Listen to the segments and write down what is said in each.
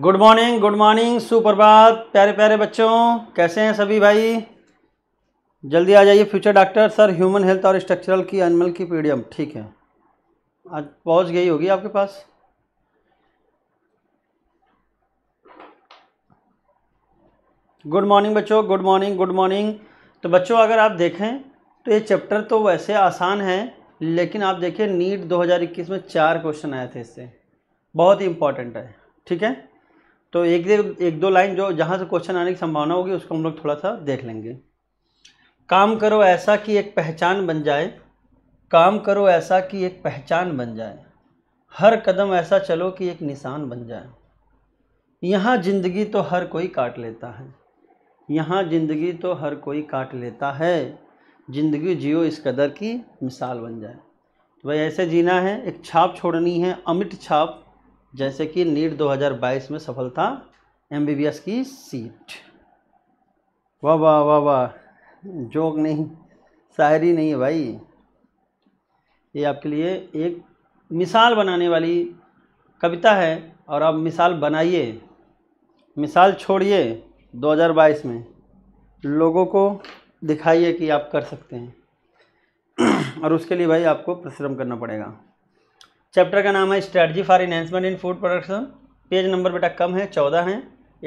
Good morning good morning सुप्रभात प्यारे प्यारे बच्चों कैसे हैं सभी भाई जल्दी आ जाइए future doctor sir human health और स्ट्रक्चरल की एनिमल की पीडियम ठीक है आज पहुंच गई होगी आपके पास गुड मॉर्निंग बच्चों गुड मॉर्निंग गुड मॉर्निंग तो बच्चों अगर आप देखें तो ये चैप्टर तो वैसे आसान है लेकिन आप देखिए नीट 2021 में चार क्वेश्चन आए थे इससे बहुत ही इंपॉर्टेंट है ठीक है तो एक एक दो लाइन जो जहाँ से क्वेश्चन आने की संभावना होगी उसको हम लोग थोड़ा सा देख लेंगे काम करो ऐसा कि एक पहचान बन जाए काम करो ऐसा कि एक पहचान बन जाए हर कदम ऐसा चलो कि एक निशान बन जाए यहाँ ज़िंदगी तो हर कोई काट लेता है यहाँ ज़िंदगी तो हर कोई काट लेता है ज़िंदगी जियो इस कदर की मिसाल बन जाए तो भाई ऐसे जीना है एक छाप छोड़नी है अमिट छाप जैसे कि नीट 2022 में सफलता एस की सीट वाह वाह वाह वाह जोक नहीं शायरी नहीं है भाई ये आपके लिए एक मिसाल बनाने वाली कविता है और आप मिसाल बनाइए मिसाल छोड़िए 2022 में लोगों को दिखाइए कि आप कर सकते हैं और उसके लिए भाई आपको परिश्रम करना पड़ेगा चैप्टर का नाम है strategy for enhancement in food production page number बेटा कम है चौदह हैं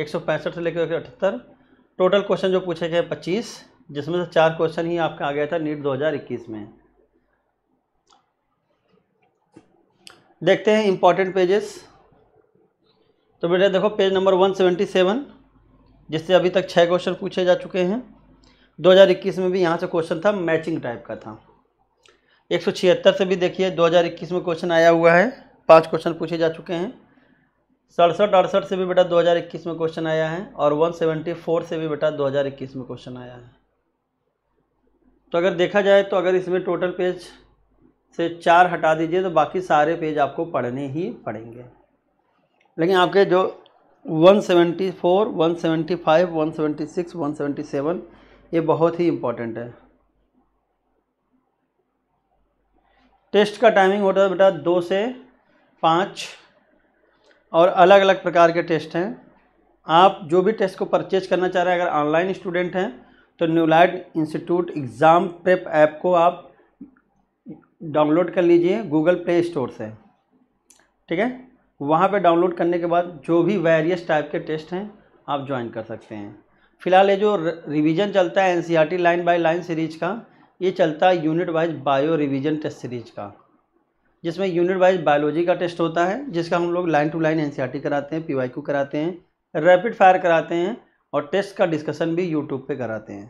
एक सौ पैंसठ से लेकर अठहत्तर टोटल क्वेश्चन जो पूछे गए पच्चीस जिसमें से चार क्वेश्चन ही आपका आ गया था नीट 2021 में देखते हैं इंपॉर्टेंट पेजेस तो बेटा देखो पेज नंबर 177 जिससे अभी तक छः क्वेश्चन पूछे जा चुके हैं 2021 में भी यहाँ से क्वेश्चन था मैचिंग टाइप का था एक सौ छिहत्तर से भी देखिए दो हज़ार इक्कीस में क्वेश्चन आया हुआ है पांच क्वेश्चन पूछे जा चुके हैं सड़सठ अड़सठ से भी बेटा 2021 में क्वेश्चन आया है और 174 से भी बेटा 2021 में क्वेश्चन आया है तो अगर देखा जाए तो अगर इसमें टोटल पेज से चार हटा दीजिए तो बाकी सारे पेज आपको पढ़ने ही पड़ेंगे लेकिन आपके जो 174, 175, 176, 177 ये बहुत ही इम्पॉर्टेंट है टेस्ट का टाइमिंग होता है बेटा दो से पाँच और अलग अलग प्रकार के टेस्ट हैं आप जो भी टेस्ट को परचेज करना चाह रहे हैं अगर ऑनलाइन स्टूडेंट हैं तो Newlight institute exam prep app को आप डाउनलोड कर लीजिए गूगल प्ले स्टोर से ठीक है वहाँ पे डाउनलोड करने के बाद जो भी वेरियस टाइप के टेस्ट हैं आप ज्वाइन कर सकते हैं फिलहाल ये जो रिवीजन चलता है NCERT line by line series का ये चलता है unit wise bio revision test series का जिसमें यूनिट वाइज बायोलॉजी का टेस्ट होता है जिसका हम लोग लाइन टू लाइन एन कराते हैं पी कराते हैं रैपिड फायर कराते हैं और टेस्ट का डिस्कशन भी यूट्यूब पर कराते हैं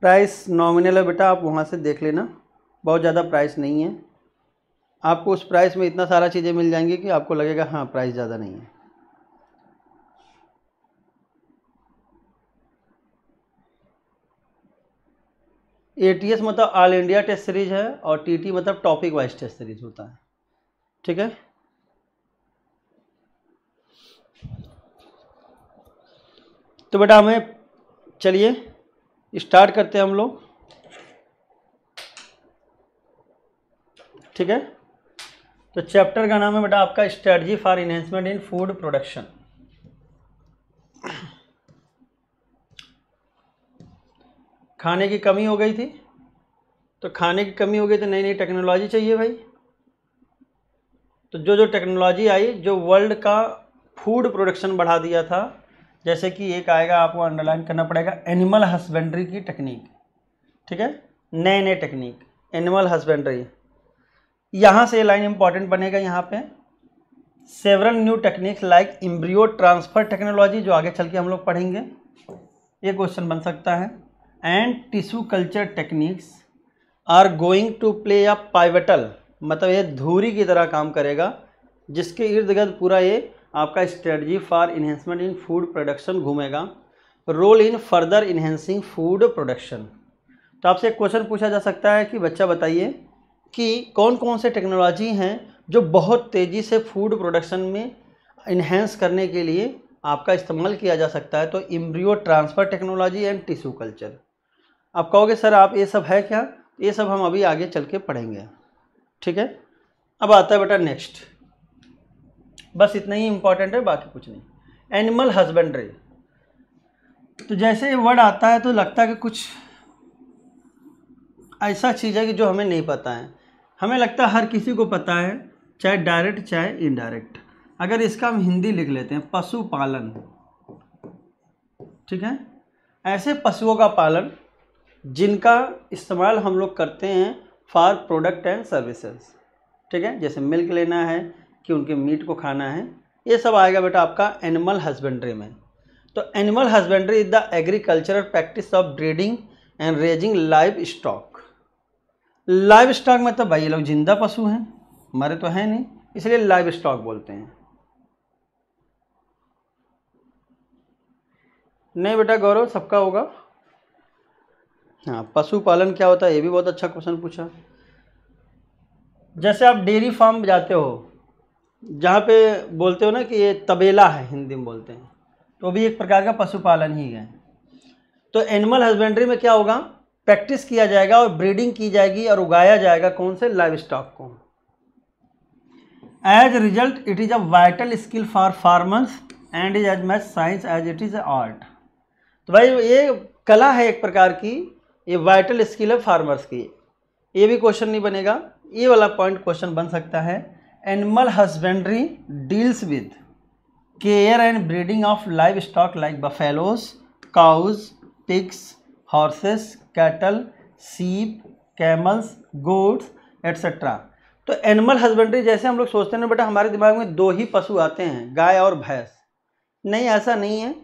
प्राइस नॉमिनल है बेटा आप वहाँ से देख लेना बहुत ज़्यादा प्राइस नहीं है आपको उस प्राइस में इतना सारा चीज़ें मिल जाएंगी कि आपको लगेगा हाँ प्राइस ज़्यादा नहीं है एस मतलब ऑल इंडिया टेस्ट सीरीज है और टी मतलब टॉपिक वाइज टेस्ट सीरीज होता है ठीक है तो बेटा हमें चलिए स्टार्ट करते हैं हम लोग ठीक है तो चैप्टर का नाम है बेटा आपका strategy for enhancement in food production खाने की कमी हो गई थी तो खाने की कमी हो गई तो नई नई टेक्नोलॉजी चाहिए भाई तो जो जो टेक्नोलॉजी आई जो वर्ल्ड का फूड प्रोडक्शन बढ़ा दिया था जैसे कि एक आएगा आपको अंडरलाइन करना पड़ेगा एनिमल हस्बेंड्री की टेक्निक ठीक है नए नए टेक्निक एनिमल हस्बेंड्री यहाँ से लाइन इंपॉर्टेंट बनेगा यहाँ पे several new techniques like embryo transfer technology जो आगे चल के हम लोग पढ़ेंगे ये क्वेश्चन बन सकता है and tissue culture techniques are going to play a pivotal मतलब ये धूरी की तरह काम करेगा जिसके इर्द गिर्द पूरा ये आपका strategy for enhancement in food production घूमेगा role in further enhancing food production तो आपसे एक क्वेश्चन पूछा जा सकता है कि बच्चा बताइए कि कौन कौन से टेक्नोलॉजी हैं जो बहुत तेज़ी से फूड प्रोडक्शन में इन्हेंस करने के लिए आपका इस्तेमाल किया जा सकता है तो embryo transfer technology and tissue culture आप कहोगे सर आप ये सब है क्या ये सब हम अभी आगे चल के पढ़ेंगे ठीक है अब आता है बेटा नेक्स्ट बस इतना ही इम्पॉर्टेंट है बाकी कुछ नहीं एनिमल हस्बेंड्री तो जैसे ये वर्ड आता है तो लगता है कि कुछ ऐसा चीज़ है कि जो हमें नहीं पता है हमें लगता है हर किसी को पता है चाहे डायरेक्ट चाहे इनडायरेक्ट अगर इसका हम हिंदी लिख लेते हैं पशुपालन ठीक है ऐसे पशुओं का पालन जिनका इस्तेमाल हम लोग करते हैं फॉर प्रोडक्ट एंड सर्विसेज ठीक है जैसे मिल्क लेना है कि उनके मीट को खाना है ये सब आएगा बेटा आपका एनिमल हस्बेंड्री में तो animal husbandry is the agricultural practice of breeding and raising livestock livestock मतलब भाई ये लोग जिंदा पशु हैं मरे तो हैं नहीं इसलिए लाइव स्टॉक बोलते हैं नहीं बेटा गौरव सबका होगा हाँ पशुपालन क्या होता है ये भी बहुत अच्छा क्वेश्चन पूछा जैसे आप डेयरी फार्म जाते हो जहाँ पे बोलते हो ना कि ये तबेला है हिंदी में बोलते हैं तो भी एक प्रकार का पशुपालन ही है तो एनिमल हस्बेंड्री में क्या होगा प्रैक्टिस किया जाएगा और ब्रीडिंग की जाएगी और उगाया जाएगा कौन से लाइव स्टॉक को as result it is a vital skill for farmers and is as much science as it is a art तो भाई ये कला है एक प्रकार की ये वाइटल स्किल है फार्मर्स की ये भी क्वेश्चन नहीं बनेगा ये वाला पॉइंट क्वेश्चन बन सकता है animal husbandry deals with care and breeding of livestock like buffaloes cows pigs horses cattle sheep camels goats etcetera तो एनिमल हस्बेंड्री जैसे हम लोग सोचते हैं बेटा हमारे दिमाग में दो ही पशु आते हैं गाय और भैंस नहीं ऐसा नहीं है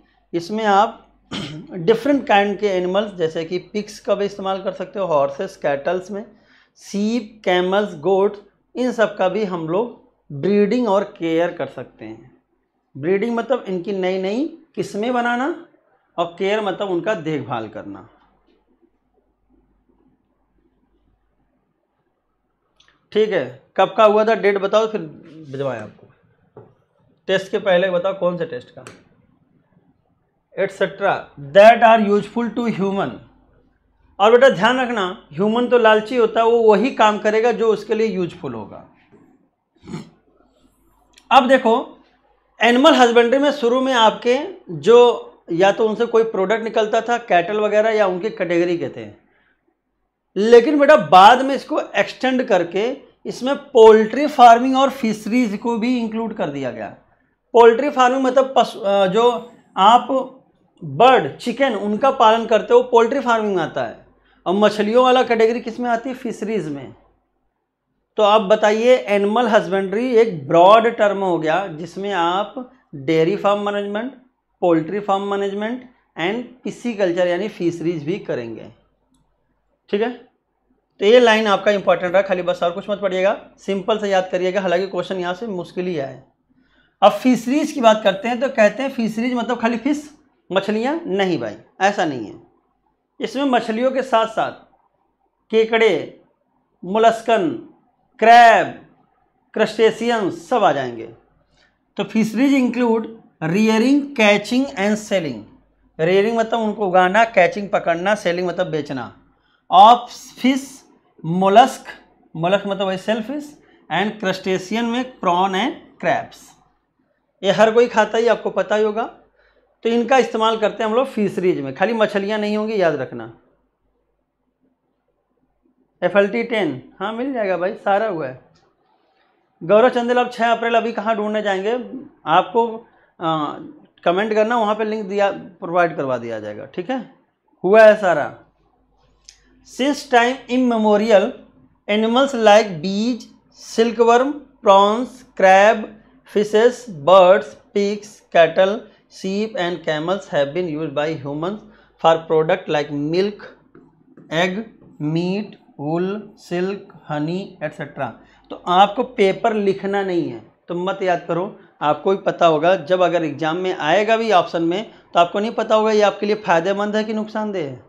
इसमें आप डिफरेंट काइंड के एनिमल्स जैसे कि पिक्स का भी इस्तेमाल कर सकते हो हॉर्सेस कैटल्स में सीप कैमल्स गोट इन सब का भी हम लोग ब्रीडिंग और केयर कर सकते हैं ब्रीडिंग मतलब इनकी नई नई किस्में बनाना और केयर मतलब उनका देखभाल करना ठीक है कब का हुआ था डेट बताओ फिर भिजवाएं आपको टेस्ट के पहले बताओ कौन से टेस्ट का etcetera that are useful to human और बेटा ध्यान रखना ह्यूमन तो लालची होता है वो वही काम करेगा जो उसके लिए यूजफुल होगा अब देखो एनिमल हस्बेंड्री में शुरू में आपके जो या तो उनसे कोई प्रोडक्ट निकलता था कैटल वगैरह या उनकी कैटेगरी के थे लेकिन बेटा बाद में इसको एक्सटेंड करके इसमें पोल्ट्री फार्मिंग और फिशरीज को भी इंक्लूड कर दिया गया पोल्ट्री फार्मिंग मतलब पशु जो आप बर्ड चिकन उनका पालन करते हो पोल्ट्री फार्मिंग में आता है और मछलियों वाला कैटेगरी किस में आती है फिशरीज में तो आप बताइए एनिमल हस्बेंड्री एक ब्रॉड टर्म हो गया जिसमें आप dairy farm management poultry farm management and pisciculture यानी फिशरीज भी करेंगे ठीक है तो ये लाइन आपका इंपॉर्टेंट रहा खाली बस और कुछ मत पढ़िएगा सिंपल से याद करिएगा हालांकि क्वेश्चन यहाँ से मुश्किल ही आए अब फिशरीज की बात करते हैं तो कहते हैं फिशरीज मतलब खाली फिश मछलियाँ नहीं भाई ऐसा नहीं है इसमें मछलियों के साथ साथ केकड़े मुलस्कन क्रैब क्रस्टेशियन सब आ जाएंगे तो fisheries include rearing catching and selling rearing मतलब उनको उगाना कैचिंग पकड़ना सेलिंग मतलब बेचना ऑफ फिश मोलस्क मोलस्क मतलब वही सेल फिश एंड क्रस्टेशियन में प्रॉन एंड क्रैप्स ये हर कोई खाता ही आपको पता ही होगा तो इनका इस्तेमाल करते हैं हम लोग फिशरीज में खाली मछलियाँ नहीं होंगी याद रखना एफ एल टी टेन हाँ मिल जाएगा भाई सारा हुआ है गौरव चंदेल अब छः अप्रैल अभी कहाँ ढूंढने जाएंगे आपको आ, कमेंट करना वहाँ पे लिंक दिया प्रोवाइड करवा दिया जाएगा ठीक है हुआ है सारा since time immemorial animals like bees silkworm prawns crab fishes birds pigs cattle sheep and camels have been used by humans for product like milk egg meat wool silk honey etc तो आपको paper लिखना नहीं है तो मत याद करो आपको भी पता होगा जब अगर एग्ज़ाम में आएगा भी ऑप्शन में तो आपको नहीं पता होगा ये आपके लिए फ़ायदेमंद है कि नुकसानदेह है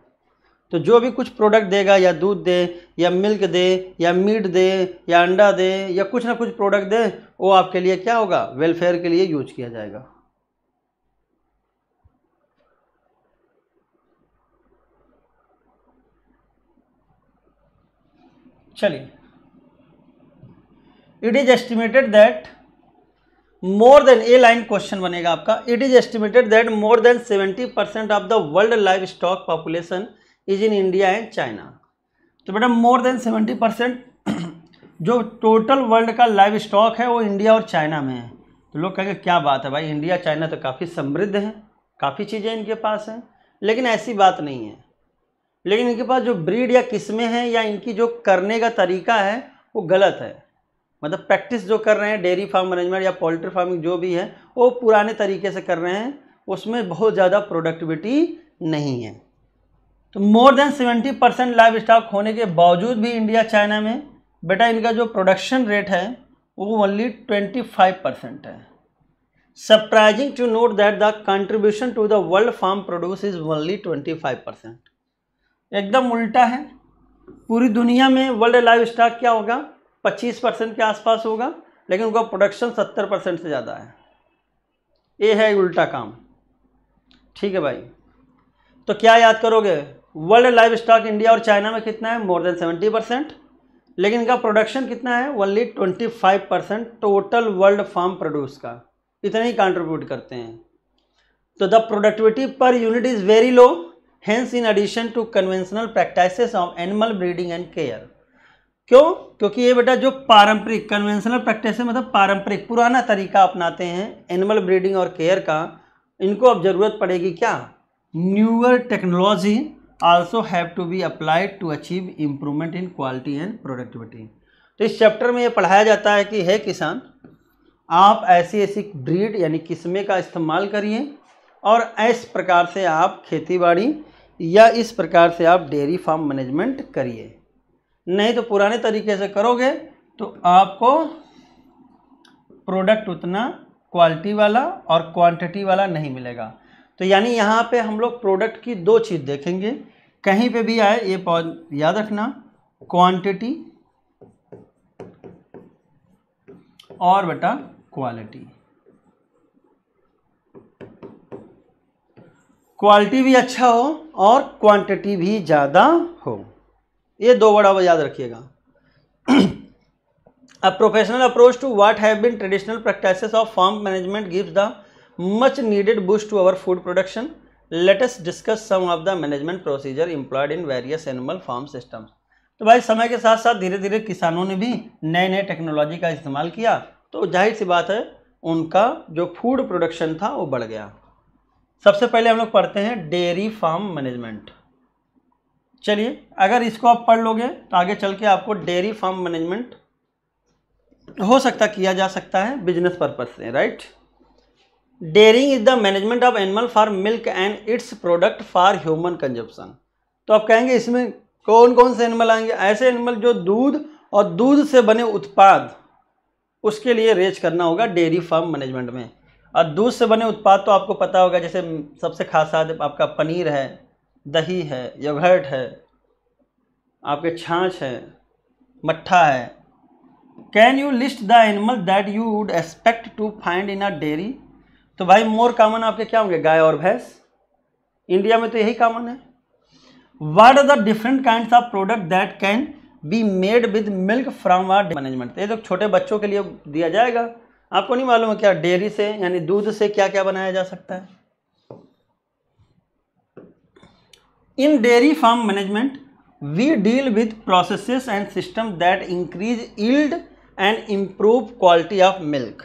तो जो भी कुछ प्रोडक्ट देगा या दूध दे या मिल्क दे या मीट दे या अंडा दे या कुछ ना कुछ प्रोडक्ट दे वो आपके लिए क्या होगा वेलफेयर के लिए यूज किया जाएगा चलिए it is estimated that more than a line question बनेगा आपका it is estimated that more than seventy percent of the world livestock population is in India and China तो बेटा मोर देन सेवेंटी परसेंट जो total world का livestock है वो India और China में है तो लोग कहेंगे क्या बात है भाई इंडिया चाइना तो काफ़ी समृद्ध है काफ़ी चीज़ें इनके पास हैं लेकिन ऐसी बात नहीं है लेकिन इनके पास जो ब्रीड या किस्में हैं या इनकी जो करने का तरीका है वो गलत है मतलब प्रैक्टिस जो कर रहे हैं डेयरी फार्म मैनेजमेंट या पोल्ट्री फार्मिंग जो भी है वो पुराने तरीके से कर रहे हैं उसमें बहुत ज़्यादा प्रोडक्टिविटी नहीं है तो more than seventy percent livestock होने के बावजूद भी इंडिया चाइना में बेटा इनका जो प्रोडक्शन रेट है वो ओनली ट्वेंटी फाइव परसेंट है surprising to note that the contribution to the world farm produce is only twenty five percent एकदम उल्टा है पूरी दुनिया में वर्ल्ड लाइव स्टॉक क्या होगा 25 परसेंट के आसपास होगा लेकिन उनका प्रोडक्शन 70 परसेंट से ज़्यादा है ये है उल्टा काम ठीक है भाई तो क्या याद करोगे वर्ल्ड लाइव स्टॉक इंडिया और चाइना में कितना है मोर देन सेवेंटी परसेंट लेकिन इनका प्रोडक्शन कितना है only twenty five percent total world farm produce का इतना ही कॉन्ट्रीब्यूट करते हैं तो the productivity per unit is very low hence in addition to conventional practice of animal breeding and care क्यों क्योंकि ये बेटा जो पारंपरिक कन्वेंशनल प्रैक्टिस मतलब पारंपरिक पुराना तरीका अपनाते हैं एनिमल ब्रीडिंग और केयर का इनको अब ज़रूरत पड़ेगी क्या newer technology also have to be applied to achieve improvement in quality and productivity तो इस चैप्टर में ये पढ़ाया जाता है कि है किसान आप ऐसी ऐसी ब्रीड यानी किस्में का इस्तेमाल करिए और इस प्रकार से आप खेती बाड़ी या इस प्रकार से आप डेयरी फार्म मैनेजमेंट करिए नहीं तो पुराने तरीके से करोगे तो आपको प्रोडक्ट उतना क्वालिटी वाला और क्वांटिटी वाला नहीं मिलेगा तो यानी यहाँ पे हम लोग प्रोडक्ट की दो चीज़ देखेंगे कहीं पे भी आए ये पौ याद रखना क्वांटिटी और बेटा क्वालिटी क्वालिटी भी अच्छा हो और क्वांटिटी भी ज़्यादा हो ये दो बड़ा वो याद रखिएगा a professional approach to what have been traditional practices of farm management gives the much needed boost to our food production latest discuss some of the management procedure employed in various animal farm system तो भाई समय के साथ साथ धीरे धीरे किसानों ने भी नए नए टेक्नोलॉजी का इस्तेमाल किया तो जाहिर सी बात है उनका जो फूड प्रोडक्शन था वो बढ़ गया सबसे पहले हम लोग पढ़ते हैं डेयरी फार्म मैनेजमेंट चलिए अगर इसको आप पढ़ लोगे तो आगे चल के आपको डेयरी फार्म मैनेजमेंट हो सकता किया जा सकता है बिजनेस पर्पज से right dairying is the management of animal for milk and its product for human consumption तो आप कहेंगे इसमें कौन कौन से एनिमल आएंगे ऐसे एनिमल जो दूध और दूध से बने उत्पाद उसके लिए रेज करना होगा डेयरी फार्म मैनेजमेंट में और दूध से बने उत्पाद तो आपको पता होगा जैसे सबसे खास आपका पनीर है दही है योगर्ट है आपके छाछ है मट्ठा है can you list the animal that you would expect to find in a dairy तो भाई मोर कामन आपके क्या होंगे गाय और भैंस इंडिया में तो यही कामन है what are the different kind of product that can be made with milk from our management ये तो छोटे बच्चों के लिए दिया जाएगा आपको नहीं मालूम है क्या डेयरी से यानी दूध से क्या क्या बनाया जा सकता है in dairy farm management we deal with processes and system that increase yield and improve quality of milk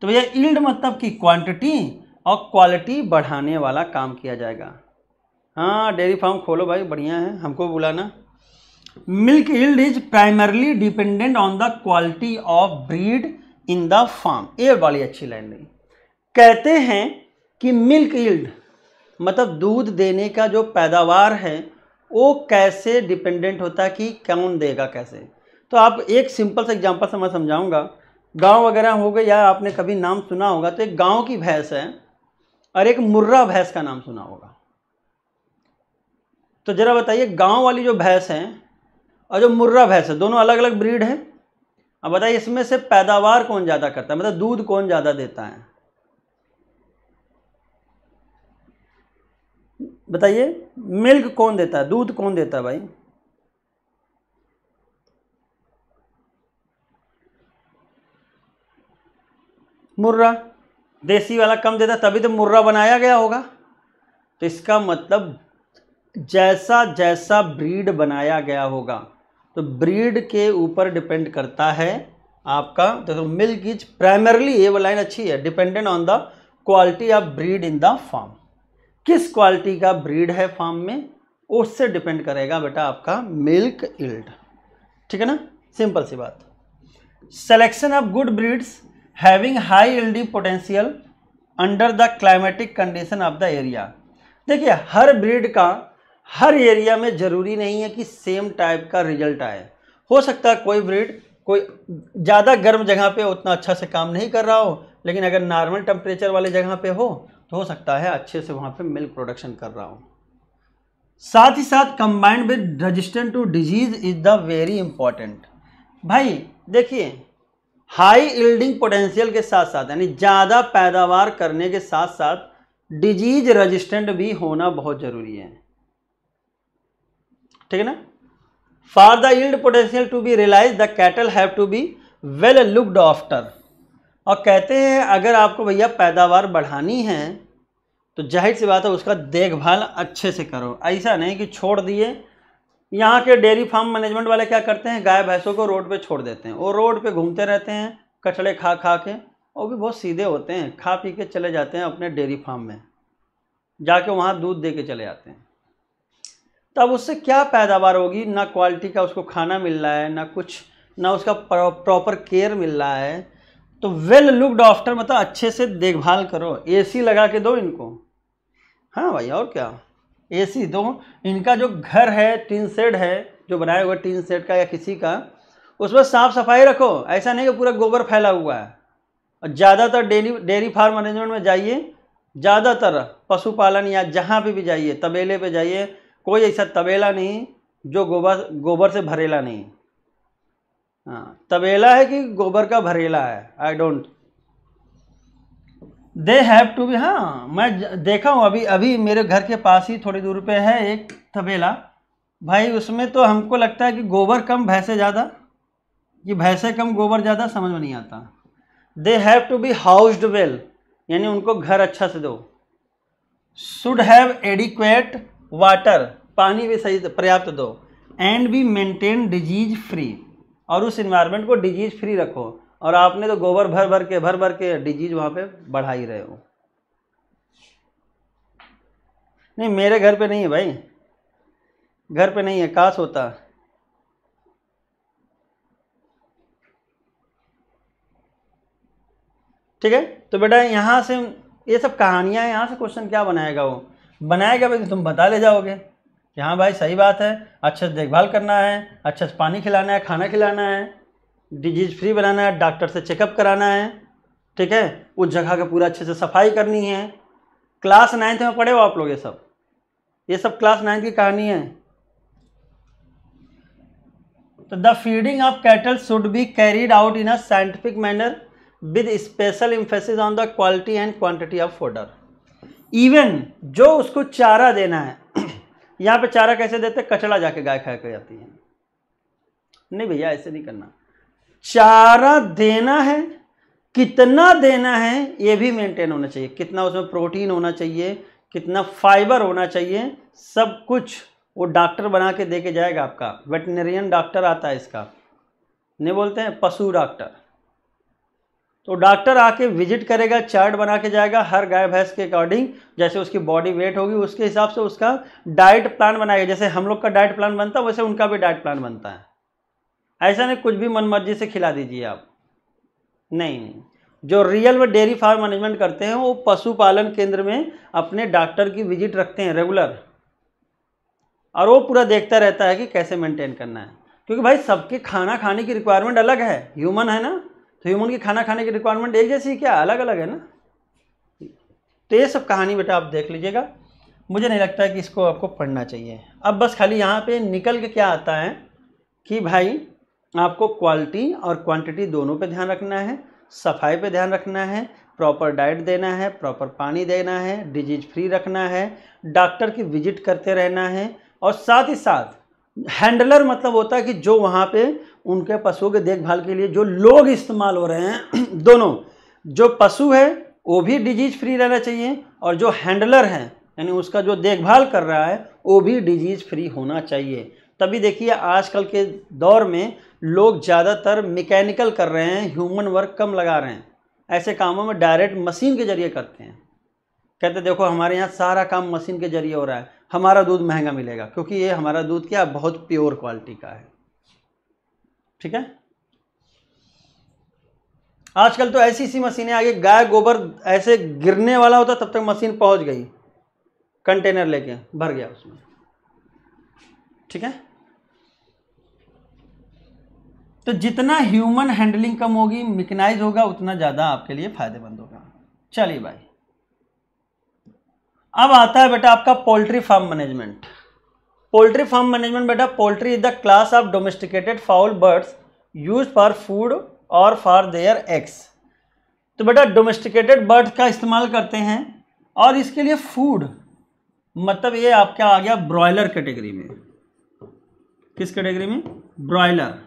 तो भैया इल्ड मतलब कि क्वांटिटी और क्वालिटी बढ़ाने वाला काम किया जाएगा हाँ डेयरी फार्म खोलो भाई बढ़िया है हमको बुलाना milk yield is primarily dependent on the quality of breed in the farm ये वाली अच्छी लाइन नहीं कहते हैं कि मिल्क यील्ड मतलब दूध देने का जो पैदावार है वो कैसे डिपेंडेंट होता है कि कौन देगा कैसे तो आप एक सिंपल सा एग्जांपल से मैं समझाऊंगा गांव वगैरह हो गए या आपने कभी नाम सुना होगा तो एक गांव की भैंस है और एक मुर्रा भैंस का नाम सुना होगा तो ज़रा बताइए गांव वाली जो भैंस है और जो मुर्रा भैंस है दोनों अलग अलग ब्रीड है अब बताइए इसमें से पैदावार कौन ज़्यादा करता है मतलब दूध कौन ज़्यादा देता है बताइए मिल्क कौन देता है दूध कौन देता है भाई मुर्रा देसी वाला कम देता तभी तो मुर्रा बनाया गया होगा तो इसका मतलब जैसा जैसा ब्रीड बनाया गया होगा तो ब्रीड के ऊपर डिपेंड करता है आपका देखो मिल्क इज प्राइमरली ये वो लाइन अच्छी है dependent on the quality of breed in the farm किस क्वालिटी का ब्रीड है फार्म में उससे डिपेंड करेगा बेटा आपका मिल्क इल्ड ठीक है ना सिंपल सी बात selection of good breeds having high yielding potential under the climatic condition of the area देखिए हर ब्रीड का हर एरिया में ज़रूरी नहीं है कि सेम टाइप का रिजल्ट आए हो सकता है कोई ब्रीड कोई ज़्यादा गर्म जगह पे उतना अच्छा से काम नहीं कर रहा हो लेकिन अगर नॉर्मल टेम्परेचर वाले जगह पे हो तो हो सकता है अच्छे से वहाँ पे मिल्क प्रोडक्शन कर रहा हो साथ ही साथ combined with resistant to disease is the very important भाई देखिए हाई इल्डिंग पोटेंशियल के साथ साथ यानी ज़्यादा पैदावार करने के साथ साथ डिजीज रजिस्टेंट भी होना बहुत ज़रूरी है ठीक है ना for the yield potential to be realize the cattle have to be well looked after और कहते हैं अगर आपको भैया पैदावार बढ़ानी है तो जाहिर सी बात है उसका देखभाल अच्छे से करो ऐसा नहीं कि छोड़ दिए यहाँ के डेयरी फार्म मैनेजमेंट वाले क्या करते हैं गाय भैंसों को रोड पे छोड़ देते हैं वो रोड पे घूमते रहते हैं कचड़े खा खा के और भी बहुत सीधे होते हैं खा पी के चले जाते हैं अपने डेयरी फार्म में जाके वहाँ दूध दे के चले जाते हैं तब उससे क्या पैदावार होगी ना क्वालिटी का उसको खाना मिल रहा है ना कुछ ना उसका प्रॉपर केयर मिल रहा है तो वेल लुकड आफ्टर मतलब अच्छे से देखभाल करो एसी लगा के दो इनको हाँ भाई और क्या एसी दो इनका जो घर है टीन सेड है जो बनाया हुआ टीन सेड का या किसी का उसमें साफ़ सफाई रखो ऐसा नहीं कि पूरा गोबर फैला हुआ है और ज़्यादातर डेली डेयरी फार्म मैनेजमेंट में जाइए ज़्यादातर पशुपालन या जहाँ पे भी जाइए तबेले पे जाइए कोई ऐसा तबेला नहीं जो गोबर गोबर से भरेला नहीं हाँ तबेला है कि गोबर का भरेला है I don't they have to be हाँ मैं देखा हूँ अभी अभी मेरे घर के पास ही थोड़ी दूर पे है एक तबेला भाई उसमें तो हमको लगता है कि गोबर कम भैंसे ज़्यादा कि भैंसे कम गोबर ज़्यादा समझ में नहीं आता they have to be housed well यानी उनको घर अच्छा से दो शुड हैव एडिक्वेट वाटर पानी भी सही पर्याप्त दो and be maintain disease free और उस इन्वायरमेंट को डिजीज फ्री रखो और आपने तो गोबर भर भर के भर भर के डिजीज वहाँ पे बढ़ा ही रहे हो नहीं मेरे घर पे नहीं है भाई घर पे नहीं है काश होता ठीक है तो बेटा यहाँ से ये सब कहानियाँ यहाँ से क्वेश्चन क्या बनाएगा वो बनाएगा भाई तो तुम बता ले जाओगे कि हाँ भाई सही बात है अच्छे से देखभाल करना है अच्छे से पानी खिलाना है खाना खिलाना है डिजीज़ फ्री बनाना है डॉक्टर से चेकअप कराना है ठीक है उस जगह का पूरा अच्छे से सफाई करनी है क्लास नाइन्थ में पढ़े हो आप लोग ये सब ये सब क्लास नाइन्थ की कहानी है तो the feeding of cattle should be carried out in a scientific manner with special emphasis on the quality and quantity of fodder even जो उसको चारा देना है यहाँ पे चारा कैसे देते कचड़ा जाके गाय खा के जाती है नहीं भैया ऐसे नहीं करना चारा देना है कितना देना है ये भी मेंटेन होना चाहिए कितना उसमें प्रोटीन होना चाहिए कितना फाइबर होना चाहिए सब कुछ वो डॉक्टर बना के दे के जाएगा आपका वेटनेरियन डॉक्टर आता है इसका नहीं बोलते हैं पशु डॉक्टर तो डॉक्टर आके विजिट करेगा चार्ट बना के जाएगा हर गाय भैंस के अकॉर्डिंग जैसे उसकी बॉडी वेट होगी उसके हिसाब से उसका डाइट प्लान बनाएगा जैसे हम लोग का डाइट प्लान बनता है वैसे उनका भी डाइट प्लान बनता है ऐसा नहीं कुछ भी मन मर्जी से खिला दीजिए आप नहीं नहीं जो रियल में डेयरी फार्म मैनेजमेंट करते हैं वो पशुपालन केंद्र में अपने डॉक्टर की विजिट रखते हैं रेगुलर और वो पूरा देखता रहता है कि कैसे मेंटेन करना है क्योंकि भाई सबके खाना खाने की रिक्वायरमेंट अलग है ह्यूमन है ना तो ह्यूमन की खाना खाने की रिक्वायरमेंट एक जैसी क्या अलग अलग है ना तो ये सब कहानी बेटा आप देख लीजिएगा मुझे नहीं लगता है कि इसको आपको पढ़ना चाहिए अब बस खाली यहाँ पे निकल के क्या आता है कि भाई आपको क्वालिटी और क्वांटिटी दोनों पे ध्यान रखना है सफाई पे ध्यान रखना है प्रॉपर डाइट देना है प्रॉपर पानी देना है डिजीज फ्री रखना है डॉक्टर की विजिट करते रहना है और साथ ही साथ हैंडलर मतलब होता है कि जो वहाँ पर उनके पशुओं के देखभाल के लिए जो लोग इस्तेमाल हो रहे हैं दोनों जो पशु है वो भी डिजीज फ्री रहना चाहिए और जो हैंडलर है यानी उसका जो देखभाल कर रहा है वो भी डिजीज़ फ्री होना चाहिए तभी देखिए आजकल के दौर में लोग ज़्यादातर मैकेनिकल कर रहे हैं ह्यूमन वर्क कम लगा रहे हैं ऐसे कामों में डायरेक्ट मशीन के ज़रिए करते हैं कहते देखो हमारे यहाँ सारा काम मशीन के ज़रिए हो रहा है हमारा दूध महंगा मिलेगा क्योंकि ये हमारा दूध क्या बहुत प्योर क्वालिटी का है ठीक है आजकल तो ऐसी सी मशीनें आ गई गाय गोबर ऐसे गिरने वाला होता तब तक मशीन पहुंच गई कंटेनर लेके भर गया उसमें ठीक है तो जितना ह्यूमन हैंडलिंग कम होगी मिकनाइज होगा उतना ज़्यादा आपके लिए फायदेमंद होगा चलिए भाई अब आता है बेटा आपका poultry farm management poultry farm management बेटा poultry is the class of domesticated fowl birds use for food और फॉर देयर एग्स तो बेटा डोमेस्टिकेटेड बर्ड का इस्तेमाल करते हैं और इसके लिए फूड मतलब ये आपका आ गया ब्रॉयलर कैटेगरी में किस कैटेगरी में ब्रॉयलर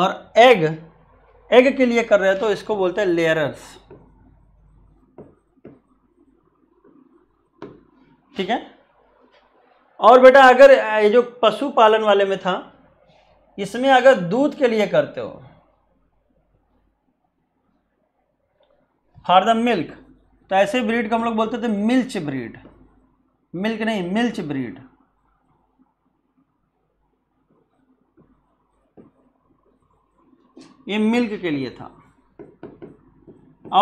और एग एग के लिए कर रहे हैं तो इसको बोलते हैं लेयरर्स ठीक है और बेटा अगर ये जो पशुपालन वाले में था इसमें अगर दूध के लिए करते हो फॉर द मिल्क तो ऐसे ब्रीड को हम लोग बोलते थे मिल्च ब्रीड मिल्क नहीं मिल्च ब्रीड ये मिल्क के लिए था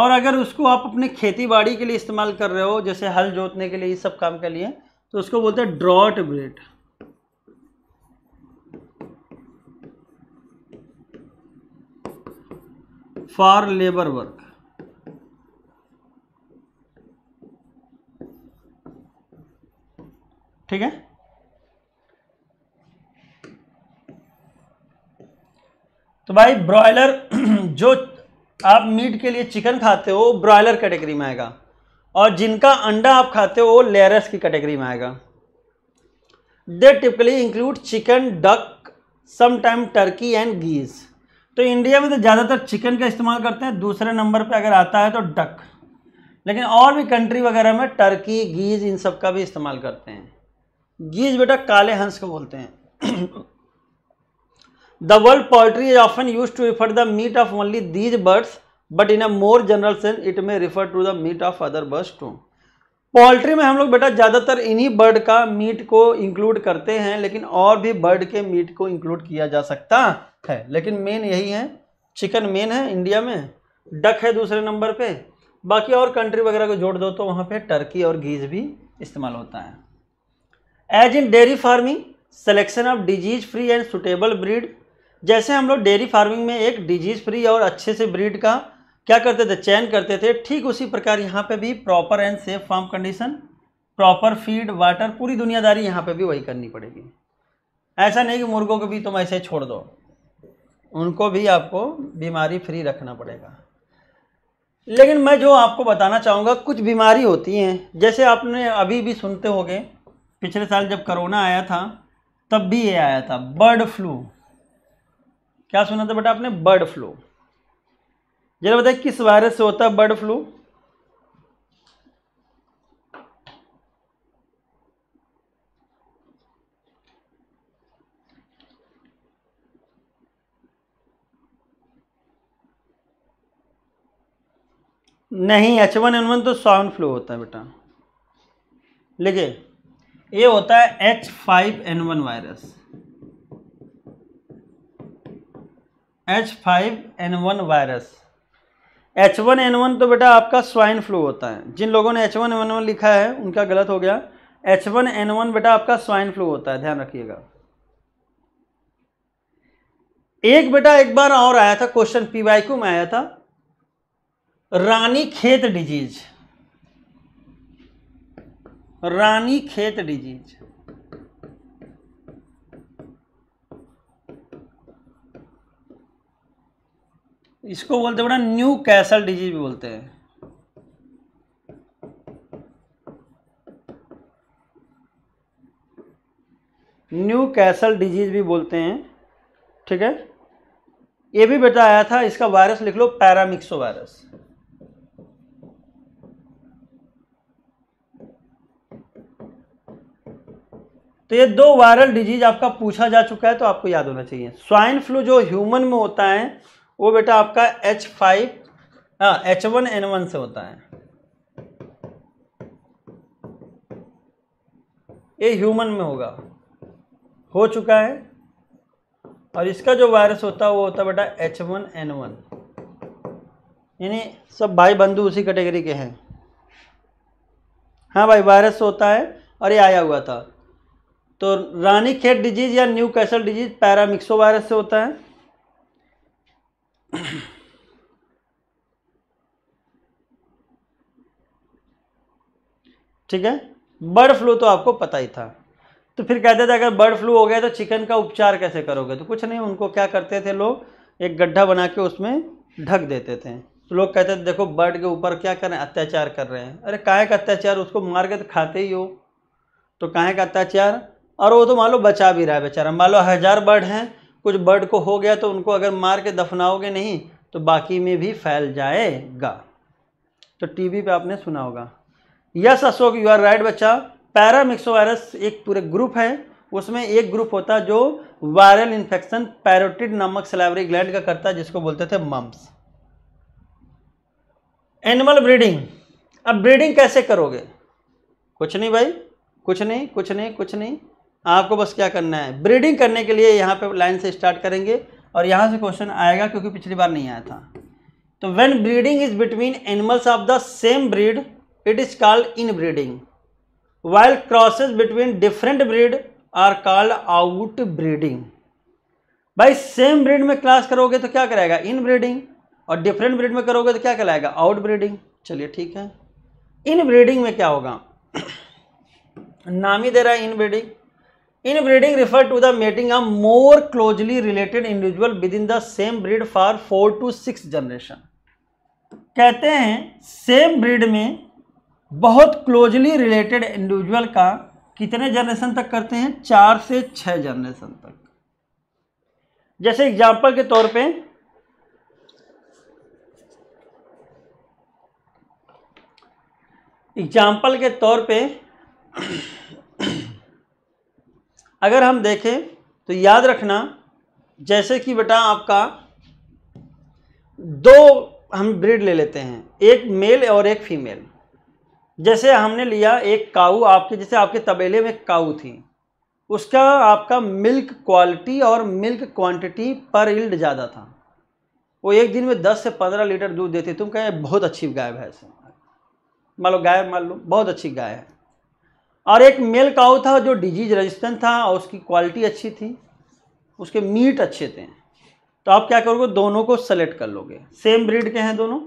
और अगर उसको आप अपने खेती बाड़ी के लिए इस्तेमाल कर रहे हो जैसे हल जोतने के लिए इस सब काम के लिए तो उसको बोलते हैं draught breed for labour work ठीक है तो भाई ब्रॉयलर जो आप मीट के लिए चिकन खाते हो ब्रॉयलर कैटेगरी में आएगा और जिनका अंडा आप खाते हो वो लेयरस की कैटेगरी में आएगा they typically include chicken duck sometime turkey and geese तो इंडिया में तो ज़्यादातर चिकन का इस्तेमाल करते हैं दूसरे नंबर पे अगर आता है तो डक लेकिन और भी कंट्री वगैरह में टर्की गीज इन सब का भी इस्तेमाल करते हैं गीज बेटा काले हंस को बोलते हैं the word poultry is often use to refer the meat of only these birds but in a more general sense it may refer to the meat of other birds too poultry में हम लोग बेटा ज़्यादातर इन्हीं bird का meet को include करते हैं लेकिन और भी बर्ड के मीट को इंक्लूड किया जा सकता है लेकिन मेन यही है चिकन मेन है इंडिया में डक है दूसरे नंबर पे बाकी और कंट्री वगैरह को जोड़ दो तो वहाँ पे टर्की और घीज भी इस्तेमाल होता है as in dairy farming selection of disease free and suitable breed जैसे हम लोग डेयरी फार्मिंग में एक डिजीज फ्री और अच्छे से ब्रीड का क्या करते थे चयन करते थे ठीक उसी प्रकार यहाँ पे भी proper and safe farm condition proper feed water पूरी दुनियादारी यहाँ पे भी वही करनी पड़ेगी ऐसा नहीं कि मुर्गों को भी तुम ऐसे छोड़ दो उनको भी आपको बीमारी फ्री रखना पड़ेगा लेकिन मैं जो आपको बताना चाहूँगा कुछ बीमारी होती हैं जैसे आपने अभी भी सुनते हो पिछले साल जब करोना आया था तब भी ये आया था बर्ड फ्लू क्या सुना था बेटा आपने बर्ड फ्लू जरा बताइए किस वायरस से होता है बर्ड फ्लू नहीं एच वन एन वन तो साउन फ्लू होता है बेटा देखिए ये होता है H five N one virus H five N one virus H one N one तो बेटा आपका स्वाइन फ्लू होता है जिन लोगों ने एच वन एन वन लिखा है उनका गलत हो गया एच वन एन वन बेटा आपका स्वाइन फ्लू होता है ध्यान रखिएगा एक बेटा एक बार और आया था क्वेश्चन पीवाईक्यू में आया था रानी खेत डिजीज रानी खेत डिजीज इसको बोलते बड़ा न्यू कैसल डिजीज भी बोलते हैं न्यू कैसल डिजीज भी बोलते हैं ठीक है ये भी बेटा आया था इसका वायरस लिख लो पैरामिक्सो वायरस तो ये दो वायरल डिजीज आपका पूछा जा चुका है तो आपको याद होना चाहिए स्वाइन फ्लू जो ह्यूमन में होता है वो बेटा आपका एच फाइव हाँ एच वन एन वन से होता है ये ह्यूमन में होगा हो चुका है और इसका जो वायरस होता है वो होता है बेटा एच वन एन वन यानी सब भाई बंधु उसी कैटेगरी के हैं हाँ भाई वायरस होता है और ये आया हुआ था तो रानी खेत डिजीज़ या Newcastle disease paramyxovirus से होता है ठीक है बर्ड फ्लू तो आपको पता ही था तो फिर कहते थे अगर बर्ड फ्लू हो गया तो चिकन का उपचार कैसे करोगे तो कुछ नहीं उनको क्या करते थे लोग एक गड्ढा बना के उसमें ढक देते थे तो लोग कहते थे देखो बर्ड के ऊपर क्या कर रहे हैं अत्याचार कर रहे हैं अरे काहे का अत्याचार उसको मार के तो खाते ही हो तो काहे का अत्याचार और वो तो मान लो बचा भी रहा है बेचारा मान लो हज़ार बर्ड हैं कुछ बर्ड को हो गया तो उनको अगर मार के दफनाओगे नहीं तो बाकी में भी फैल जाएगा तो टीवी पे आपने सुना होगा yes Ashok you are right बच्चा पैरामिक्सो वायरस एक पूरे ग्रुप है उसमें एक ग्रुप होता जो वायरल इन्फेक्शन पैरोटिड नामक सलावरी ग्लैंड का करता जिसको बोलते थे मम्स एनिमल ब्रीडिंग अब ब्रीडिंग कैसे करोगे कुछ नहीं भाई कुछ नहीं कुछ नहीं कुछ नहीं आपको बस क्या करना है ब्रीडिंग करने के लिए यहाँ पे लाइन से स्टार्ट करेंगे और यहाँ से क्वेश्चन आएगा क्योंकि पिछली बार नहीं आया था तो when breeding is between animals of the same breed it is called inbreeding while crosses between different breed are called outbreeding भाई सेम ब्रीड में क्लास करोगे तो क्या कराएगा इन ब्रीडिंग और डिफरेंट ब्रीड में करोगे तो क्या कहलाएगा आउट ब्रीडिंग चलिए ठीक है इन ब्रीडिंग में क्या होगा नाम ही दे रहा है inbreeding inbreeding refer to the mating a more closely related individual within the same breed for four to six generation कहते हैं सेम ब्रीड में बहुत क्लोजली रिलेटेड इंडिविजुअल का कितने जनरेशन तक करते हैं चार से छह जनरेशन तक जैसे एग्जाम्पल के तौर पे एग्जाम्पल के तौर पे अगर हम देखें तो याद रखना जैसे कि बेटा आपका दो हम ब्रीड ले लेते हैं एक मेल और एक फीमेल जैसे हमने लिया एक काऊ आपके जैसे आपके तबेले में काऊ थी उसका आपका मिल्क क्वालिटी और मिल्क क्वांटिटी पर इल्ड ज़्यादा था वो एक दिन में 10 से 15 लीटर दूध देती तुम कहें बहुत अच्छी गाय भैंस है मान लो गाय मान लो बहुत अच्छी गाय है और एक मेल काऊ था जो डिजीज रेजिस्टेंट था और उसकी क्वालिटी अच्छी थी उसके मीट अच्छे थे तो आप क्या करोगे दोनों को सेलेक्ट कर लोगे सेम ब्रीड के हैं दोनों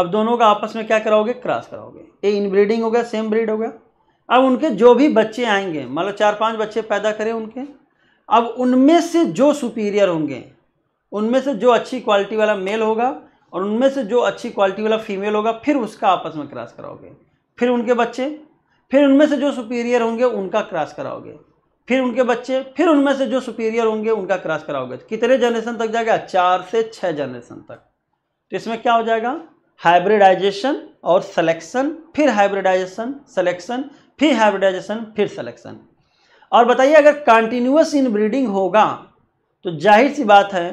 अब दोनों का आपस में क्या कराओगे क्रॉस कराओगे ये इनब्रीडिंग हो गया सेम ब्रीड हो गया अब उनके जो भी बच्चे आएंगे मान लो चार पांच बच्चे पैदा करें उनके अब उनमें से जो सुपीरियर होंगे उनमें से जो अच्छी क्वालिटी वाला मेल होगा और उनमें से जो अच्छी क्वालिटी वाला फीमेल होगा फिर उसका आपस में क्रॉस कराओगे फिर उनके बच्चे फिर उनमें से जो सुपीरियर होंगे उनका क्रॉस कराओगे फिर उनके बच्चे फिर उनमें से जो सुपीरियर होंगे उनका क्रॉस कराओगे तो कितने जनरेशन तक जाएगा चार से छः जनरेशन तक तो इसमें क्या हो जाएगा हाइब्रिडाइजेशन और सिलेक्शन फिर हाइब्रिडाइजेशन सिलेक्शन फिर हाइब्रिडाइजेशन फिर सिलेक्शन और बताइए अगर कंटिन्यूस इन ब्रीडिंग होगा तो जाहिर सी बात है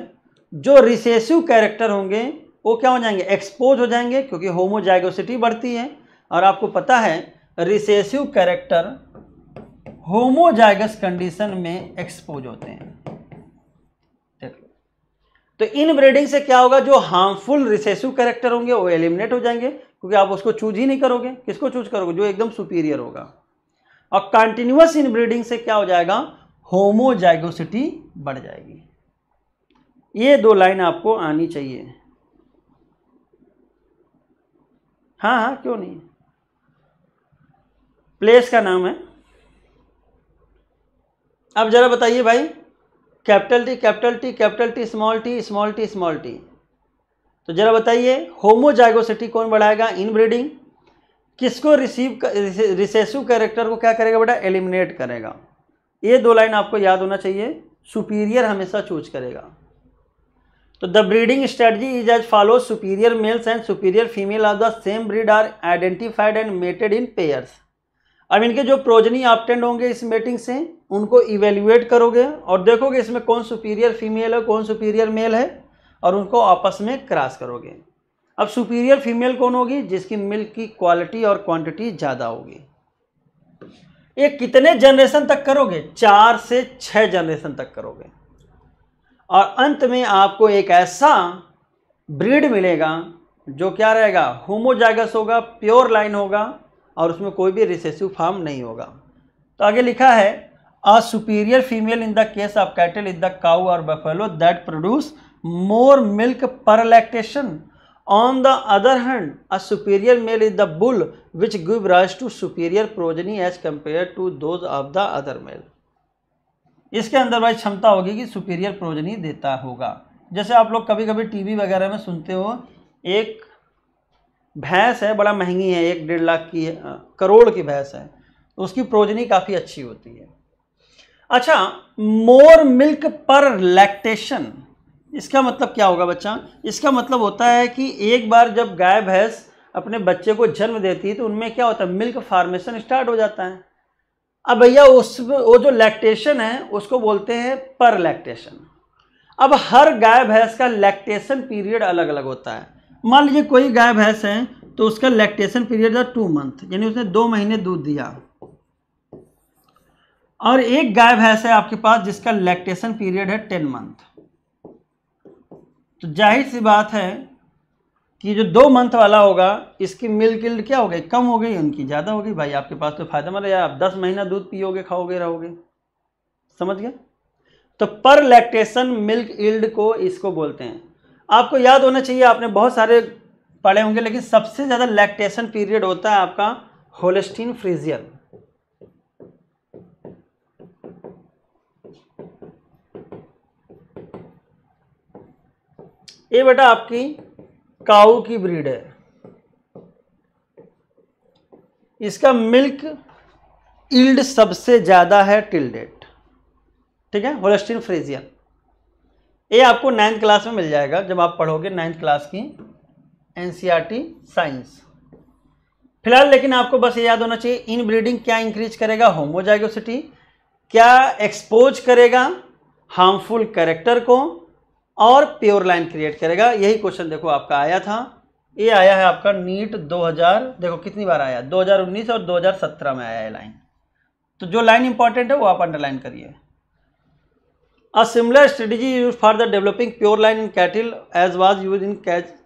जो रिसेसिव कैरेक्टर होंगे वो क्या हो जाएंगे एक्सपोज हो जाएंगे क्योंकि होमोजाइगोसिटी बढ़ती है और आपको पता है रिसेसिव कैरेक्टर होमोजाइगस कंडीशन में एक्सपोज होते हैं तो इन ब्रीडिंग से क्या होगा जो हार्मफुल रिसेसिव कैरेक्टर होंगे वो एलिमिनेट हो जाएंगे क्योंकि आप उसको चूज ही नहीं करोगे किसको चूज करोगे जो एकदम सुपीरियर होगा और कंटिन्यूस इन ब्रीडिंग से क्या हो जाएगा होमोजाइगोसिटी बढ़ जाएगी ये दो लाइन आपको आनी चाहिए हाँ हाँ क्यों नहीं प्लेस का नाम है अब ज़रा बताइए भाई capital T capital T capital T small T small T small T तो ज़रा बताइए होमोजाइगोसिटी कौन बढ़ाएगा इनब्रीडिंग किसको रिसीव रिसेसिव कैरेक्टर को क्या करेगा बेटा एलिमिनेट करेगा ये दो लाइन आपको याद होना चाहिए सुपीरियर हमेशा चूज करेगा तो the breeding strategy is as follow superior males and superior female of the same breed are identified and mated in pairs अब इनके जो प्रोजनी ऑप्टेंड होंगे इस मेटिंग से उनको इवेल्युएट करोगे और देखोगे इसमें कौन सुपीरियर फीमेल है कौन सुपीरियर मेल है और उनको आपस में क्रॉस करोगे अब सुपीरियर फीमेल कौन होगी जिसकी मिल्क की क्वालिटी और क्वांटिटी ज़्यादा होगी ये कितने जनरेशन तक करोगे चार से छः जनरेशन तक करोगे और अंत में आपको एक ऐसा ब्रीड मिलेगा जो क्या रहेगा होमोजाइगस होगा प्योर लाइन होगा और उसमें कोई भी रिसेसिव फॉर्म नहीं होगा तो आगे लिखा है a superior female in the case of cattle is the cow और buffalo that produce more milk per lactation on the other hand a superior male is the bull which give rise to superior progeny as compared to those of the other male इसके अंदर wise क्षमता होगी कि superior progeny देता होगा जैसे आप लोग कभी कभी टीवी वगैरह में सुनते हो एक भैंस है बड़ा महंगी है एक डेढ़ लाख की करोड़ की भैंस है तो उसकी प्रोजनी काफ़ी अच्छी होती है अच्छा मोर मिल्क पर लैक्टेशन इसका मतलब क्या होगा बच्चा इसका मतलब होता है कि एक बार जब गाय भैंस अपने बच्चे को जन्म देती है तो उनमें क्या होता है मिल्क फार्मेशन स्टार्ट हो जाता है अब भैया उस वो जो लैक्टेशन है उसको बोलते हैं पर लैक्टेशन अब हर गाय भैंस का लैक्टेशन पीरियड अलग अलग होता है मान लीजिए कोई गाय भैंस है तो उसका लैक्टेशन पीरियड था टू मंथ यानी उसने दो महीने दूध दिया और एक गाय भैंस है आपके पास जिसका लैक्टेशन पीरियड है टेन मंथ तो जाहिर सी बात है कि जो दो मंथ वाला होगा इसकी मिल्क गिल्ड क्या हो गई कम हो गई उनकी ज़्यादा हो गई भाई आपके पास तो फायदा मतलब आप दस महीना दूध पियोगे खाओगे रहोगे समझ गए तो पर लैक्टेशन मिल्क इल्ड को इसको बोलते हैं आपको याद होना चाहिए आपने बहुत सारे पढ़े होंगे लेकिन सबसे ज़्यादा लैक्टेशन पीरियड होता है आपका होलेस्टीन फ्रीजियल ये बेटा आपकी काऊ की ब्रीड है इसका मिल्क इल्ड सबसे ज़्यादा है टिल डेट ठीक है होलेस्टीन फ्रेजियन ये आपको नाइन्थ क्लास में मिल जाएगा जब आप पढ़ोगे नाइन्थ क्लास की एन साइंस e फिलहाल लेकिन आपको बस ये याद होना चाहिए इन ब्रीडिंग क्या इंक्रीज करेगा होमोजाइगोसिटी क्या एक्सपोज करेगा हार्मफुल कैरेक्टर को और प्योर लाइन क्रिएट करेगा यही क्वेश्चन देखो आपका आया था ये आया है आपका नीट 2000 देखो कितनी बार आया 2019 और 2017 में आया है लाइन तो जो लाइन इंपॉर्टेंट है वो आप अंडरलाइन करिए A similar strategy used for the developing pure line in cattle as was used in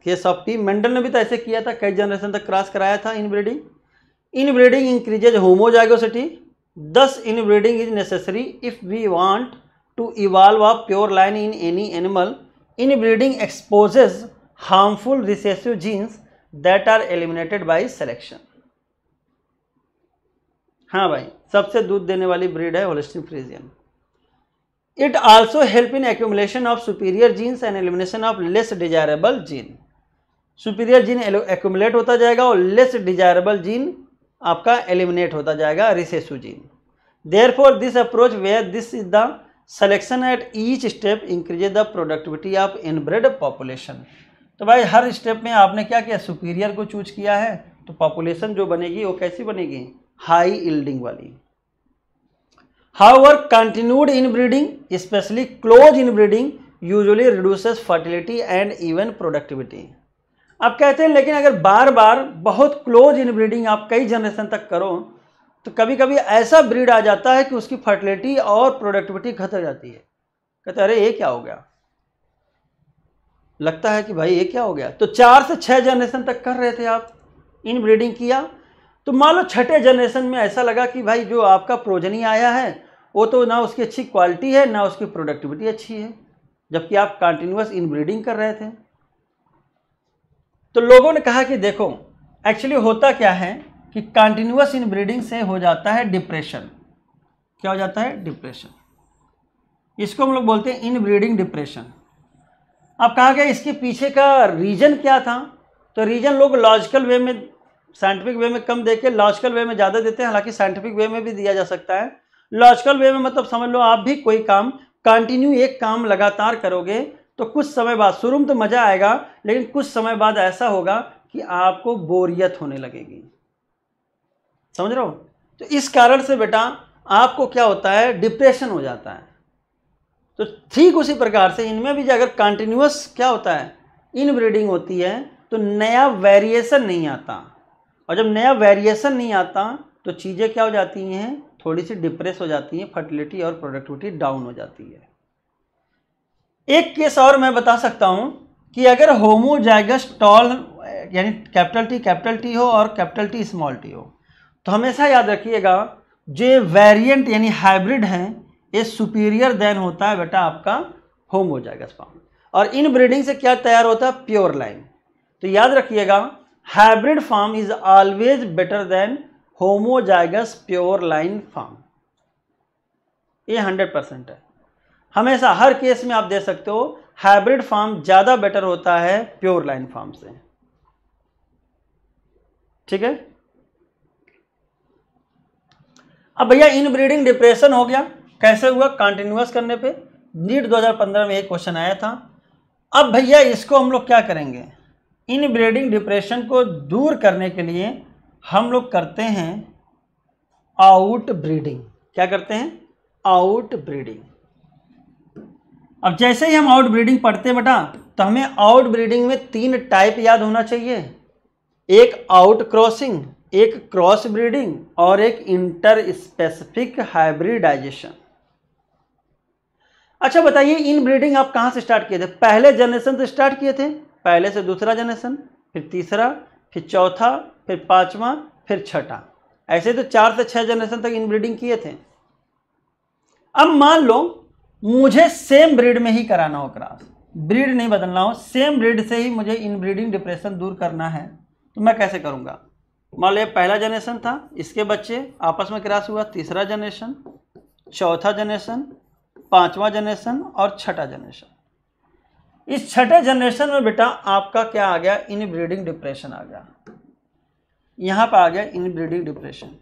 case of tea. Mendel ने भी तो ऐसे किया था कई जनरेशन तक क्रॉस कराया था inbreeding inbreeding increases homozygosity thus inbreeding is necessary if we want to evolve a pure line in any animal inbreeding exposes harmful recessive genes that are eliminated by selection हाँ भाई सबसे दूध देने वाली breed है Holstein Friesian it also help in accumulation of superior genes and elimination of less desirable gene superior gene accumulate होता जाएगा और लेस डिजायरेबल जीन आपका एलिमिनेट होता जाएगा recessive gene therefore this approach where this is the selection at each step increase the productivity of inbred population तो भाई हर step में आपने क्या किया सुपीरियर को चूज किया है तो पॉपुलेशन जो बनेगी वो कैसी बनेगी हाई इल्डिंग वाली However, continued inbreeding, especially close inbreeding, usually reduces fertility and even productivity. आप कहते हैं लेकिन अगर बार बार बहुत क्लोज इनब्रीडिंग आप कई जनरेशन तक करो तो कभी कभी ऐसा ब्रीड आ जाता है कि उसकी फर्टिलिटी और प्रोडक्टिविटी खतर जाती है कहते अरे ये क्या हो गया लगता है कि भाई ये क्या हो गया तो चार से छह जनरेशन तक कर रहे थे आप इनब्रीडिंग किया तो मान लो छठे जनरेशन में ऐसा लगा कि भाई जो आपका प्रोजनी आया है वो तो ना उसकी अच्छी क्वालिटी है ना उसकी प्रोडक्टिविटी अच्छी है जबकि आप कंटिन्यूस इनब्रीडिंग कर रहे थे तो लोगों ने कहा कि देखो एक्चुअली होता क्या है कि कंटिन्यूस इनब्रीडिंग से हो जाता है डिप्रेशन क्या हो जाता है डिप्रेशन इसको हम लोग बोलते हैं इनब्रीडिंग डिप्रेशन अब कहा गया इसके पीछे का रीज़न क्या था तो रीज़न लोग लॉजिकल वे में साइंटिफिक वे में कम देके लॉजिकल वे में ज़्यादा देते हैं हालांकि साइंटिफिक वे में भी दिया जा सकता है लॉजिकल वे में मतलब समझ लो आप भी कोई काम कंटिन्यू एक काम लगातार करोगे तो कुछ समय बाद शुरू में तो मज़ा आएगा लेकिन कुछ समय बाद ऐसा होगा कि आपको बोरियत होने लगेगी समझ रहे हो तो इस कारण से बेटा आपको क्या होता है डिप्रेशन हो जाता है तो ठीक उसी प्रकार से इनमें भी अगर कंटिन्यूस क्या होता है इनब्रीडिंग होती है तो नया वेरिएशन नहीं आता और जब नया वेरिएशन नहीं आता तो चीज़ें क्या हो जाती हैं थोड़ी सी डिप्रेस हो जाती हैं फर्टिलिटी और प्रोडक्टिविटी डाउन हो जाती है एक केस और मैं बता सकता हूं कि अगर होमोजाइगस टॉल यानी कैपिटल टी कैपिटल टी हो और कैपिटल टी स्मॉल टी हो तो हमेशा याद रखिएगा जो वेरिएंट यानी हाइब्रिड हैं ये सुपीरियर देन होता है बेटा आपका होमोजाइगस फॉर्म और इन ब्रीडिंग से क्या तैयार होता है प्योर लाइन तो याद रखिएगा hybrid farm is always better than homozygous pure line farm ये हंड्रेड परसेंट है हमेशा हर केस में आप दे सकते हो हाइब्रिड फार्म ज़्यादा बेटर होता है प्योर लाइन फार्म से ठीक है अब भैया इनब्रीडिंग डिप्रेशन हो गया कैसे हुआ कंटिन्यूस करने पे नीट 2015 में एक क्वेश्चन आया था अब भैया इसको हम लोग क्या करेंगे इन ब्रीडिंग डिप्रेशन को दूर करने के लिए हम लोग करते हैं आउट ब्रीडिंग क्या करते हैं आउट ब्रीडिंग अब जैसे ही हम आउट ब्रीडिंग पढ़ते हैं बेटा तो हमें आउट ब्रीडिंग में तीन टाइप याद होना चाहिए एक आउट क्रॉसिंग एक क्रॉस ब्रीडिंग और एक इंटर स्पेसिफिक हाइब्रिडाइजेशन अच्छा बताइए इन ब्रीडिंग आप कहां से स्टार्ट किए थे पहले जनरेशन से स्टार्ट किए थे पहले से दूसरा जनरेशन फिर तीसरा फिर चौथा फिर पाँचवा फिर छठा ऐसे तो चार से छः जनरेशन तक इनब्रीडिंग किए थे अब मान लो मुझे सेम ब्रीड में ही कराना हो क्रॉस ब्रीड नहीं बदलना हो सेम ब्रीड से ही मुझे इनब्रीडिंग डिप्रेशन दूर करना है तो मैं कैसे करूँगा मान लो पहला जनरेशन था इसके बच्चे आपस में क्रॉस हुआ तीसरा जनरेशन चौथा जनरेशन पांचवा जनरेशन और छठा जनरेशन इस छठे जनरेशन में बेटा आपका क्या आ गया इन ब्रीडिंग डिप्रेशन आ गया यहां पर आ गया इन ब्रीडिंग डिप्रेशन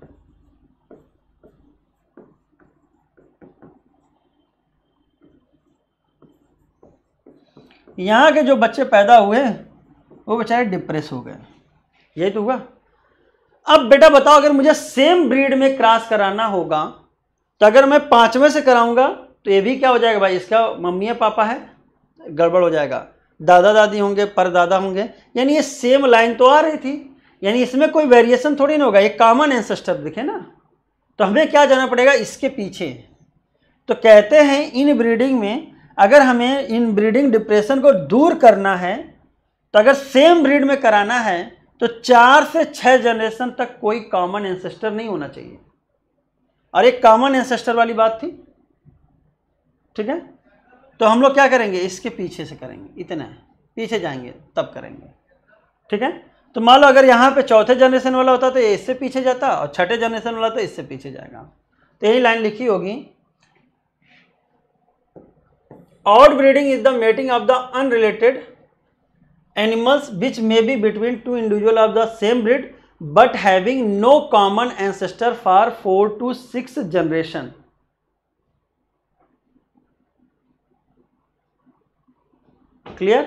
यहां के जो बच्चे पैदा हुए वो बेचारे डिप्रेस हो गए यही तो हुआ अब बेटा बताओ अगर मुझे सेम ब्रीड में क्रॉस कराना होगा तो अगर मैं पांचवें से कराऊंगा तो ये भी क्या हो जाएगा भाई इसका मम्मी है पापा है गड़बड़ हो जाएगा दादा दादी होंगे पर दादा होंगे यानी ये सेम लाइन तो आ रही थी यानी इसमें कोई वेरिएशन थोड़ी ना होगा ये कॉमन एंसेस्टर दिखे ना तो हमें क्या जाना पड़ेगा इसके पीछे तो कहते हैं इन ब्रीडिंग में अगर हमें इन ब्रीडिंग डिप्रेशन को दूर करना है तो अगर सेम ब्रीड में कराना है तो चार से छः जनरेशन तक कोई कॉमन एंसेस्टर नहीं होना चाहिए और एक कॉमन एंसेस्टर वाली बात थी ठीक है तो हम लोग क्या करेंगे इसके पीछे से करेंगे इतना है पीछे जाएंगे तब करेंगे ठीक है तो मान लो अगर यहाँ पे चौथे जनरेशन वाला होता तो इससे पीछे जाता और छठे जनरेशन वाला तो इससे पीछे जाएगा तो यही लाइन लिखी होगी out breeding is the mating of the unrelated animals which may be between two individual of the same breed but having no common ancestor for four to six generation clear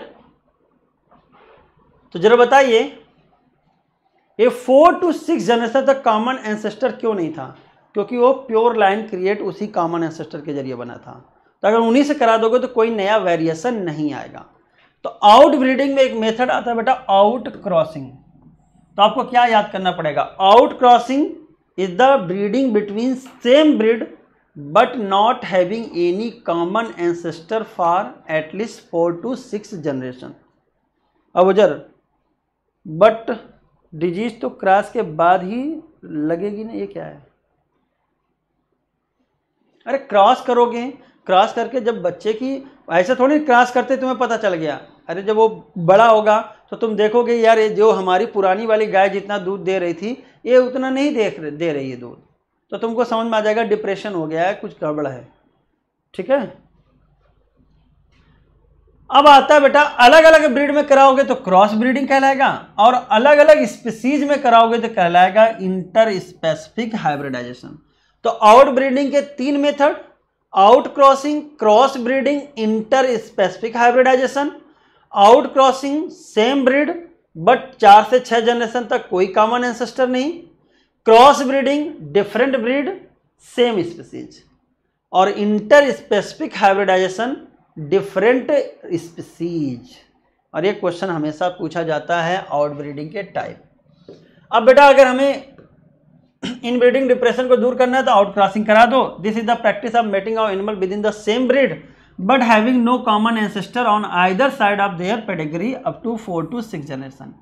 तो जरा बताइए ये four to six generation तक common ancestor क्यों नहीं था क्योंकि वो प्योर लाइन क्रिएट उसी कॉमन एंसेस्टर के जरिए बना था तो अगर उन्हीं से करा दोगे तो कोई नया वेरिएशन नहीं आएगा तो आउट ब्रीडिंग में एक मेथड आता है बेटा आउट क्रॉसिंग तो आपको क्या याद करना पड़ेगा out crossing is the breeding between same breed but not having any common ancestor for at least four to six generation अब उजर बट डिजीज तो क्रॉस के बाद ही लगेगी ना ये क्या है अरे क्रॉस करोगे क्रॉस करके जब बच्चे की ऐसे थोड़ी क्रॉस करते तुम्हें पता चल गया अरे जब वो बड़ा होगा तो तुम देखोगे यार ये जो हमारी पुरानी वाली गाय जितना दूध दे रही थी ये उतना नहीं देख दे रही है दूध तो तुमको समझ में आ जाएगा डिप्रेशन हो गया है कुछ गड़बड़ है ठीक है अब आता है बेटा अलग अलग ब्रीड में कराओगे तो क्रॉस ब्रीडिंग कहलाएगा और अलग अलग स्पीसीज में कराओगे तो कहलाएगा इंटर स्पेसिफिक हाइब्रिडाइजेशन तो आउट ब्रीडिंग के तीन method out crossing cross breeding interspecific hybridisation out crossing same breed but चार से छह जनरेशन तक कोई कॉमन एंसेस्टर नहीं cross breeding different breed same species और interspecific hybridisation different species और ये क्वेश्चन हमेशा पूछा जाता है आउट ब्रीडिंग के टाइप अब बेटा अगर हमें इन ब्रीडिंग डिप्रेशन को दूर करना है तो आउट क्रॉसिंग करा दो this is the practice of mating of animal within the same breed but having no common ancestor on either side of their pedigree up to four to six generation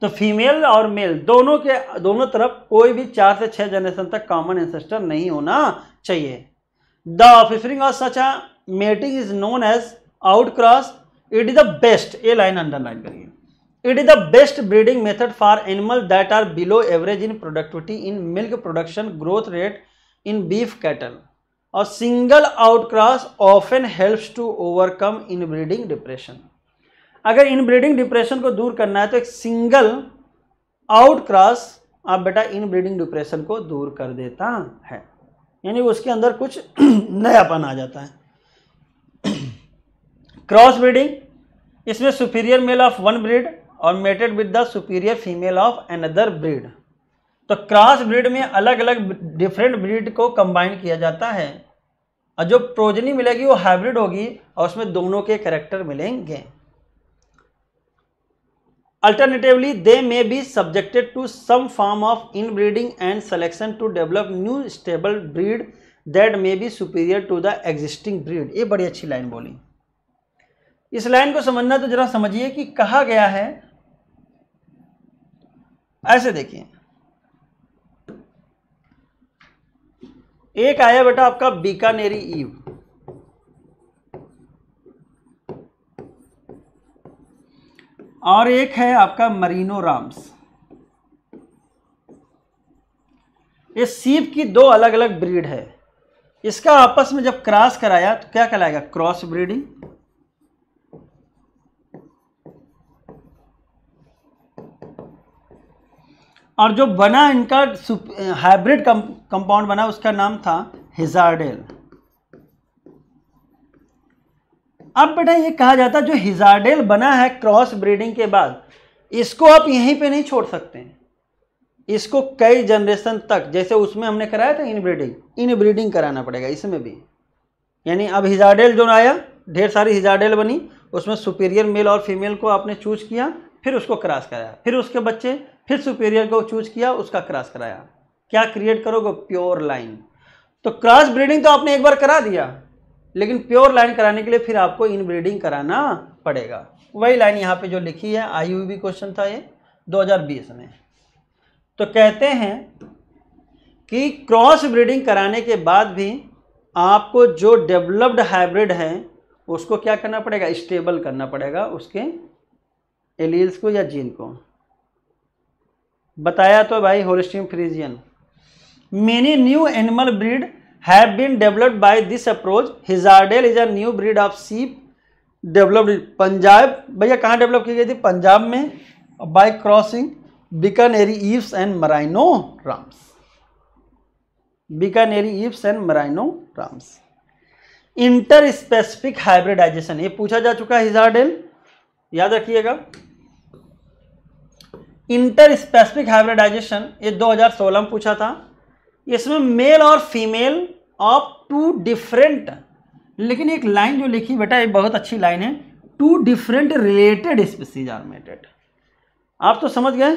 तो female और male दोनों के दोनों तरफ कोई भी चार से छह जनरेशन तक कॉमन एंसेस्टर नहीं होना चाहिए the offspring of such mating is known as out cross it is the best ए लाइन अंडरलाइन करिए it is the best breeding method for animal that are below average in productivity in milk production growth rate in beef cattle और single outcross of often helps to overcome inbreeding depression अगर inbreeding depression को दूर करना है तो एक single out cross आप बेटा इन ब्रीडिंग डिप्रेशन को दूर कर देता है यानी उसके अंदर कुछ नयापन आ जाता है क्रॉस ब्रीडिंग इसमें superior male of one breed और mated with the superior female of another breed तो क्रॉस ब्रीड में अलग अलग डिफरेंट ब्रीड को कंबाइन किया जाता है और जो प्रोजनी मिलेगी वो हाइब्रिड होगी और उसमें दोनों के करेक्टर मिलेंगे Alternatively, they may be subjected to some form of inbreeding and selection to develop new stable breed that may be superior to the existing breed. ये बड़ी अच्छी लाइन बोली इस लाइन को समझना तो जरा समझिए कि कहा गया है ऐसे देखिए एक आया बेटा आपका बीकानेरी ईव और एक है आपका मरीनो राम्स ये सीप की दो अलग अलग ब्रीड है इसका आपस में जब क्रॉस कराया तो क्या कहलाएगा क्रॉस ब्रीडिंग और जो बना इनका हाइब्रिड कंपाउंड बना उसका नाम था हिजार्डेल अब बेटा ये कहा जाता है जो हिजारडेल बना है क्रॉस ब्रीडिंग के बाद इसको आप यहीं पे नहीं छोड़ सकते हैं इसको कई जनरेशन तक जैसे उसमें हमने कराया था इन ब्रीडिंग इन ब्रीडिंग कराना पड़ेगा इसमें भी यानी अब हिजारडेल जो आया ढेर सारी हिजारडेल बनी उसमें सुपीरियर मेल और फीमेल को आपने चूज किया फिर उसको क्रॉस कराया फिर उसके बच्चे फिर सुपीरियर को चूज किया उसका क्रॉस कराया क्या क्रिएट करोगे प्योर लाइन तो क्रॉस ब्रीडिंग तो आपने एक बार करा दिया लेकिन प्योर लाइन कराने के लिए फिर आपको इनब्रीडिंग कराना पड़ेगा वही लाइन यहाँ पे जो लिखी है आई यू बी क्वेश्चन था ये 2020 में तो कहते हैं कि क्रॉस ब्रीडिंग कराने के बाद भी आपको जो डेवलप्ड हाइब्रिड है उसको क्या करना पड़ेगा स्टेबल करना पड़ेगा उसके एलील्स को या जीन को बताया तो भाई Holstein Friesian many new animal breed have been developed by this approach Hisardale is a new breed of sheep developed Punjab भैया कहाँ डेवलप की गई थी पंजाब में by crossing Bikaneri ewes and Merino rams Bikaneri ewes and Merino rams interspecific hybridisation ये पूछा जा चुका है हिजारडेल याद रखिएगा इंटर स्पेसिफिक हाइब्रिडाइजेशन ये 2016 में पूछा था इसमें मेल और फीमेल ऑफ टू डिफरेंट लेकिन एक लाइन जो लिखी बेटा ये बहुत अच्छी लाइन है two different related species are mated आप तो समझ गए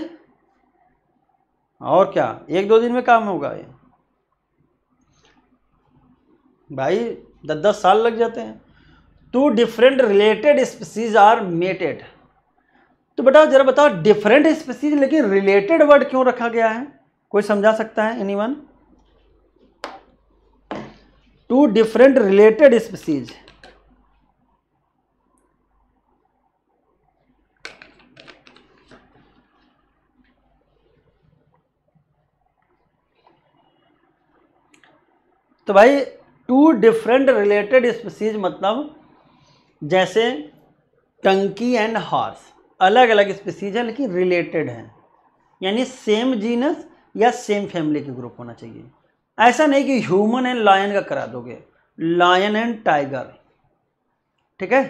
और क्या एक दो दिन में काम होगा ये भाई दस दस साल लग जाते हैं two different related species are mated तो बेटा जरा बताओ डिफरेंट स्पीसीज लेकिन रिलेटेड वर्ड क्यों रखा गया है कोई समझा सकता है anyone two different related species तो भाई टू डिफरेंट रिलेटेड स्पीसीज मतलब जैसे टंकी एंड हॉर्स अलग अलग स्पीसीज है लेकिन रिलेटेड हैं यानी सेम जीनस या सेम फैमिली के ग्रुप होना चाहिए ऐसा नहीं कि ह्यूमन एंड लायन का करा दोगे लायन एंड टाइगर ठीक है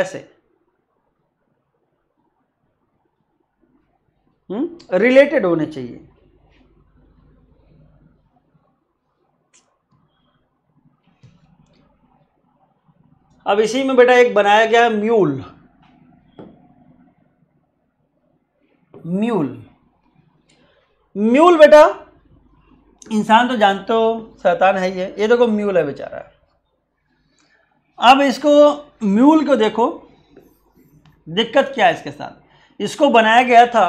ऐसे हम्म? रिलेटेड होने चाहिए अब इसी में बेटा एक बनाया गया म्यूल म्यूल म्यूल बेटा इंसान तो जानते हो शैतान है ही है ये देखो म्यूल है बेचारा अब इसको म्यूल को देखो दिक्कत क्या है इसके साथ इसको बनाया गया था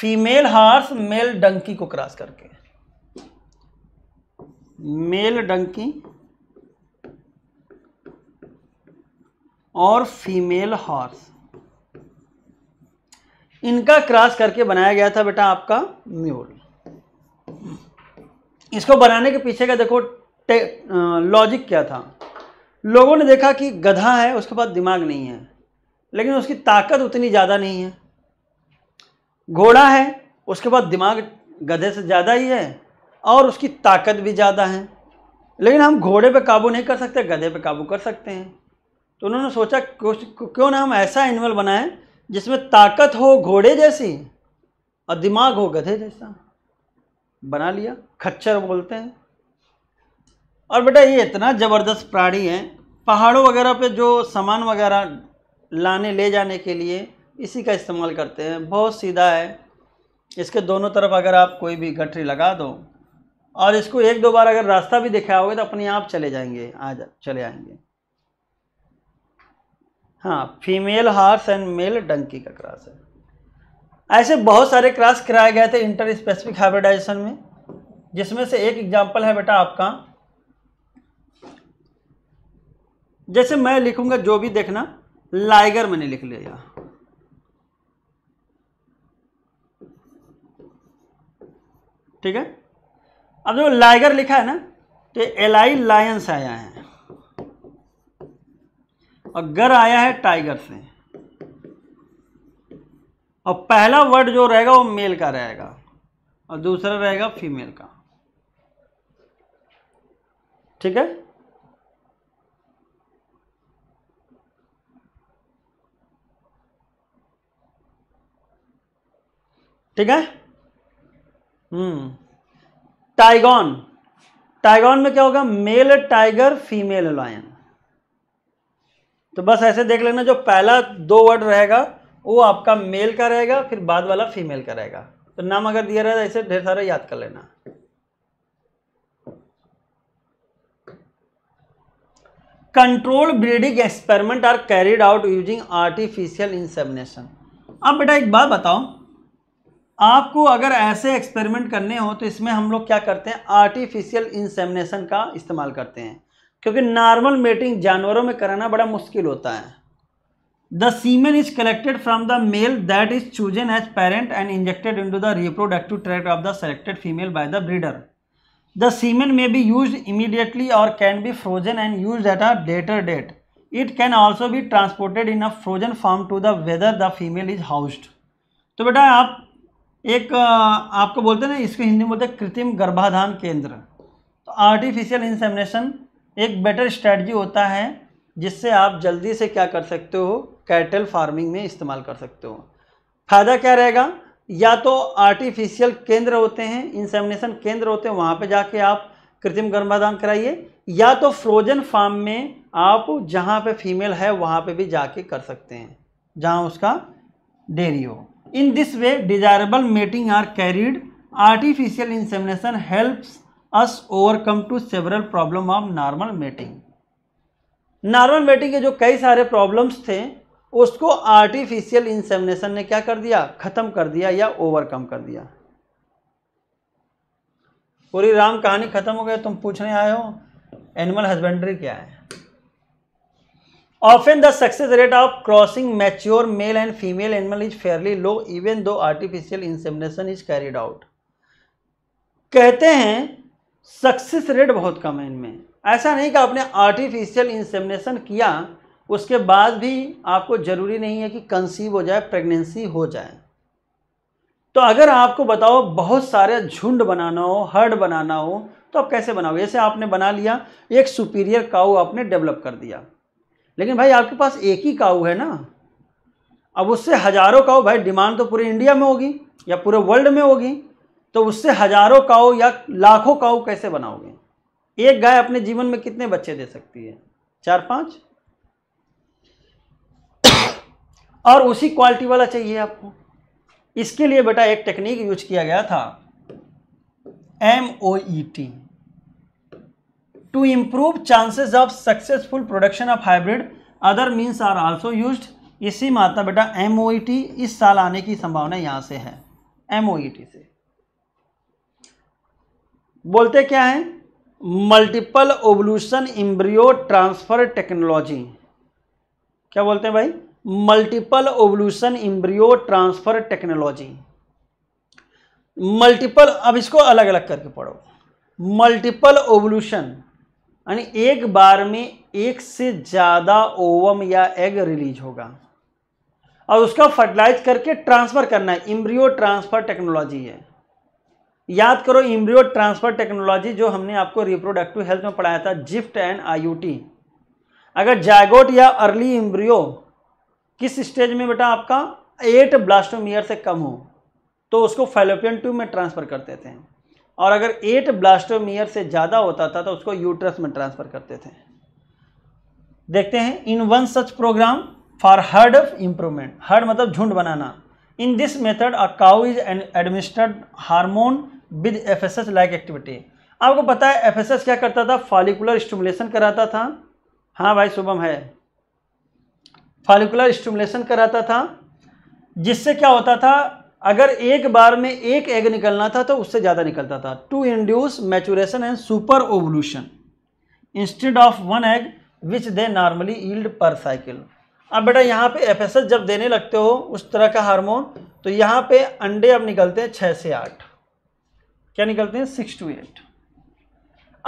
फीमेल हार्स मेल डंकी को क्रॉस करके मेल डंकी और फीमेल हॉर्स इनका क्रॉस करके बनाया गया था बेटा आपका म्यूल इसको बनाने के पीछे का देखो लॉजिक क्या था लोगों ने देखा कि गधा है उसके पास दिमाग नहीं है लेकिन उसकी ताकत उतनी ज़्यादा नहीं है घोड़ा है उसके पास दिमाग गधे से ज़्यादा ही है और उसकी ताकत भी ज़्यादा है लेकिन हम घोड़े पे काबू नहीं कर सकते गधे पे काबू कर सकते हैं तो उन्होंने सोचा क्यों ना हम ऐसा एनिमल बनाएं जिसमें ताकत हो घोड़े जैसी और दिमाग हो गधे जैसा बना लिया खच्चर बोलते हैं और बेटा ये इतना ज़बरदस्त प्राणी है पहाड़ों वगैरह पे जो सामान वगैरह लाने ले जाने के लिए इसी का इस्तेमाल करते हैं बहुत सीधा है इसके दोनों तरफ अगर आप कोई भी गठरी लगा दो और इसको एक दो बार अगर रास्ता भी दिखाओगे तो अपने आप चले जाएंगे आ जा चले आएंगे हाँ female horse and male donkey का क्रॉस है ऐसे बहुत सारे क्लास कराए गए थे इंटर स्पेसिफिक हाइब्रिडाइजेशन में जिसमें से एक एग्जाम्पल है बेटा आपका जैसे मैं लिखूंगा जो भी देखना लाइगर मैंने लिख लिया ठीक है अब जो लाइगर लिखा है ना तो एल आई लायंस आया है और गर आया है टाइगर से और पहला वर्ड जो रहेगा वो मेल का रहेगा और दूसरा रहेगा फीमेल का ठीक है ठीक है हम्म टाइगॉन टाइगॉन में क्या होगा मेल टाइगर फीमेल लायन तो बस ऐसे देख लेना जो पहला दो वर्ड रहेगा वो आपका मेल का रहेगा फिर बाद वाला फीमेल का रहेगा तो नाम अगर दिया रहा ऐसे ढेर सारा याद कर लेना control breeding experiment are carried out using artificial insemination अब बेटा एक बात बताओ आपको अगर ऐसे एक्सपेरिमेंट करने हो तो इसमें हम लोग क्या करते हैं आर्टिफिशियल इंसेमिनेशन का इस्तेमाल करते हैं क्योंकि नॉर्मल मेटिंग जानवरों में कराना बड़ा मुश्किल होता है the semen is collected from the male that is chosen as parent and injected into the reproductive tract of the selected female by the breeder the semen may be use immediately और can be frozen and use at a later date it can also be transported in a frozen form to the whether the female is housed तो बेटा आप एक आपको बोलते हैं ना इसको हिंदी में बोलते हैं कृत्रिम गर्भाधान केंद्र तो आर्टिफिशियल इंसेमिनेशन एक बेटर स्ट्रैटी होता है जिससे आप जल्दी से क्या कर सकते हो कैटल फार्मिंग में इस्तेमाल कर सकते हो फ़ायदा क्या रहेगा या तो आर्टिफिशियल केंद्र होते हैं इंसेमिनेशन केंद्र होते हैं वहाँ पे जाके आप कृत्रिम गर्भाधान कराइए या तो फ्रोजन फार्म में आप जहाँ पे फीमेल है वहाँ पे भी जाके कर सकते हैं जहाँ उसका डेयरी हो in this way desirable mating are carried artificial insemination helps us overcome to several problem of normal mating normal mating के जो कई सारे प्रॉब्लम्स थे उसको आर्टिफिशियल इंसेमिनेशन ने क्या कर दिया ख़त्म कर दिया या ओवरकम कर दिया पूरी राम कहानी ख़त्म हो गई तुम पूछने आए हो एनिमल हस्बेंड्री क्या है often the success rate of crossing mature male and female animal is fairly low even though artificial insemination is carried out कहते हैं सक्सेस रेट बहुत कम है इनमें ऐसा नहीं कि आपने आर्टिफिशियल इंसेमिनेशन किया उसके बाद भी आपको ज़रूरी नहीं है कि कंसीव हो जाए प्रेगनेंसी हो जाए तो अगर आपको बताओ बहुत सारे झुंड बनाना हो हर्ड बनाना हो तो आप कैसे बनाओगे जैसे आपने बना लिया एक सुपीरियर काऊ आपने डेवलप कर दिया लेकिन भाई आपके पास एक ही काऊ है ना अब उससे हज़ारों काऊ भाई डिमांड तो पूरे इंडिया में होगी या पूरे वर्ल्ड में होगी तो उससे हज़ारों काऊ या लाखों काऊ कैसे बनाओगे एक गाय अपने जीवन में कितने बच्चे दे सकती है चार पाँच और उसी क्वालिटी वाला चाहिए आपको इसके लिए बेटा एक टेक्निक यूज किया गया था M O E T to improve chances of successful production of hybrid other means are also use इसी मात्रा बेटा एम ओ ई टी इस साल आने की संभावना यहाँ से है एम ओ ई टी से बोलते क्या है multiple ovulation embryo transfer technology क्या बोलते हैं भाई multiple ovulation embryo transfer technology multiple अब इसको अलग अलग करके पढ़ो मल्टीपल ओवल्यूशन यानी एक बार में एक से ज़्यादा ओवम या एग रिलीज होगा और उसका फर्टिलाइज करके ट्रांसफ़र करना है इम्ब्रियो ट्रांसफ़र टेक्नोलॉजी है याद करो इम्ब्रियो ट्रांसफ़र टेक्नोलॉजी जो हमने आपको रिप्रोडक्टिव हेल्थ में पढ़ाया था जिफ्ट एंड टी अगर जायगोट या अर्ली इम्ब्रियो किस स्टेज में बेटा आपका एट ब्लास्टोमियर से कम हो तो उसको फेलोपियन ट्यूब में ट्रांसफ़र कर देते हैं और अगर एट ब्लास्टोमियर से ज़्यादा होता था तो उसको यूट्रस में ट्रांसफ़र करते थे देखते हैं in one such program for herd of improvement herd मतलब झुंड बनाना in this method a cow is administered hormone with F S S like activity आपको पता है एफ एस एस क्या करता था फॉलिकुलर स्टिमुलेशन कराता था हाँ भाई शुभम है फॉलिकुलर स्टिमुलेशन कराता था जिससे क्या होता था अगर एक बार में एक एग निकलना था तो उससे ज़्यादा निकलता था to induce maturation and super ovulation instead of one egg which they normally yield per cycle अब बेटा यहाँ पे एफ जब देने लगते हो उस तरह का हार्मोन तो यहाँ पे अंडे अब निकलते हैं छः से आठ क्या निकलते हैं सिक्स टू एट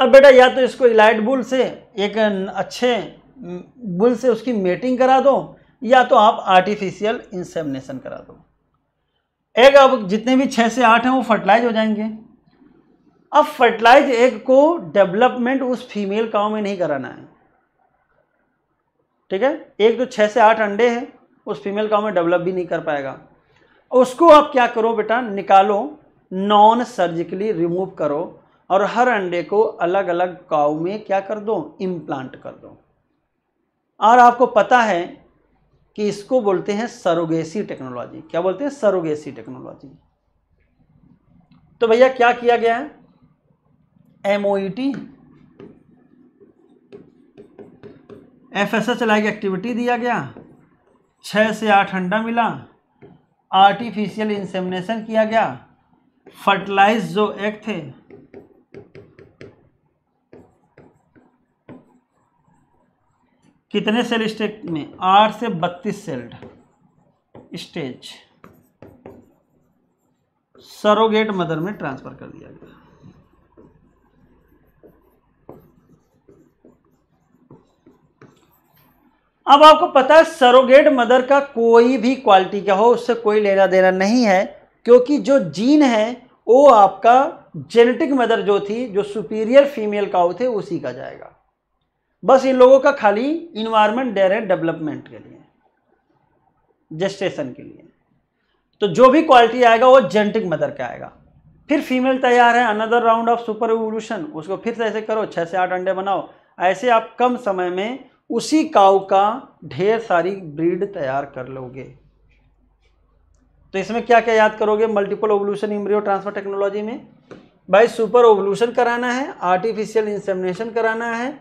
अब बेटा या तो इसको इलाइट बुल से एक अच्छे बुल से उसकी मेटिंग करा दो या तो आप आर्टिफिशियल इंसेमिनेशन करा दो एग अब जितने भी छः से आठ हैं वो फर्टिलाइज हो जाएंगे अब फर्टिलाइज एग को डेवलपमेंट उस फीमेल काउ में नहीं कराना है ठीक है एक तो छः से आठ अंडे हैं उस फीमेल काउ में डेवलप भी नहीं कर पाएगा उसको आप क्या करो बेटा निकालो नॉन सर्जिकली रिमूव करो और हर अंडे को अलग अलग काउ में क्या कर दो इम्प्लांट कर दो और आपको पता है कि इसको बोलते हैं सरोगेसी टेक्नोलॉजी क्या बोलते हैं सरोगेसी टेक्नोलॉजी तो भैया क्या किया गया है M O T F S H like activity दिया गया छः से आठ अंडा मिला आर्टिफिशियल इंसेमिनेशन किया गया फर्टिलाइज जो एक्ट थे कितने सेल स्टेट में आठ से बत्तीस सेल्ड स्टेज सरोगेट मदर में ट्रांसफर कर दिया गया अब आपको पता है सरोगेट मदर का कोई भी क्वालिटी का हो उससे कोई लेना देना नहीं है क्योंकि जो जीन है वो आपका जेनेटिक मदर जो थी जो सुपीरियर फीमेल का हो थे उसी का जाएगा बस इन लोगों का खाली इन्वायरमेंट दे रहे हैं डेवलपमेंट के लिए जेस्टेशन के लिए तो जो भी क्वालिटी आएगा वो जेनेटिक मदर का आएगा फिर फीमेल तैयार है another round of super ovulation उसको फिर से ऐसे करो छः से आठ अंडे बनाओ ऐसे आप कम समय में उसी काउ का ढेर सारी ब्रीड तैयार कर लोगे तो इसमें क्या क्या याद करोगे multiple ovulation embryo transfer technology में भाई सुपर ओवल्यूशन कराना है आर्टिफिशियल इंसेमिनेशन कराना है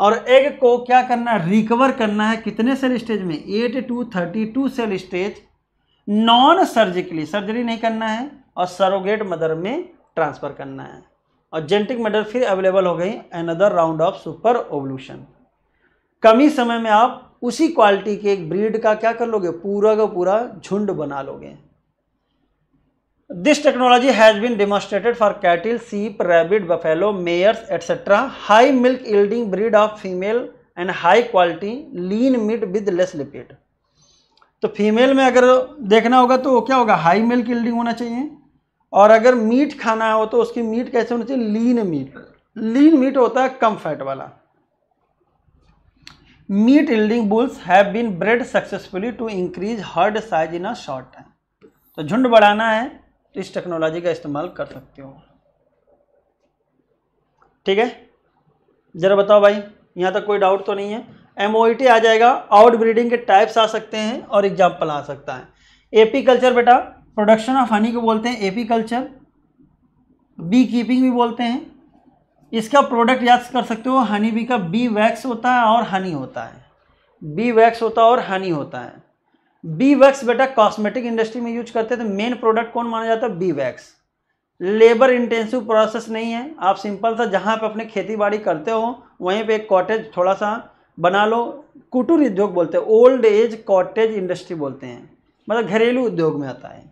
और एग को क्या करना है रिकवर करना है कितने सेल स्टेज में eight to thirty two cell stage non surgically surgery नहीं करना है और सरोगेट मदर में ट्रांसफ़र करना है और जेनेटिक मदर फिर अवेलेबल हो गई another round of super ovulation कम ही समय में आप उसी क्वालिटी के एक ब्रीड का क्या कर लोगे पूरा का पूरा झुंड बना लोगे this technology has been demonstrated for cattle sheep rabbit, buffalo mares etc. High milk yielding breed of female and high quality lean meat with less lipid तो फीमेल में अगर देखना होगा तो वो क्या होगा हाई मिल्क इल्डिंग होना चाहिए और अगर मीट खाना हो तो उसकी मीट कैसे होनी चाहिए लीन मीट लीन मीट होता है कम फैट वाला meat yielding bulls have been bred successfully to increase herd size in a short time तो झुंड बढ़ाना है तो इस टेक्नोलॉजी का इस्तेमाल कर सकते हो ठीक है ज़रा बताओ भाई यहाँ तक कोई डाउट तो नहीं है एम e आ जाएगा आउट ब्रीडिंग के टाइप्स आ सकते हैं और एग्जाम्पल आ सकता है एपी कल्चर बेटा प्रोडक्शन ऑफ हनी को बोलते हैं एपी कल्चर बी कीपिंग भी बोलते हैं इसका प्रोडक्ट याद कर सकते हो हनी बी का बी वैक्स होता है और हनी होता है बी वैक्स होता है और हनी होता है बी वैक्स बेटा कॉस्मेटिक इंडस्ट्री में यूज करते हैं तो मेन प्रोडक्ट कौन माना जाता है bee wax labour intensive process नहीं है आप सिंपल सा जहाँ पे अपने खेती बाड़ी करते हो वहीं पे एक कॉटेज थोड़ा सा बना लो कुटुर उद्योग बोलते हैं ओल्ड एज कॉटेज इंडस्ट्री बोलते हैं मतलब घरेलू उद्योग में आता है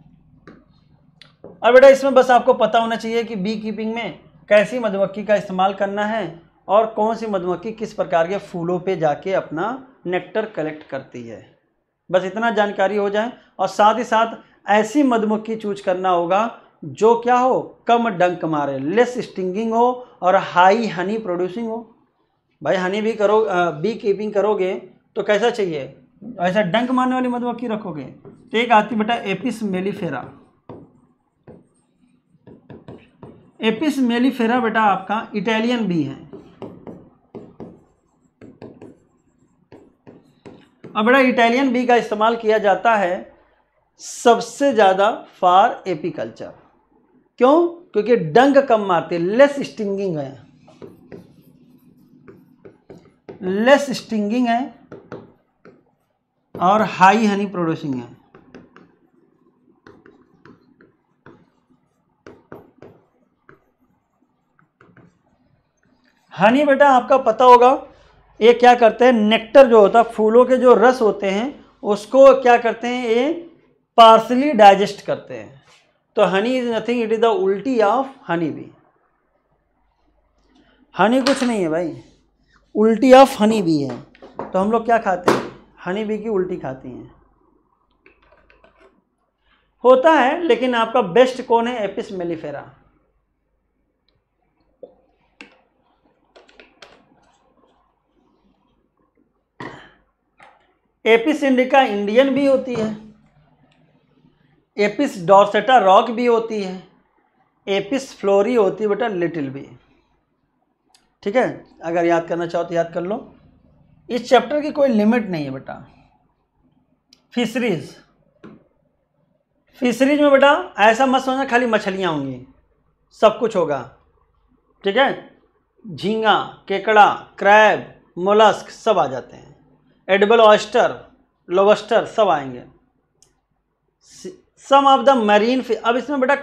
और बेटा इसमें बस आपको पता होना चाहिए कि बी कीपिंग में कैसी मधुमक्खी का इस्तेमाल करना है और कौन सी मधुमक्खी किस प्रकार के फूलों पे जाके अपना नेक्टर कलेक्ट करती है बस इतना जानकारी हो जाए और साथ ही साथ ऐसी मधुमक्खी चूज करना होगा जो क्या हो कम डंक मारे लेस स्टिंगिंग हो और हाई हनी प्रोड्यूसिंग हो भाई हनी भी करो बी कीपिंग करोगे तो कैसा चाहिए ऐसा डंक मारने वाली मधुमक्खी रखोगे तो एक आती बेटा एपिस मेलीफेरा एपिस मेलीफेरा बेटा आपका इटालियन बी है अब इटालियन बी का इस्तेमाल किया जाता है सबसे ज़्यादा फॉर एपिकल्चर क्यों क्योंकि डंग कम मारते लेस स्टिंगिंग है लेस स्टिंगिंग है और हाई हनी प्रोड्यूसिंग है हनी बेटा आपका पता होगा ये क्या करते हैं नेक्टर जो होता है फूलों के जो रस होते हैं उसको क्या करते हैं ये पार्सली डाइजेस्ट करते हैं तो honey is nothing it is the उल्टी ऑफ हनी बी हनी कुछ नहीं है भाई उल्टी ऑफ हनी बी है तो हम लोग क्या खाते हैं हनी बी की उल्टी खाती हैं होता है लेकिन आपका बेस्ट कौन है Apis mellifera Apis indica Indian भी होती है एपिस डॉर्सेटा रॉक भी होती है एपिस फ्लोरी होती है बेटा लिटिल भी ठीक है अगर याद करना चाहो तो याद कर लो इस चैप्टर की कोई लिमिट नहीं है बेटा फिशरीज फिशरीज में बेटा ऐसा मत समझना खाली मछलियाँ होंगी सब कुछ होगा ठीक है झींगा केकड़ा क्रैब मोलस्क सब आ जाते हैं एडबल ऑयस्टर लोबस्टर सब आएंगे some of the marine fish अब इसमें बेटा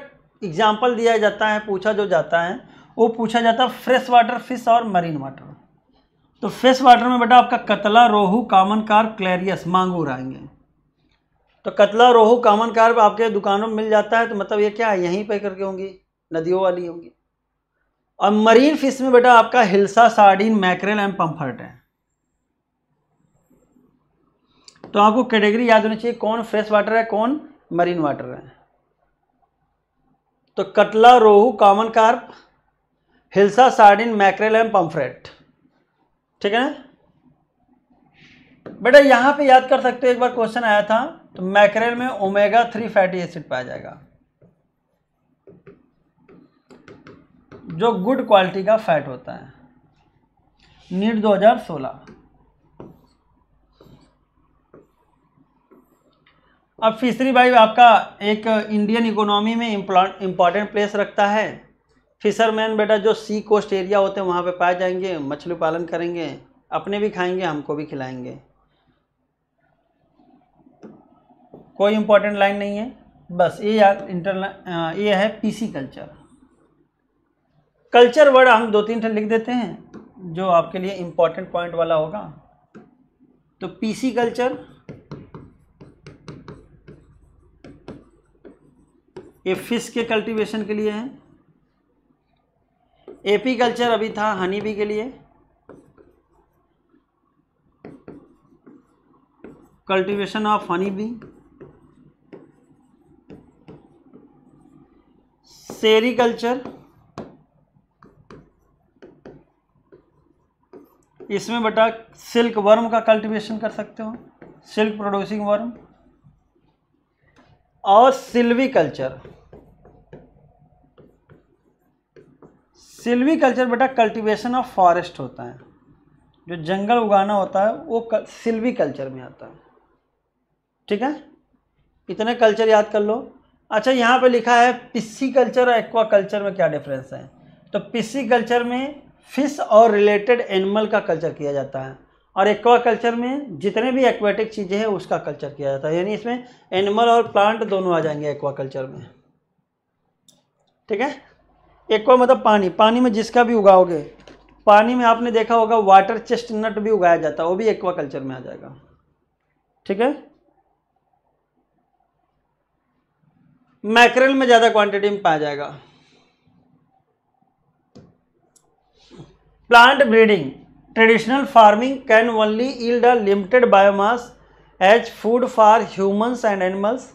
एग्जाम्पल दिया जाता है पूछा जो जाता है वो पूछा जाता है फ्रेश वाटर फिश और मरीन वाटर तो फ्रेश वाटर में बेटा आपका कतला रोहू कामन कार क्लेरियस मांगूर आएंगे तो कतला रोहू कामन कार आपके दुकानों में मिल जाता है तो मतलब ये क्या है यहीं पे करके होंगी नदियों वाली होंगी और मरीन फिश में बेटा आपका hilsa sardine mackerel and pomfret है तो आपको कैटेगरी याद होनी चाहिए कौन फ्रेश वाटर है कौन मरीन वाटर है तो catla rohu common carp hilsa sardine mackerel and pomfret ठीक है ना बेटा यहां पे याद कर सकते हो एक बार क्वेश्चन आया था तो मैक्रेल में ओमेगा थ्री फैटी एसिड पाया जाएगा जो गुड क्वालिटी का फैट होता है नीट 2016 अब फिशरी भाई आपका एक इंडियन इकोनॉमी में इम्पॉर्टेंट प्लेस रखता है फिशरमैन बेटा जो सी कोस्ट एरिया होते हैं वहाँ पे पाए जाएंगे मछली पालन करेंगे अपने भी खाएंगे हमको भी खिलाएंगे कोई इम्पोर्टेंट लाइन नहीं है बस ये यार इंटर ये है पीसी कल्चर कल्चर वर्ड हम दो तीन लिख देते हैं जो आपके लिए इम्पोर्टेंट पॉइंट वाला होगा तो पीसी कल्चर ये फिश के कल्टीवेशन के लिए है एपी कल्चर अभी था हनी बी के लिए cultivation of honey bee sericulture इसमें बेटा सिल्क वर्म का कल्टीवेशन कर सकते हो सिल्क प्रोड्यूसिंग वर्म और सिल्वी कल्चर सिल्वी कल्चर बेटा कल्टीवेशन ऑफ फॉरेस्ट होता है जो जंगल उगाना होता है वो सिल्वी कल्चर में आता है ठीक है इतने कल्चर याद कर लो अच्छा यहाँ पे लिखा है पिस्सी कल्चर और एक्वा कल्चर में क्या डिफरेंस है तो पिस्सी कल्चर में फिश और रिलेटेड एनिमल का कल्चर किया जाता है और एक्वा कल्चर में जितने भी एक्वेटिक चीज़ें हैं उसका कल्चर किया जाता है यानी इसमें एनिमल और प्लांट दोनों आ जाएंगे एक्वा कल्चर में ठीक है एक्वा मतलब पानी पानी में जिसका भी उगाओगे पानी में आपने देखा होगा वाटर चेस्टनट भी उगाया जाता है वो भी एक्वा कल्चर में आ जाएगा ठीक है मैकरल में ज़्यादा क्वांटिटी में पाया जाएगा plant breeding traditional farming can only yield a limited biomass as food for humans and animals.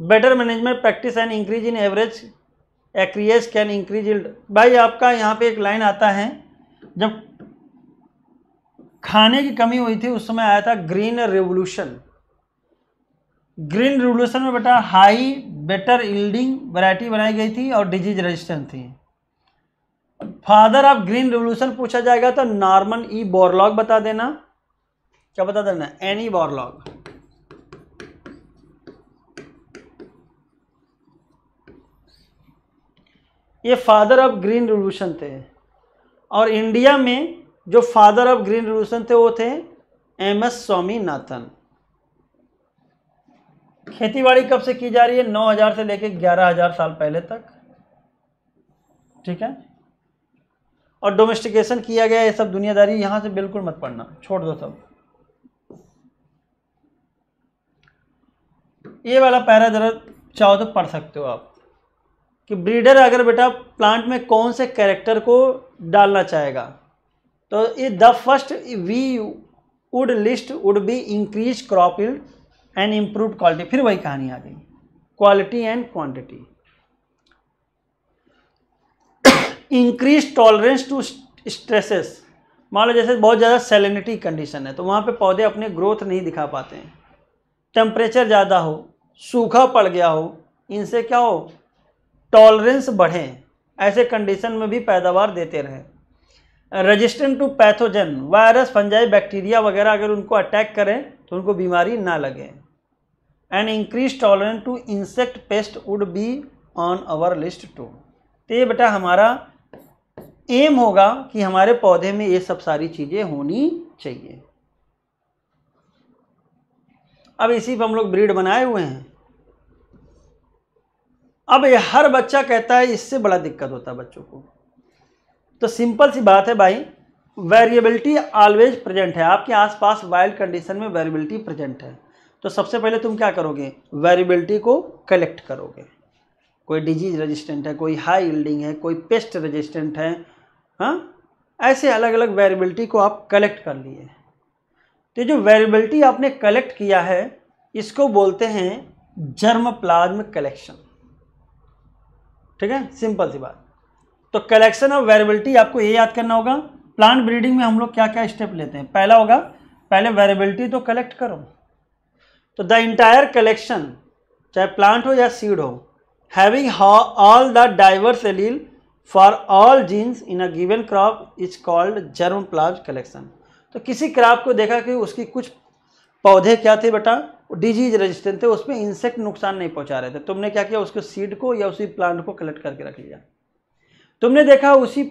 Better management practice and increase in average acreage can increase yield. भाई आपका यहाँ पे एक लाइन आता है जब खाने की कमी हुई थी उस समय आया था ग्रीन रेवोल्यूशन ग्रीन रेवोल्यूशन में बेटा हाई बेटर इल्डिंग वैरायटी बनाई गई थी और डिजीज रेजिस्टेंट थी फादर ऑफ ग्रीन रेवल्यूशन पूछा जाएगा तो नॉर्मन ई बोरलॉग बता देना क्या बता देना एनी बोरलॉग ये फादर ऑफ ग्रीन रेवल्यूशन थे और इंडिया में जो फादर ऑफ ग्रीन रेवल्यूशन थे वो थे एम एस स्वामीनाथन खेतीबाड़ी कब से की जा रही है 9000 से लेकर 11000 साल पहले तक ठीक है और डोमेस्टिकेशन किया गया ये सब दुनियादारी यहाँ से बिल्कुल मत पढ़ना छोड़ दो सब ये वाला पैरा जरा चाहो तो पढ़ सकते हो आप कि ब्रीडर अगर बेटा प्लांट में कौन से कैरेक्टर को डालना चाहेगा तो ये the first we would list would be increase crop yield and improve quality फिर वही कहानी आ गई quality and quantity increase tolerance to stresses मान लो जैसे बहुत ज़्यादा सेलिनिटी कंडीशन है तो वहाँ पे पौधे अपने ग्रोथ नहीं दिखा पाते हैं टेम्परेचर ज़्यादा हो सूखा पड़ गया हो इनसे क्या हो टॉलरेंस बढ़े ऐसे कंडीशन में भी पैदावार देते रहे resistant to pathogen virus fungi bacteria वगैरह अगर उनको अटैक करें तो उनको बीमारी ना लगे and increase tolerant to insect pest would be on our list too तो ये बेटा हमारा एम होगा कि हमारे पौधे में ये सब सारी चीज़ें होनी चाहिए अब इसी पर हम लोग ब्रीड बनाए हुए हैं अब ये हर बच्चा कहता है इससे बड़ा दिक्कत होता है बच्चों को तो सिंपल सी बात है भाई वेरिएबिलिटी ऑलवेज प्रेजेंट है आपके आसपास वाइल्ड कंडीशन में वेरिएबिलिटी प्रेजेंट है तो सबसे पहले तुम क्या करोगे वेरिएबिलिटी को कलेक्ट करोगे कोई डिजीज रेजिस्टेंट है कोई हाई यील्डिंग है कोई पेस्ट रेजिस्टेंट है हाँ ऐसे अलग अलग वेरिएबिलिटी को आप कलेक्ट कर लिए तो जो वेरिएबिलिटी आपने कलेक्ट किया है इसको बोलते हैं जर्म प्लाज्म कलेक्शन ठीक है सिंपल सी बात तो कलेक्शन ऑफ वेरिएबिलिटी आपको ये याद करना होगा प्लांट ब्रीडिंग में हम लोग क्या क्या स्टेप लेते हैं पहला होगा पहले वेरिएबिलिटी तो कलेक्ट करो तो द इंटायर कलेक्शन चाहे प्लांट हो या सीड हो having all the diverse allele for all genes in a given crop is called germ plasm collection तो किसी क्रॉप को देखा कि उसकी कुछ पौधे क्या थे बेटा डिजीज रेजिस्टेंट थे उसमें इंसेक्ट नुकसान नहीं पहुंचा रहे थे तुमने क्या किया उसके सीड को या उसी प्लांट को कलेक्ट करके रख लिया तुमने देखा उसी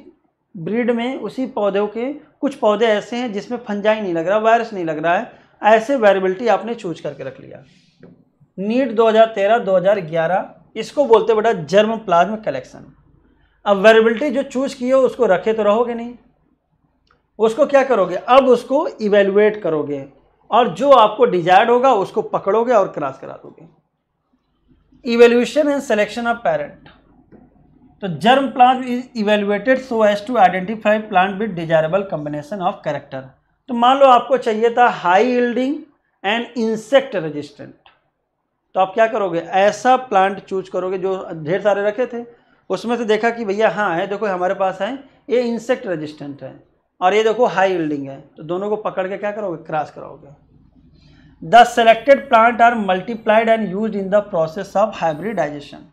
ब्रीड में उसी पौधों के कुछ पौधे ऐसे हैं जिसमें फंजाई नहीं लग रहा वायरस नहीं लग रहा है ऐसे वेरिबिलिटी आपने चूज करके रख लिया नीट 2013-2011 इसको बोलते बेटा जर्म प्लाज्म कलेक्शन अब वेरेबिलिटी जो चूज की हो उसको रखे तो रहोगे नहीं उसको क्या करोगे अब उसको इवेलुएट करोगे और जो आपको डिजायर्ड होगा उसको पकड़ोगे और क्रॉस करा दोगे evaluation and selection of parent तो germ plant is evaluated so as to identify plant with desirable combination of character तो मान लो आपको चाहिए था high yielding and insect resistant तो आप क्या करोगे ऐसा प्लांट चूज करोगे जो ढेर सारे रखे थे उसमें से देखा कि भैया हाँ है देखो हमारे पास है ये इंसेक्ट रेजिस्टेंट है और ये देखो हाई यील्डिंग है तो दोनों को पकड़ के क्या करोगे क्रॉस कराओगे the selected plant are multiplied and use in the process of hybridization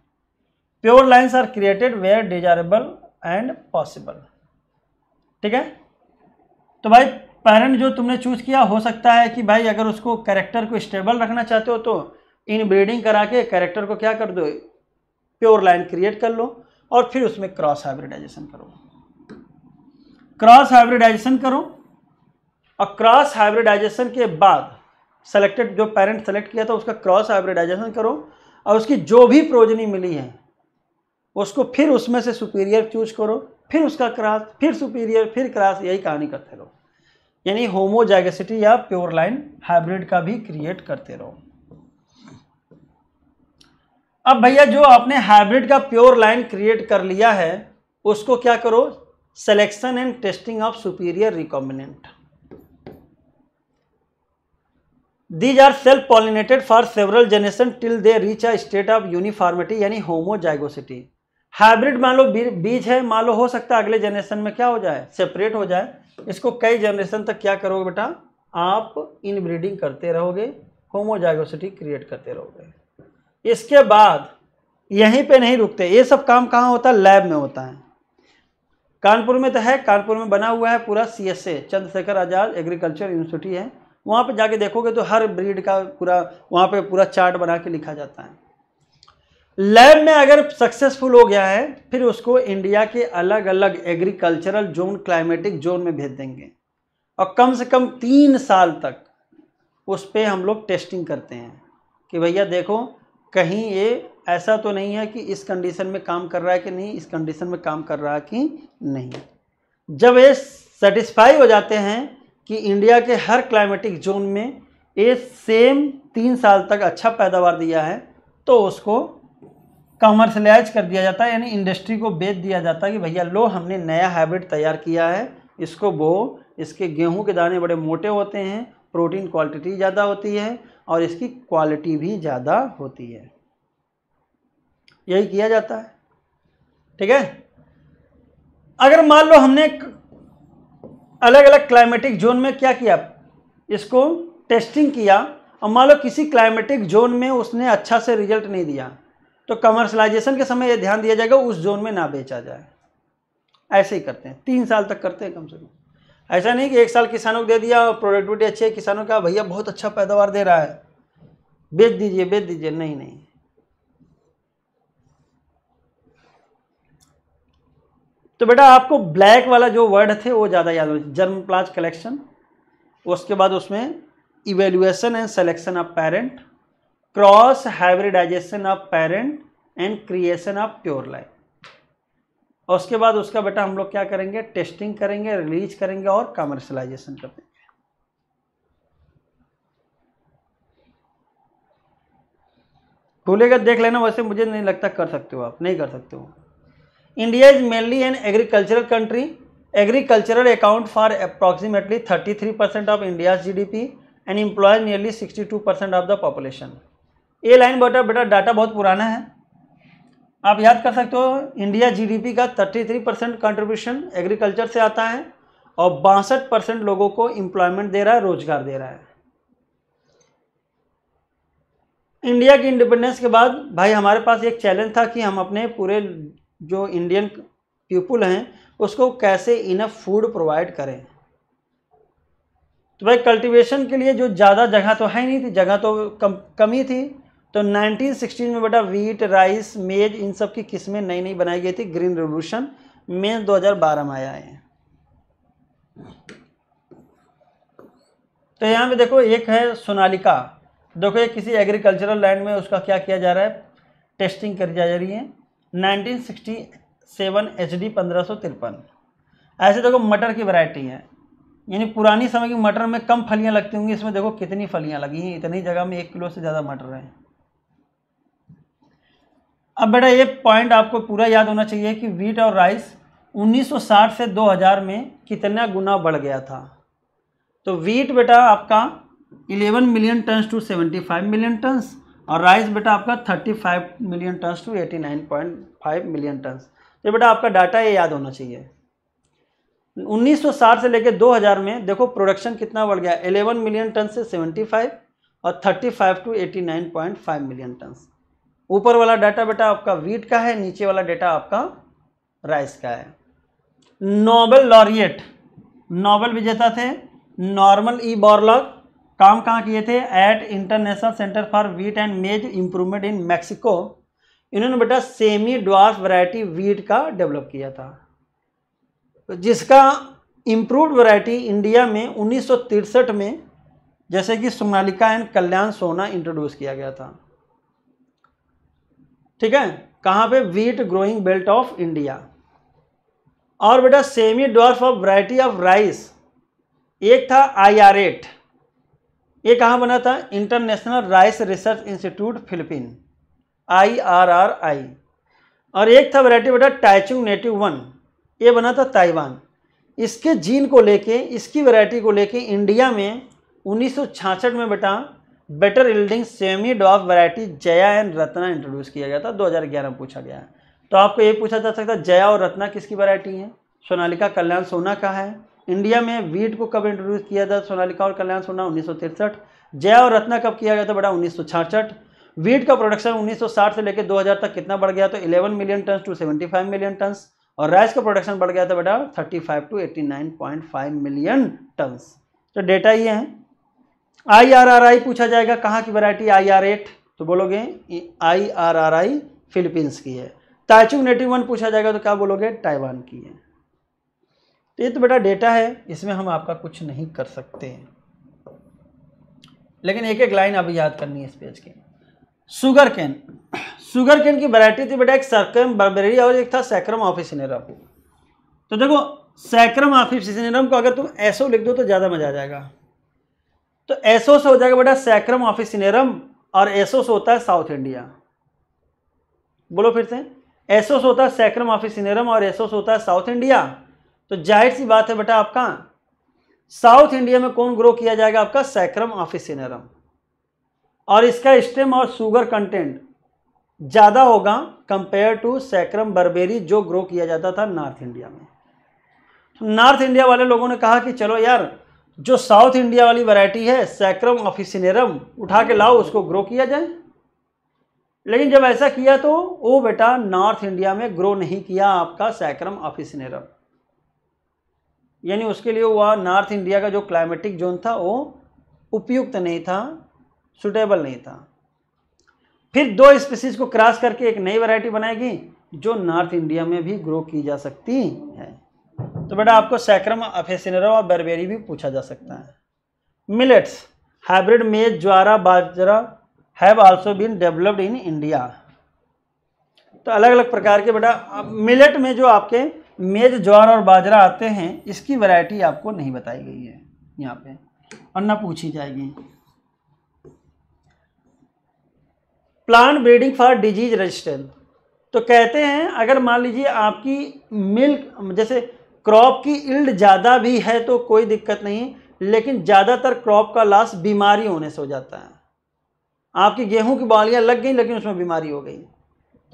pure lines are created where desirable and possible ठीक है तो भाई पेरेंट जो तुमने चूज किया हो सकता है कि भाई अगर उसको करेक्टर को स्टेबल रखना चाहते हो तो इन ब्रीडिंग करा के करेक्टर को क्या कर दो प्योर लाइन क्रिएट कर लो और फिर उसमें क्रॉस हाइब्रिडाइजेशन करो क्रॉस हाइब्रिडाइजेशन करो और क्रॉस हाइब्रिडाइजेशन के बाद सेलेक्टेड जो पेरेंट सेलेक्ट किया था उसका क्रॉस हाइब्रिडाइजेशन करो और उसकी जो भी प्रोजनी मिली है उसको फिर उसमें से सुपीरियर चूज करो फिर उसका क्रास फिर सुपीरियर फिर क्रास यही कहानी करते रहो यानी होमोजाइगेसिटी या प्योर लाइन हाइब्रिड का भी क्रिएट करते रहो अब भैया जो आपने हाइब्रिड का प्योर लाइन क्रिएट कर लिया है उसको क्या करो selection and testing of superior recombinant these are self pollinated for several generation till they reach a state of uniformity यानी होमोजाइगोसिटी हाइब्रिड मान लो बीज है मान लो हो सकता है अगले जनरेशन में क्या हो जाए सेपरेट हो जाए इसको कई जनरेशन तक क्या करोगे बेटा आप इनब्रीडिंग करते रहोगे होमोजाइगोसिटी क्रिएट करते रहोगे इसके बाद यहीं पे नहीं रुकते ये सब काम कहाँ होता है लैब में होता है कानपुर में तो है कानपुर में बना हुआ है पूरा C S A Chandrashekhar Azad agriculture university है वहाँ पे जाके देखोगे तो हर ब्रीड का पूरा वहाँ पे पूरा चार्ट बना के लिखा जाता है लैब में अगर सक्सेसफुल हो गया है फिर उसको इंडिया के अलग अलग एग्रीकल्चरल जोन क्लाइमेटिक जोन में भेज देंगे और कम से कम तीन साल तक उस पर हम लोग टेस्टिंग करते हैं कि भैया देखो कहीं ये ऐसा तो नहीं है कि इस कंडीशन में काम कर रहा है कि नहीं इस कंडीशन में काम कर रहा है कि नहीं जब ये सेटिस्फाई हो जाते हैं कि इंडिया के हर क्लाइमेटिक जोन में ये सेम तीन साल तक अच्छा पैदावार दिया है तो उसको कमर्शलाइज कर दिया जाता है यानी इंडस्ट्री को बेच दिया जाता है कि भैया लो हमने नया हाइब्रिड तैयार किया है इसको बो इसके गेहूं के दाने बड़े मोटे होते हैं प्रोटीन क्वालिटी ज़्यादा होती है और इसकी क्वालिटी भी ज़्यादा होती है यही किया जाता है ठीक है अगर मान लो हमने अलग अलग क्लाइमेटिक जोन में क्या किया इसको टेस्टिंग किया और मान लो किसी क्लाइमेटिक जोन में उसने अच्छा से रिजल्ट नहीं दिया तो कमर्शलाइजेशन के समय यह ध्यान दिया जाएगा उस जोन में ना बेचा जाए ऐसे ही करते हैं तीन साल तक करते हैं कम से कम ऐसा नहीं कि एक साल किसानों को दे दिया और प्रोडक्टिविटी अच्छी है किसानों का भैया बहुत अच्छा पैदावार दे रहा है बेच दीजिए बेच दीजिए नहीं नहीं तो बेटा आपको ब्लैक वाला जो वर्ड थे वो ज़्यादा याद हो जर्म प्लाज कलेक्शन उसके बाद उसमें evaluation and selection of parent cross hybridization of parent and creation of pure life और उसके बाद उसका बेटा हम लोग क्या करेंगे टेस्टिंग करेंगे रिलीज करेंगे और कमर्शलाइजेशन करेंगे बोलेगा देख लेना वैसे मुझे नहीं लगता कर सकते हो आप नहीं कर सकते हो India is mainly an agricultural country agricultural account for approximately 33 percent of India's GDP and employs nearly 62 percent of the population ये लाइन बेटा बेटा डाटा बहुत पुराना है आप याद कर सकते हो इंडिया जीडीपी का 33 परसेंट कंट्रीब्यूशन एग्रीकल्चर से आता है और बासठ परसेंट लोगों को एम्प्लॉयमेंट दे रहा है रोजगार दे रहा है इंडिया की इंडिपेंडेंस के बाद भाई हमारे पास एक चैलेंज था कि हम अपने पूरे जो इंडियन पीपुल हैं उसको कैसे इनफ फूड प्रोवाइड करें तो भाई कल्टीवेशन के लिए जो ज़्यादा जगह तो है नहीं थी जगह तो कम कम ही थी तो 1916 में बेटा वीट राइस मेज इन सब की किस्में नई नई बनाई गई थी ग्रीन रेवोल्यूशन में 2012 में आया है तो यहाँ पे देखो एक है सोनालिका देखो ये किसी एग्रीकल्चरल लैंड में उसका क्या किया जा रहा है टेस्टिंग करी जा रही है 1967 सौ तिरपन ऐसे देखो मटर की वैरायटी है यानी पुरानी समय की मटर में कम फलियां लगती होंगी इसमें देखो कितनी फलियां लगी हैं इतनी जगह में एक किलो से ज़्यादा मटर हैं अब बेटा ये पॉइंट आपको पूरा याद होना चाहिए कि वीट और राइस 1960 से 2000 में कितना गुना बढ़ गया था तो वीट बेटा आपका 11 million tons to 75 million tons और राइस बेटा आपका 35 million tons to 89.5 million tons ये तो बेटा आपका डाटा ये याद होना चाहिए 1960 से लेकर 2000 में देखो प्रोडक्शन कितना बढ़ गया 11 मिलियन टन से 75 और 35 टू 89.5 मिलियन टन्स ऊपर वाला डाटा बेटा आपका वीट का है नीचे वाला डाटा आपका राइस का है नोबल लॉरिएट नोबल विजेता थे नॉर्मल ई बॉर्लॉग काम कहाँ किए थे at international centre for wheat and maize improvement in Mexico इन्होंने बेटा सेमी ड्वार्फ वैरायटी वीट का डेवलप किया था जिसका इम्प्रूव्ड वैरायटी इंडिया में उन्नीस में जैसे कि सोनालिका एंड कल्याण सोना इंट्रोड्यूस किया गया था ठीक है कहाँ पे wheat growing belt of India और बेटा semi dwarf of variety of rice एक था आई आर एट ये कहाँ बना था international rice research institute Philippine I R R I और एक था वैरायटी बेटा टाइचुंग नेटिव वन ये बना था ताइवान इसके जीन को लेके इसकी वैरायटी को लेके इंडिया में उन्नीस में बेटा better yielding semi dwarf variety Jaya and Ratna introduce किया गया था 2011 में पूछा गया है तो आपको ये पूछा जा सकता है जया और रत्ना किसकी वरायटी है सोनालिका कल्याण सोना का है इंडिया में वीट को कब इंट्रोड्यूस किया था सोनालिका और कल्याण सोना उन्नीस जय और रत्ना कब किया गया था बड़ा उन्नीस वीट का प्रोडक्शन 1960 से लेकर 2000 तक कितना बढ़ गया तो 11 million ton to 75 million ton और राइस का प्रोडक्शन बढ़ गया था बेटा 35 टू 89.5 मिलियन टन तो डेटा ये है आई आर आर आई पूछा जाएगा कहाँ की वैरायटी आई आर एट तो बोलोगे I R R I Philippines की है ताइचुंग नेटिव वन पूछा जाएगा तो क्या बोलोगे ताइवान की है तो ये तो बेटा डेटा है इसमें हम आपका कुछ नहीं कर सकते हैं लेकिन एक एक लाइन अभी याद करनी है इस पेज की शुगर कैन सुगर कैन की वैरायटी थी बेटा एक सैक्रम बर्बेरी और एक था सैक्रम ऑफिसिनेरम तो देखो सैक्रम ऑफिसिनेरम को अगर तुम ऐसो लिख दो तो ज़्यादा मज़ा आ जाएगा तो ऐसो से हो जाएगा बेटा सैक्रम ऑफिसिनेरम और एसओ से होता है साउथ इंडिया बोलो फिर से ऐसो से होता है सैक्रम ऑफिसिनेरम और एसओ से होता है साउथ इंडिया तो जाहिर सी बात है बेटा आपका साउथ इंडिया में कौन ग्रो किया जाएगा आपका सैक्रम ऑफिसिनरम और इसका स्टेम और शुगर कंटेंट ज़्यादा होगा कंपेयर टू सैक्रम बर्बेरी जो ग्रो किया जाता था नॉर्थ इंडिया में तो नॉर्थ इंडिया वाले लोगों ने कहा कि चलो यार जो साउथ इंडिया वाली वैरायटी है सैक्रम ऑफिसिनेरम उठा के लाओ उसको ग्रो किया जाए लेकिन जब ऐसा किया तो वो बेटा नॉर्थ इंडिया में ग्रो नहीं किया आपका सैक्रम ऑफिसिनेरम यानी उसके लिए वह नॉर्थ इंडिया का जो क्लाइमेटिक जोन था वो उपयुक्त नहीं था सुटेबल नहीं था फिर दो स्पीसीज को क्रॉस करके एक नई वैरायटी बनाएगी जो नॉर्थ इंडिया में भी ग्रो की जा सकती है तो बेटा आपको सैक्रम अफेसिनरो और बर्बेरी भी पूछा जा सकता है millets hybrid maize jowar bajra have also been developed in India तो अलग अलग प्रकार के बेटा मिलेट में जो आपके मेज ज्वार और बाजरा आते हैं इसकी वैरायटी आपको नहीं बताई गई है यहाँ पे और ना पूछी जाएगी plant breeding for disease resistant तो कहते हैं अगर मान लीजिए आपकी मिल्क जैसे क्रॉप की इल्ड ज़्यादा भी है तो कोई दिक्कत नहीं लेकिन ज़्यादातर क्रॉप का लॉस बीमारी होने से हो जाता है आपकी गेहूं की बालियां लग गई लेकिन उसमें बीमारी हो गई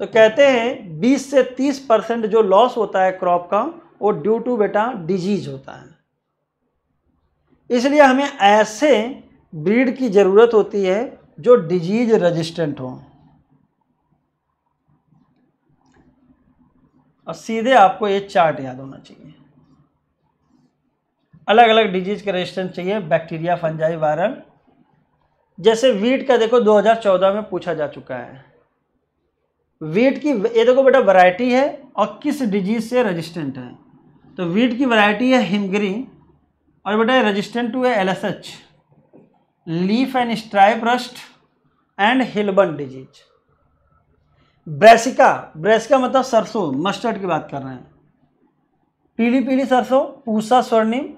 तो कहते हैं 20 से 30 परसेंट जो लॉस होता है क्रॉप का वो ड्यू टू बेटा डिजीज होता है इसलिए हमें ऐसे ब्रीड की ज़रूरत होती है जो डिजीज रेजिस्टेंट हो और सीधे आपको ये चार्ट याद होना चाहिए अलग अलग डिजीज के रजिस्टेंट चाहिए बैक्टीरिया फंजाई वायरल जैसे वीट का देखो 2014 में पूछा जा चुका है वीट की ये देखो बेटा वैरायटी है और किस डिजीज से रेजिस्टेंट है तो वीट की वैरायटी है हिमग्री और बेटा ये रेजिस्टेंट टू है L S H leaf and stripe rust and hill bunt disease brassica brassica मतलब सरसों मस्टर्ड की बात कर रहे हैं पीली पीली सरसों पूसा स्वर्णिम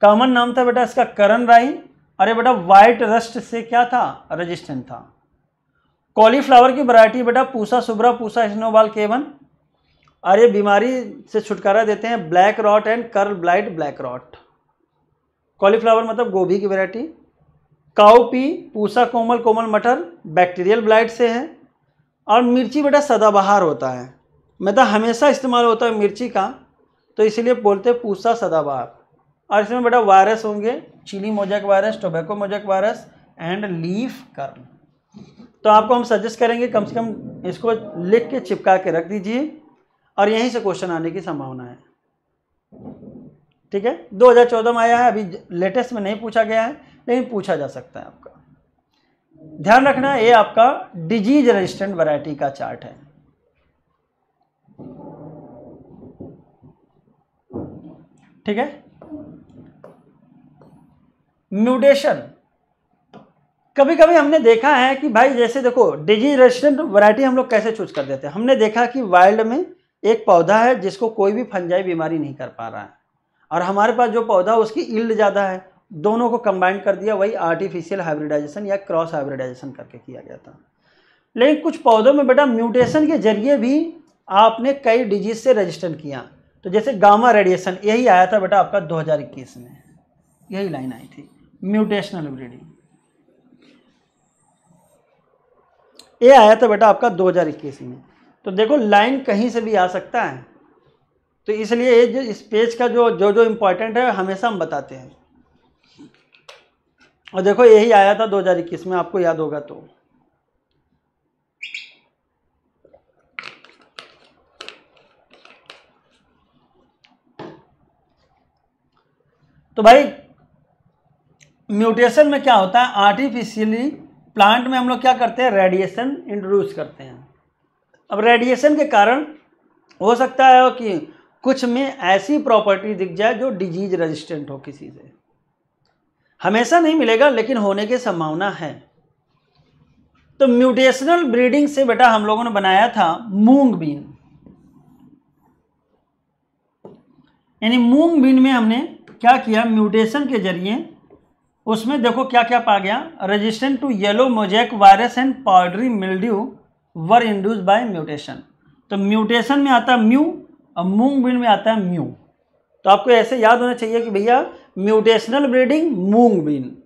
कॉमन नाम था बेटा इसका करण राई अरे बेटा वाइट रस्ट से क्या था रजिस्टेंट था कॉलीफ्लावर की वरायटी बेटा पूसा सुब्रा पूसा स्नोबाल केवन और ये बीमारी से छुटकारा देते हैं black rot and curl blight black rot cauliflower मतलब गोभी की वरायटी काउपी पूसा कोमल कोमल मटर बैक्टीरियल ब्लाइट से है और मिर्ची बेटा सदाबहार होता है मतलब हमेशा इस्तेमाल होता है मिर्ची का तो इसलिए बोलते हैं पूसा सदाबहार और इसमें बेटा वायरस होंगे chilli mosaic virus tobacco mosaic virus and leaf curl तो आपको हम सजेस्ट करेंगे कम से कम इसको लिख के चिपका के रख दीजिए और यहीं से क्वेश्चन आने की संभावना है ठीक है 2014 में आया है अभी लेटेस्ट में नहीं पूछा गया है लेकिन पूछा जा सकता है आपका ध्यान रखना ये आपका डिजीज रजिस्टेंट वैरायटी का चार्ट है ठीक है म्यूटेशन कभी कभी हमने देखा है कि भाई जैसे देखो डिजीज रेजिस्टेंट वैरायटी हम लोग कैसे चूज कर देते हैं हमने देखा कि वाइल्ड में एक पौधा है जिसको कोई भी फंजाई बीमारी नहीं कर पा रहा है और हमारे पास जो पौधा उसकी इल्ड ज़्यादा है दोनों को कंबाइन कर दिया वही आर्टिफिशियल हाइब्रिडाइजेशन या क्रॉस हाइब्रिडाइजेशन करके किया गया था लेकिन कुछ पौधों में बेटा म्यूटेशन के जरिए भी आपने कई डिजीज से रजिस्टर किया तो जैसे गामा रेडिएशन यही आया था बेटा आपका 2021 में यही लाइन आई थी म्यूटेशनल ब्रीडिंग ये आया था बेटा आपका 2021 में तो देखो लाइन कहीं से भी आ सकता है तो इसलिए ये जो इस पेज का जो जो जो इम्पोर्टेंट है हमेशा हम बताते हैं और देखो यही आया था 2021 में आपको याद होगा तो तो भाई म्यूटेशन में क्या होता है आर्टिफिशियली प्लांट में हम लोग क्या करते हैं रेडिएशन इंट्रोड्यूस करते हैं अब रेडिएशन के कारण हो सकता है कि कुछ में ऐसी प्रॉपर्टी दिख जाए जो डिजीज रेजिस्टेंट हो किसी से हमेशा नहीं मिलेगा लेकिन होने की संभावना है तो म्यूटेशनल ब्रीडिंग से बेटा हम लोगों ने बनाया था मूंग बीन यानी मूंग बीन में हमने क्या किया म्यूटेशन के जरिए उसमें देखो क्या क्या पा गया resistant to yellow mosaic virus and powdery mildew were induce by mutation तो म्यूटेशन में आता है म्यू और मूंग बीन में आता है म्यू तो आपको ऐसे याद होना चाहिए कि भैया म्यूटेशनल ब्रीडिंग मूंग बीन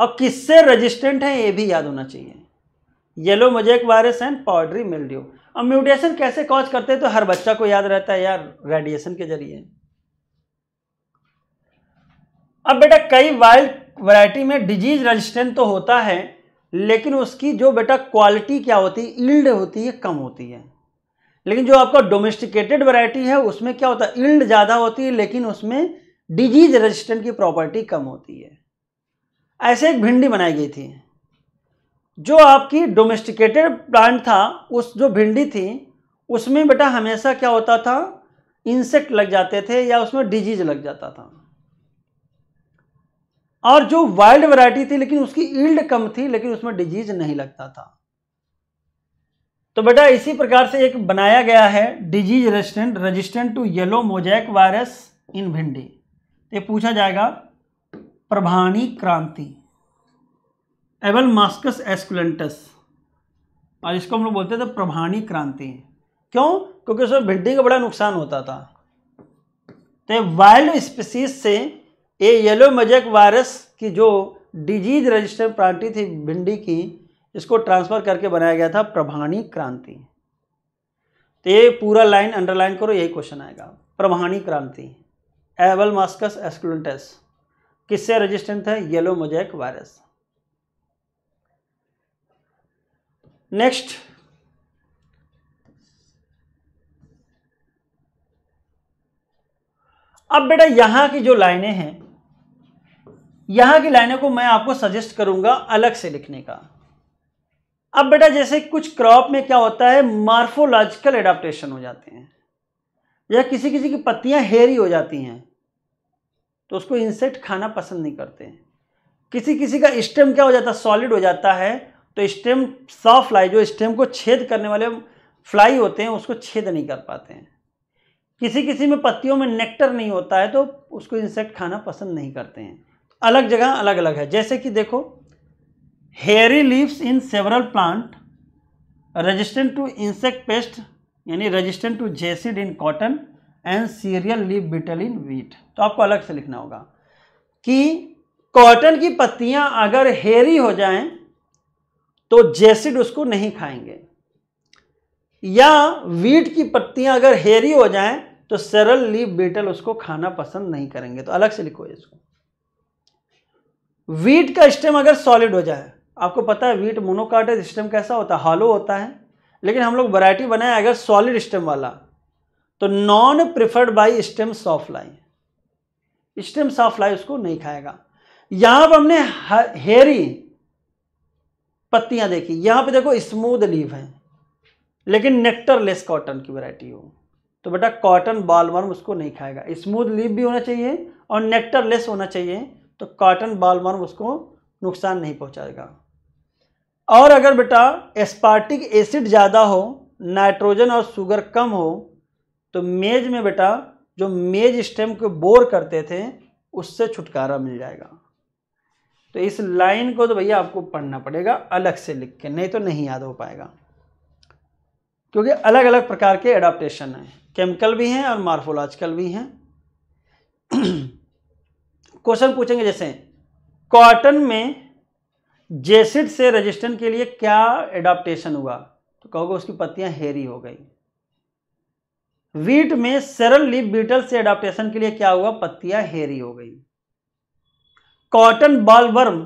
और किससे रजिस्टेंट है ये भी याद होना चाहिए yellow mosaic virus and powdery mildew अब म्यूटेशन कैसे कॉज करते हैं तो हर बच्चा को याद रहता है यार रेडिएशन के जरिए अब बेटा कई वाइल्ड वैरायटी में डिजीज रेजिस्टेंट तो होता है लेकिन उसकी जो बेटा क्वालिटी क्या होती है ईल्ड होती है कम होती है लेकिन जो आपका डोमेस्टिकेटेड वैरायटी है उसमें क्या होता है ईल्ड ज़्यादा होती है लेकिन उसमें डिजीज रेजिस्टेंट की प्रॉपर्टी कम होती है ऐसे एक भिंडी बनाई गई थी जो आपकी डोमेस्टिकेटेड प्लांट था उस जो भिंडी थी उसमें बेटा हमेशा क्या होता था इंसेक्ट लग जाते थे या उसमें डिजीज लग जाता था और जो वाइल्ड वैरायटी थी लेकिन उसकी ईल्ड कम थी लेकिन उसमें डिजीज नहीं लगता था तो बेटा इसी प्रकार से एक बनाया गया है disease resistant resistant to yellow mosaic virus in bhindi ये पूछा जाएगा प्रभाणी क्रांति एवल मास्कस एस्कुलेंटस और इसको हम लोग बोलते थे प्रभाणी क्रांति क्यों क्योंकि उसमें भिंडी का बड़ा नुकसान होता था तो वाइल्ड स्पीसीज से ये येलो मजैक वायरस की जो डिजीज रजिस्टर प्रांति थी भिंडी की इसको ट्रांसफ़र करके बनाया गया था प्रभानी क्रांति तो ये पूरा लाइन अंडरलाइन करो यही क्वेश्चन आएगा प्रभानी क्रांति एवल मास्कस एस्कुलटस किससे रजिस्टेंट है येलो मोजैक वायरस नेक्स्ट अब बेटा यहां की जो लाइनें हैं यहां की लाइनों को मैं आपको सजेस्ट करूंगा अलग से लिखने का अब बेटा जैसे कुछ क्रॉप में क्या होता है मार्फोलॉजिकल एडाप्टेशन हो जाते हैं या किसी किसी की पत्तियां हेरी हो जाती हैं तो उसको इंसेक्ट खाना पसंद नहीं करते हैं किसी किसी का स्टेम क्या हो जाता है सॉलिड हो जाता है तो स्टेम सॉ फ्लाई जो स्टेम को छेद करने वाले फ्लाई होते हैं उसको छेद नहीं कर पाते हैं किसी किसी में पत्तियों में नेक्टर नहीं होता है तो उसको इंसेक्ट खाना पसंद नहीं करते हैं अलग जगह अलग अलग है जैसे कि देखो hairy leaves in several plant resistant to insect pest यानी resistant to jassid in cotton and cereal leaf beetle in wheat तो आपको अलग से लिखना होगा कि कॉटन की पत्तियां अगर हेरी हो जाएं तो जेसिड उसको नहीं खाएंगे या वीट की पत्तियां अगर हेरी हो जाएं तो सरल लीव बीटल उसको खाना पसंद नहीं करेंगे तो अलग से लिखो इसको वीट का स्टेम अगर सॉलिड हो जाए आपको पता है वीट मोनोकार्टेज स्टेम कैसा होता है हालो होता है लेकिन हम लोग वैरायटी बनाए अगर सॉलिड स्टेम वाला तो non preferred by stem softly stem softly उसको नहीं खाएगा यहां पर हमने हेरी पत्तियां देखी यहां पे देखो स्मूथ लीव है लेकिन नेक्टर लेस कॉटन की वैरायटी हो तो बेटा कॉटन बाल वर्म उसको नहीं खाएगा स्मूथ लीव भी होना चाहिए और नेक्टर लेस होना चाहिए तो कॉटन बाल उसको नुकसान नहीं पहुंचाएगा और अगर बेटा एस्पार्टिक एसिड ज़्यादा हो नाइट्रोजन और शुगर कम हो तो मेज में बेटा जो मेज स्टेम को बोर करते थे उससे छुटकारा मिल जाएगा तो इस लाइन को तो भैया आपको पढ़ना पड़ेगा अलग से लिख के नहीं तो नहीं याद हो पाएगा क्योंकि अलग अलग प्रकार के एडाप्टेशन हैं केमिकल भी हैं और मार्फोलॉजिकल भी हैं क्वेश्चन पूछेंगे जैसे कॉटन में जेसिड से रजिस्टेंट के लिए क्या एडाप्टेशन हुआ तो कहोगे उसकी पत्तियां हेरी हो गई वीट में सरल लिप बीटल से एडाप्टेशन के लिए क्या हुआ पत्तियां हेरी हो गई कॉटन बॉल वर्म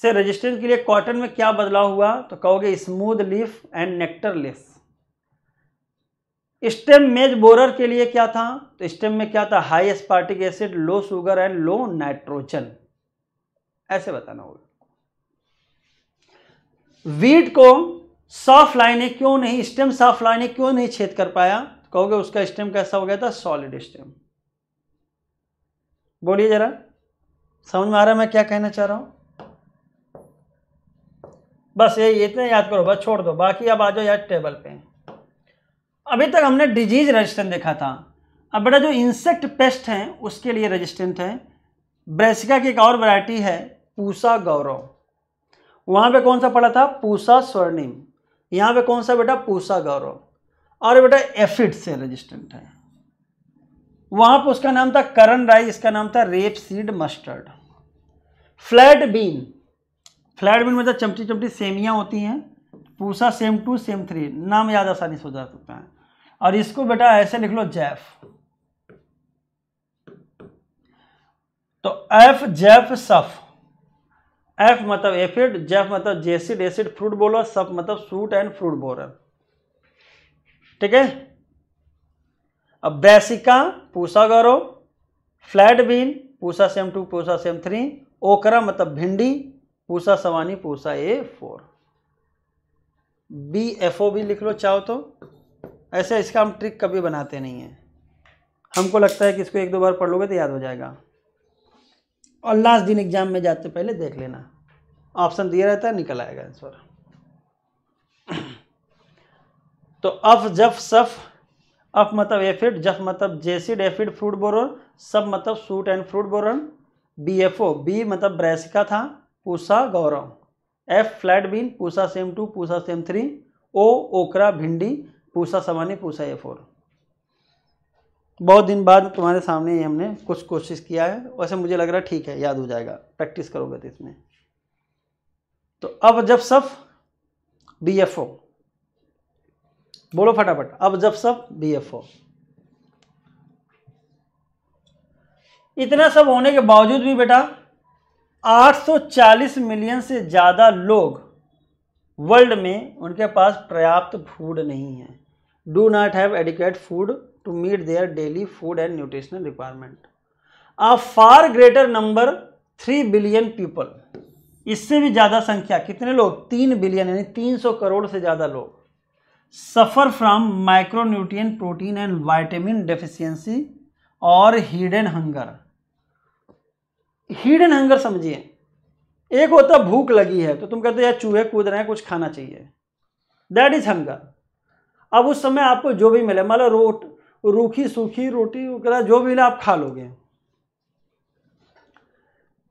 से रजिस्टेंट के लिए कॉटन में क्या बदलाव हुआ तो कहोगे smooth leaf and nectar leaf stem maize borer के लिए क्या था तो स्टेम में क्या था high aspartic acid low sugar and low nitrogen ऐसे बताना होगा वीट को सॉफ्ट लाइने क्यों नहीं स्टेम सॉफ्ट लाइने क्यों नहीं छेद कर पाया तो कहोगे उसका स्टेम कैसा हो गया था सॉलिड स्टेम बोलिए जरा समझ में आ रहा है मैं क्या कहना चाह रहा हूं बस यही इतने याद करो बस छोड़ दो बाकी अब आ जाओ यार टेबल पे अभी तक हमने डिजीज रेजिस्टेंट देखा था अब बेटा जो इंसेक्ट पेस्ट हैं उसके लिए रेजिस्टेंट है ब्रेसिका की एक और वैरायटी है पूसा गौरव वहाँ पे कौन सा पड़ा था पूसा स्वर्णिम यहाँ पे कौन सा बेटा पूसा गौरव और बेटा एफिड से रजिस्टेंट है वहाँ पर उसका नाम था करण राई इसका नाम था rape seed mustard flat bean flat bean मतलब तो चमटी चमटी सेमियाँ होती हैं पूसा सेम टू सेम थ्री नाम याद आसानी से हो जा सकता है और इसको बेटा ऐसे लिख लो जैफ तो एफ जैफ सफ एफ मतलब एफिड जैफ मतलब जेसिड एसिड फ्रूट बोलर सफ मतलब सूट एंड फ्रूट बोरर ठीक है अब brassica Pusa Gaurav flat bean Pusa Sem two Pusa Sem three okra मतलब भिंडी Pusa Sawani Pusa A four B F O भी लिख लो चाहो तो ऐसे इसका हम ट्रिक कभी बनाते नहीं हैं हमको लगता है कि इसको एक दो बार पढ़ लोगे तो याद हो जाएगा और लास्ट दिन एग्ज़ाम में जाते पहले देख लेना ऑप्शन दिया रहता है निकल आएगा आंसर तो अफ जफ सफ अफ मतलब एफिड जफ मतलब जेसिड एफिड फ्रूट बोरन सब मतलब shoot and fruit borer B F O B मतलब ब्रैसिका था Pusa Gaurav F flat bean Pusa Sem two Pusa Sem three O okra भिंडी पूसा समाने पूसा ए फोर बहुत दिन बाद तुम्हारे सामने ये हमने कुछ कोशिश किया है वैसे मुझे लग रहा है ठीक है याद हो जाएगा प्रैक्टिस करोगे तो इसमें तो अब जब सब बी एफ ओ बोलो फटाफट अब जब सब बी एफ ओ इतना सब होने के बावजूद भी बेटा 840 मिलियन से ज़्यादा लोग वर्ल्ड में उनके पास पर्याप्त फूड नहीं है do not have adequate food to meet their daily food and nutritional requirement A far greater number three billion people इससे भी ज़्यादा संख्या कितने लोग तीन बिलियन यानी तीन सौ करोड़ से ज़्यादा लोग suffer from micronutrient protein and vitamin deficiency और हिडन हंगर हिडन हंगर समझिए एक होता भूख लगी है तो तुम कहते हो यार चूहे कूद रहे हैं कुछ खाना चाहिए दैट इज हंगर अब उस समय आपको जो भी मिले मतलब रोट रूखी सूखी रोटी वगैरह जो भी मिले आप खा लोगे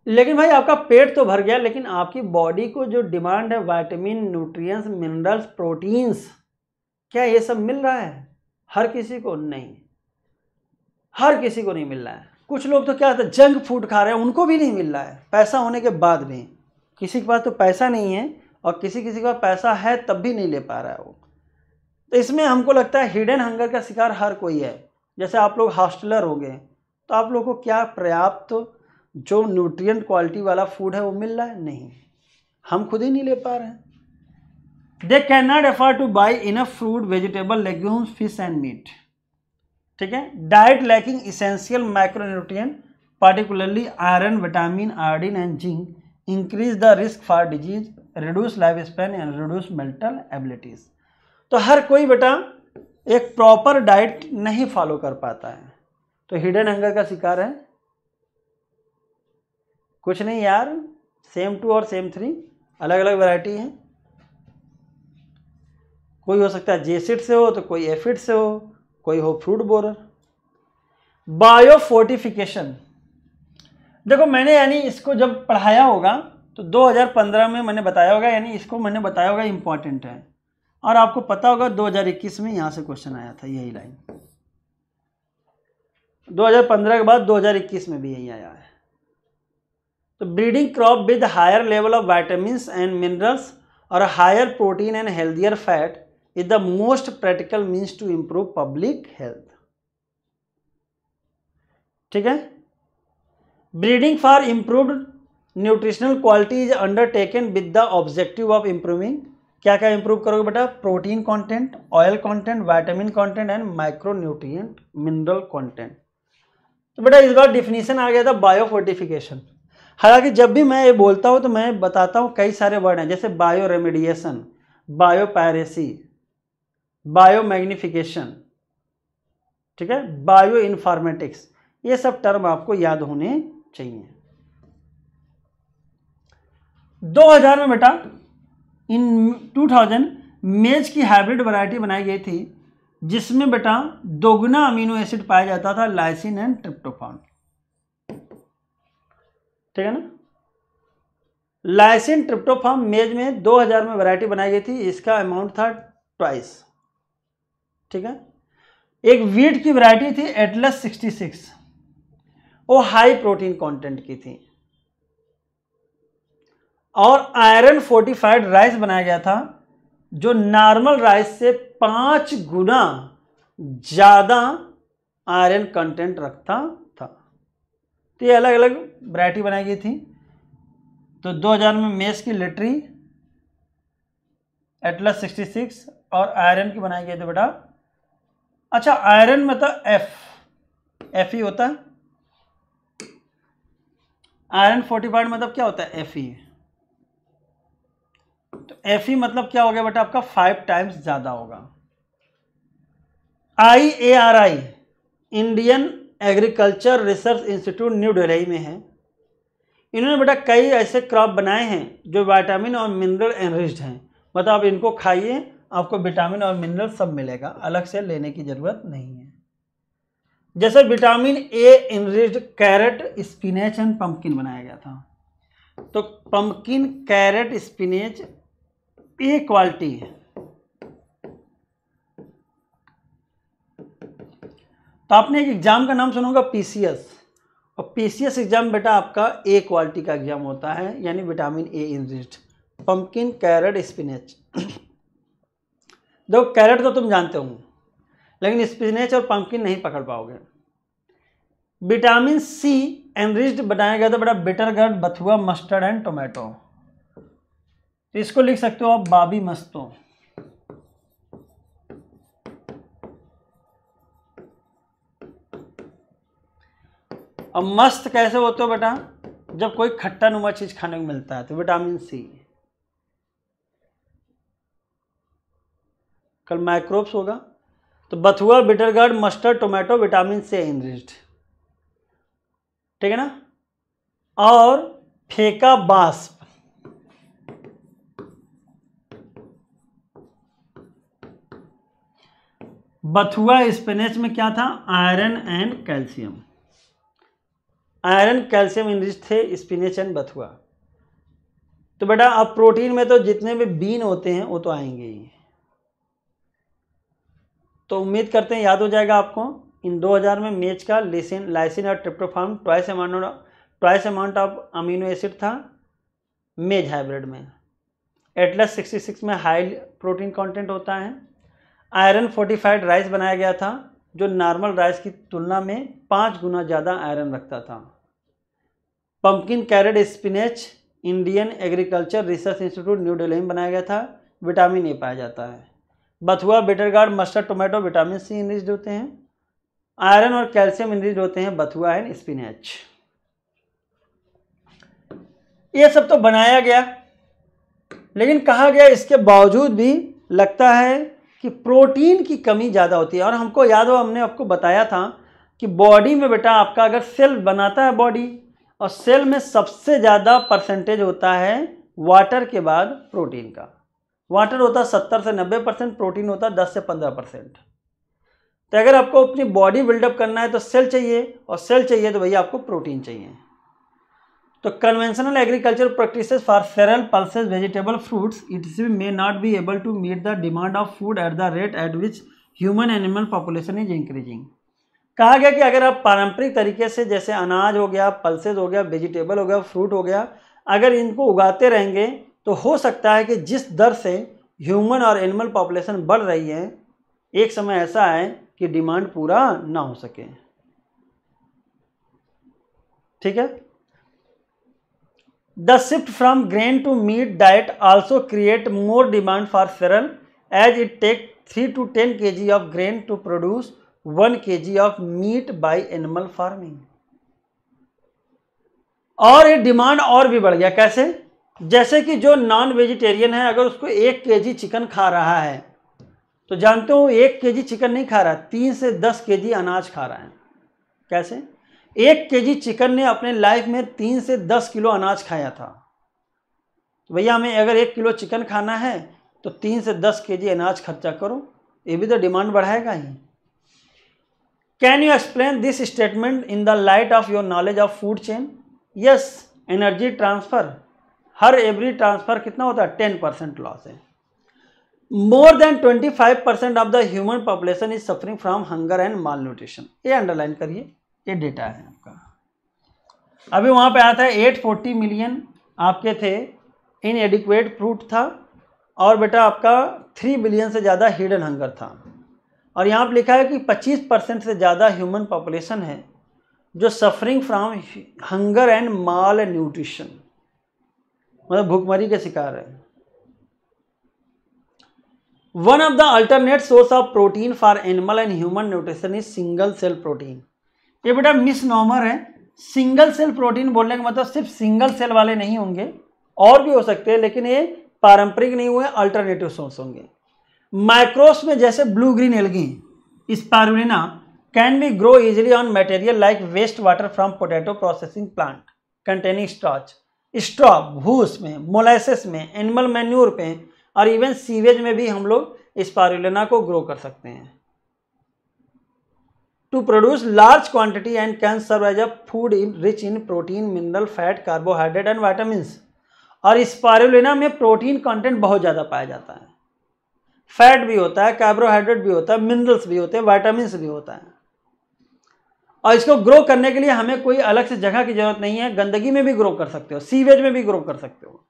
लेकिन भाई आपका पेट तो भर गया लेकिन आपकी बॉडी को जो डिमांड है वाइटामिन न्यूट्रिएंट्स मिनरल्स प्रोटीन्स क्या ये सब मिल रहा है हर किसी को नहीं हर किसी को नहीं मिल रहा है कुछ लोग तो क्या होता है जंक फूड खा रहे हैं उनको भी नहीं मिल रहा है पैसा होने के बाद भी किसी के पास तो पैसा नहीं है और किसी किसी के पास पैसा है तब भी नहीं ले पा रहा है वो तो इसमें हमको लगता है हिडन हंगर का शिकार हर कोई है जैसे आप लोग हॉस्टलर हो गए तो आप लोगों को क्या पर्याप्त जो न्यूट्रिएंट क्वालिटी वाला फूड है वो मिल रहा है नहीं हम खुद ही नहीं ले पा रहे हैं they can not afford to buy enough fruit vegetable legume fish and meat ठीक है diet lacking essential particularly iron vitamin vitamin, and zinc increase the risk for disease reduce life span and reduce mental abilities तो हर कोई बेटा एक proper diet नहीं follow कर पाता है तो हिडन हंगर का शिकार है कुछ नहीं यार सेम टू और सेम थ्री अलग अलग वैरायटी है कोई हो सकता है जेसिड से हो तो कोई एफिड से हो कोई हो फ्रूट बोरर बायोफोर्टिफिकेशन देखो मैंने यानी इसको जब पढ़ाया होगा तो 2015 में मैंने बताया होगा यानी इसको मैंने बताया होगा इंपॉर्टेंट है और आपको पता होगा 2021 में यहाँ से क्वेश्चन आया था यही लाइन 2015 के बाद 2021 में भी यही आया है तो breeding crop with higher level of vitamin and minerals और higher protein and healthier fat is the most practical means to improve public health ठीक है breeding for improved nutritional quality is undertaken with the objective of improving क्या क्या improve करोगे बेटा protein content oil content vitamin content and micronutrient mineral content तो बेटा इस बार definition आ गया था बायो फोर्टिफिकेशन हालांकि जब भी मैं ये बोलता हूँ तो मैं बताता हूँ कई सारे वर्ड हैं जैसे bio remediation bio piracy bio magnification ठीक है बायो इन्फॉर्मेटिक्स ये सब टर्म आपको याद होने चाहिए 2000 में बेटा इन 2000 मेज की हाइब्रिड वैरायटी बनाई गई थी जिसमें बेटा दोगुना अमीनो एसिड पाया जाता था लाइसिन एंड ट्रिप्टोफान ठीक है ना लाइसिन ट्रिप्टोफाम मेज में 2000 में वैरायटी बनाई गई थी इसका अमाउंट था ट्वाइस ठीक है एक वीट की वैरायटी थी एटलस 66 वो हाई प्रोटीन कंटेंट की थी और आयरन फोर्टिफाइड राइस बनाया गया था जो नॉर्मल राइस से पाँच गुना ज़्यादा आयरन कंटेंट रखता था तो ये अलग अलग वरायटी बनाई गई थी तो 2000 में मेस की लिटरी एटलस 66 और आयरन की बनाई गई थी बेटा अच्छा आयरन में था एफ एफ ही होता है आयरन फोर्टिफाइड मतलब क्या होता है एफ ई तो एफ ई मतलब क्या हो गया बेटा आपका फाइव टाइम्स ज़्यादा होगा I A R I Indian agriculture research institute new Delhi में है इन्होंने बेटा कई ऐसे क्रॉप बनाए हैं जो विटामिन और मिनरल एनरिच्ड हैं मतलब आप इनको खाइए आपको विटामिन और मिनरल सब मिलेगा अलग से लेने की ज़रूरत नहीं है जैसे vitamin A enriched carrot spinach and pumpkin बनाया गया था तो pumpkin carrot spinach A quality तो आपने एक एग्जाम का नाम सुना होगा पीसीएस और पीसीएस एग्जाम बेटा आपका ए क्वालिटी का एग्जाम होता है यानी vitamin A ingest pumpkin carrot spinach देखो कैरेट तो तुम जानते हो लेकिन स्पिनच और पम्पकिन नहीं पकड़ पाओगे विटामिन सी एनरिच्ड बनाया गया था बेटा बेटर गर्ड बथुआ मस्टर्ड एंड टोमेटो तो इसको लिख सकते हो आप बाबी मस्तो अब मस्त कैसे होते हो बेटा जब कोई खट्टा नुमा चीज खाने को मिलता है तो विटामिन सी कल माइक्रोब्स होगा तो bathua bitter gourd mustard tomato vitamin से इनरिच्ड ठीक है ना और फेका बास बथुआ स्पिनेच में क्या था iron and calcium iron calcium enrich थे स्पिनेच एंड बथुआ तो बेटा अब प्रोटीन में तो जितने भी बीन होते हैं वो तो आएंगे ही तो उम्मीद करते हैं याद हो जाएगा आपको इन 2000 में मेच का लेसिन लाइसिन और tryptophan twice amount twice amount of amino acid था मेज हाइब्रिड में एटलस 66 में हाई प्रोटीन कंटेंट होता है आयरन फोर्टिफाइड राइस बनाया गया था जो नॉर्मल राइस की तुलना में पाँच गुना ज़्यादा आयरन रखता था pumpkin carrot spinach Indian agriculture research institute new Delhi में बनाया गया था विटामिन ए पाया जाता है bathua bitter gourd mustard tomato vitamin C enriched होते हैं आयरन और कैल्शियम इनरिच्ड होते हैं बथुआ एंड स्पिनच ये सब तो बनाया गया लेकिन कहा गया इसके बावजूद भी लगता है कि प्रोटीन की कमी ज़्यादा होती है और हमको याद हो हमने आपको बताया था कि बॉडी में बेटा आपका अगर सेल बनाता है बॉडी और सेल में सबसे ज़्यादा परसेंटेज होता है वाटर के बाद प्रोटीन का वाटर होता है सत्तर से नब्बे परसेंट प्रोटीन होता है दस से पंद्रह परसेंट तो अगर आपको अपनी बॉडी बिल्डअप करना है तो सेल चाहिए और सेल चाहिए तो भैया आपको प्रोटीन चाहिए तो conventional agriculture practice for cereal pulses vegetable fruits it's may not be able to meet the demand of food at the rate at which human animal population is increasing कहा गया कि अगर आप पारंपरिक तरीके से जैसे अनाज हो गया पल्सेज हो गया वेजिटेबल हो गया फ्रूट हो गया अगर इनको उगाते रहेंगे तो हो सकता है कि जिस दर से ह्यूमन और एनिमल पॉपुलेशन बढ़ रही है एक समय ऐसा है कि डिमांड पूरा ना हो सके ठीक है the shift from grain to meat diet also create more demand for cereal as it take three to ten K G of grain to produce one K G of meat by animal farming और ये demand और भी बढ़ गया कैसे जैसे कि जो नॉन वेजिटेरियन है अगर उसको एक के जी चिकन खा रहा है तो जानते हो एक के जी चिकन नहीं खा रहा तीन से दस के जी अनाज खा रहा है कैसे एक केजी चिकन ने अपने लाइफ में तीन से दस किलो अनाज खाया था तो भैया हमें अगर एक किलो चिकन खाना है तो तीन से दस के जी अनाज खर्चा करो ये भी तो डिमांड बढ़ाएगा ही can you explain this statement in the light of your knowledge of food chain yes energy transfer हर एवरी ट्रांसफ़र कितना होता है टेन परसेंट लॉस है more than twenty five percent of the human population is suffering from hunger and malnutrition ये underline करिए ये data है आपका अभी वहाँ पे आता है 840 मिलियन आपके थे इन एडिक्वेट फ्रूट था और बेटा आपका थ्री बिलियन से ज़्यादा हिडन हंगर था और यहाँ पर लिखा है कि 25 परसेंट से ज़्यादा ह्यूमन पॉपुलेशन है जो suffering from hunger and malnutrition मतलब भूखमरी के शिकार है one of the alternate source of protein for animal and human nutrition is single cell protein ये बेटा मिस नॉमर है सिंगल सेल प्रोटीन बोलने का मतलब सिर्फ सिंगल सेल वाले नहीं होंगे और भी हो सकते हैं लेकिन ये पारंपरिक नहीं हुए अल्टरनेटिव सोर्स होंगे माइक्रोस में जैसे blue green algae spirulina can be grow easily on material like waste water from potato processing plant containing starch straw भूस में मोलाइसिस में एनिमल मैन्यूर पे और इवन सीवेज में भी हम लोग स्पारुलिना को ग्रो कर सकते हैं to produce large quantity and can serve as a food in rich in protein mineral fat carbohydrate and vitamin और स्पायरुलिना में प्रोटीन कंटेंट बहुत ज़्यादा पाया जाता है फैट भी होता है कार्बोहाइड्रेट भी होता है मिनरल्स भी होते हैं वाइटामस भी होता है और इसको ग्रो करने के लिए हमें कोई अलग से जगह की जरूरत नहीं है गंदगी में भी ग्रो कर सकते हो सीवेज में भी ग्रो कर सकते हो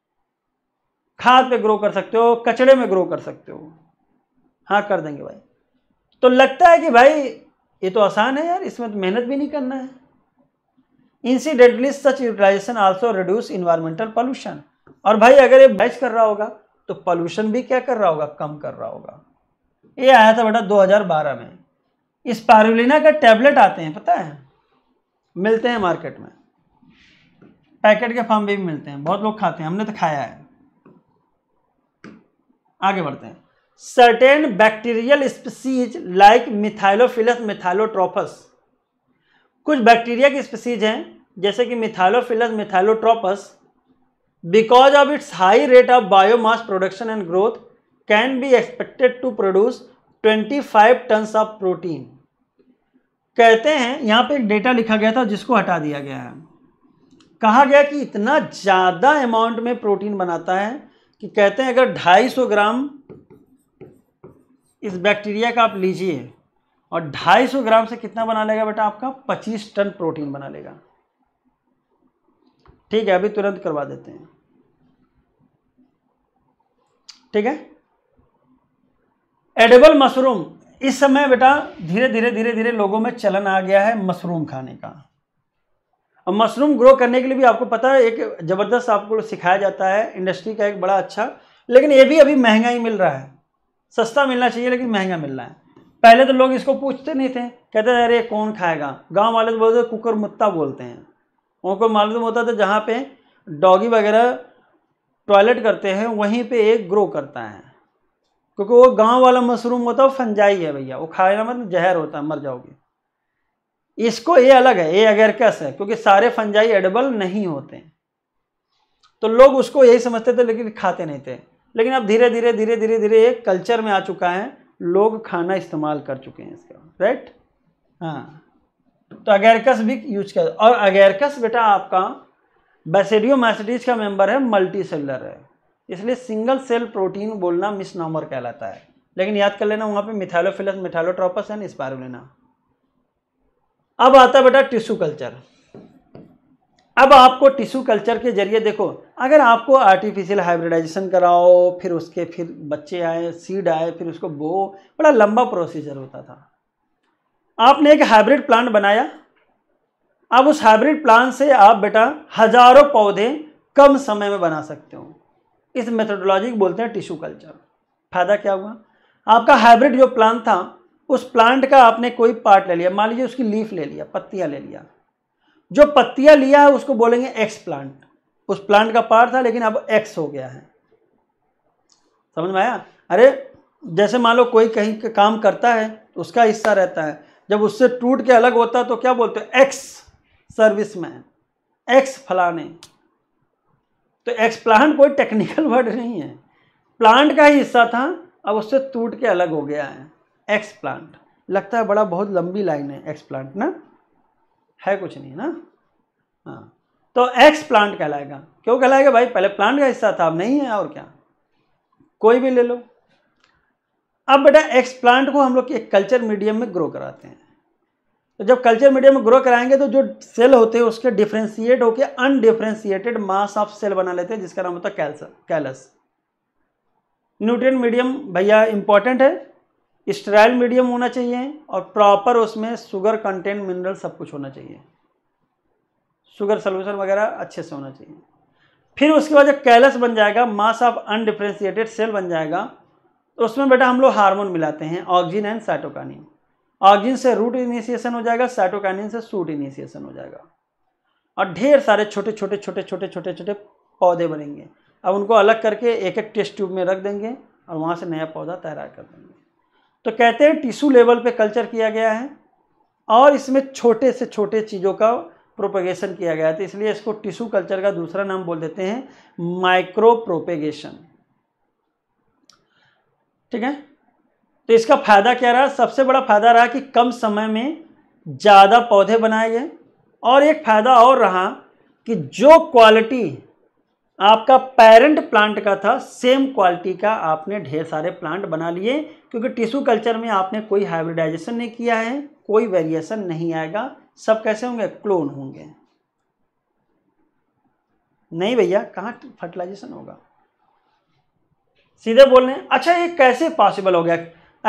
खाद पे ग्रो कर सकते हो कचड़े में ग्रो कर सकते हो हाँ कर देंगे भाई तो लगता है कि भाई ये तो आसान है यार इसमें तो मेहनत भी नहीं करना है incidentally such utilization also reduce environmental pollution और भाई अगर ये बैच कर रहा होगा तो पॉल्यूशन भी क्या कर रहा होगा कम कर रहा होगा ये आया था बेटा 2012 में इस पारुलिना का टैबलेट आते हैं पता है मिलते हैं मार्केट में पैकेट के फॉर्म भी मिलते हैं बहुत लोग खाते हैं हमने तो खाया है आगे बढ़ते हैं certain bacterial species like methylophilus methylotrophus कुछ बैक्टीरिया की स्पीसीज हैं जैसे कि methylophilus methylotrophus because of its high rate of biomass production and growth can be expected to produce 25 tons of protein कहते हैं यहाँ पे एक डेटा लिखा गया था जिसको हटा दिया गया है कहा गया कि इतना ज़्यादा अमाउंट में प्रोटीन बनाता है कि कहते हैं अगर 250 ग्राम इस बैक्टीरिया का आप लीजिए और 250 ग्राम से कितना बना लेगा बेटा आपका 25 टन प्रोटीन बना लेगा ठीक है अभी तुरंत करवा देते हैं ठीक है एडेबल मशरूम इस समय बेटा धीरे धीरे धीरे धीरे लोगों में चलन आ गया है मशरूम खाने का और मशरूम ग्रो करने के लिए भी आपको पता है एक ज़बरदस्त आपको सिखाया जाता है इंडस्ट्री का एक बड़ा अच्छा लेकिन ये भी अभी महंगा ही मिल रहा है सस्ता मिलना चाहिए लेकिन महंगा मिल रहा है पहले तो लोग इसको पूछते नहीं थे कहते थे अरे कौन खाएगा गांव वाले तो बोलते कुकर मुत्ता बोलते हैं उनको तो मालूम होता था जहाँ पे डॉगी वगैरह टॉयलेट करते हैं वहीं पे एक ग्रो करता है क्योंकि वो गांव वाला मशरूम होता है फंजाई है भैया वो खाएगा मतलब जहर होता है मर जाओगे इसको ये अलग है ये अगरकस है क्योंकि सारे फंजाई एडेबल नहीं होते तो लोग उसको यही समझते थे लेकिन खाते नहीं थे लेकिन अब धीरे धीरे धीरे धीरे धीरे एक कल्चर में आ चुका है लोग खाना इस्तेमाल कर चुके हैं इसका राइट हाँ तो अगैरकस भी यूज कर और अगेरकस बेटा आपका बैसेडियो मैसिडीज का मेंबर है मल्टी सेलर है इसलिए सिंगल सेल प्रोटीन बोलना मिस नॉमर कहलाता है लेकिन याद कर लेना वहाँ पे मिथालोफिलस मिथालोट्रोपस है ना इस बार लेना अब आता है बेटा टिश्यू कल्चर अब आपको टिश्यू कल्चर के जरिए देखो अगर आपको आर्टिफिशियल हाइब्रिडाइजेशन कराओ फिर उसके फिर बच्चे आए सीड आए फिर उसको बो बड़ा लंबा प्रोसीजर होता था आपने एक हाइब्रिड प्लांट बनाया अब उस हाइब्रिड प्लांट से आप बेटा हजारों पौधे कम समय में बना सकते हो इस मेथोडोलॉजी को बोलते हैं टिश्यू कल्चर फ़ायदा क्या हुआ आपका हाइब्रिड जो प्लांट था उस प्लांट का आपने कोई पार्ट ले लिया मान लीजिए उसकी लीफ ले लिया पत्तियां ले लिया जो पत्तियां लिया है उसको बोलेंगे एक्स प्लांट उस प्लांट का पार्ट था लेकिन अब एक्स हो गया है समझ में आया अरे जैसे मान लो कोई कहीं का काम करता है तो उसका हिस्सा रहता है जब उससे टूट के अलग होता है तो क्या बोलते हैं एक्स सर्विस मैन एक्स फलाने तो एक्स प्लांट कोई टेक्निकल वर्ड नहीं है प्लांट का ही हिस्सा था अब उससे टूट के अलग हो गया है एक्स प्लांट लगता है बड़ा बहुत लंबी लाइन है एक्स प्लांट ना है कुछ नहीं ना हाँ तो एक्स प्लांट कहलाएगा क्यों कहलाएगा भाई पहले प्लांट का हिस्सा था अब नहीं है और क्या कोई भी ले लो अब बेटा एक्स प्लांट को हम लोग एक कल्चर मीडियम में ग्रो कराते हैं तो जब कल्चर मीडियम में ग्रो कराएंगे तो जो सेल होते हैं उसके डिफ्रेंशिएट होकर अनडिफ्रेंशिएटेड मास ऑफ सेल बना लेते हैं जिसका नाम होता है कैल्सर कैलस न्यूट्रिएंट मीडियम भैया इंपॉर्टेंट है स्टराइल मीडियम होना चाहिए और प्रॉपर उसमें शुगर कंटेंट मिनरल सब कुछ होना चाहिए शुगर सोल्यूशन वगैरह अच्छे से होना चाहिए फिर उसके बाद जब कैलस बन जाएगा मास ऑफ अनडिफ्रेंशिएटेड सेल बन जाएगा तो उसमें बेटा हम लोग हार्मोन मिलाते हैं ऑक्जिन एंड साइटोकानिन ऑक्जिन से रूट इनिशिएशन हो जाएगा साइटोकानिन से सूट इनिशिएशन हो जाएगा और ढेर सारे छोटे छोटे छोटे छोटे छोटे छोटे पौधे बनेंगे अब उनको अलग करके एक एक टेस्ट ट्यूब में रख देंगे और वहाँ से नया पौधा तैयार कर देंगे तो कहते हैं टिश्यू लेवल पर कल्चर किया गया है और इसमें छोटे से छोटे चीज़ों का प्रोपेगेशन किया गया था इसलिए इसको टिश्यू कल्चर का दूसरा नाम बोल देते हैं माइक्रो प्रोपेगेशन ठीक है तो इसका फायदा क्या रहा सबसे बड़ा फायदा रहा कि कम समय में ज़्यादा पौधे बनाए गए और एक फायदा और रहा कि जो क्वालिटी आपका पेरेंट प्लांट का था सेम क्वालिटी का आपने ढेर सारे प्लांट बना लिए क्योंकि टिश्यू कल्चर में आपने कोई हाइब्रिडाइजेशन नहीं किया है कोई वेरिएशन नहीं आएगा सब कैसे होंगे क्लोन होंगे नहीं भैया कहाँ फर्टिलाइजेशन होगा सीधे बोल रहे हैं अच्छा ये कैसे पॉसिबल हो गया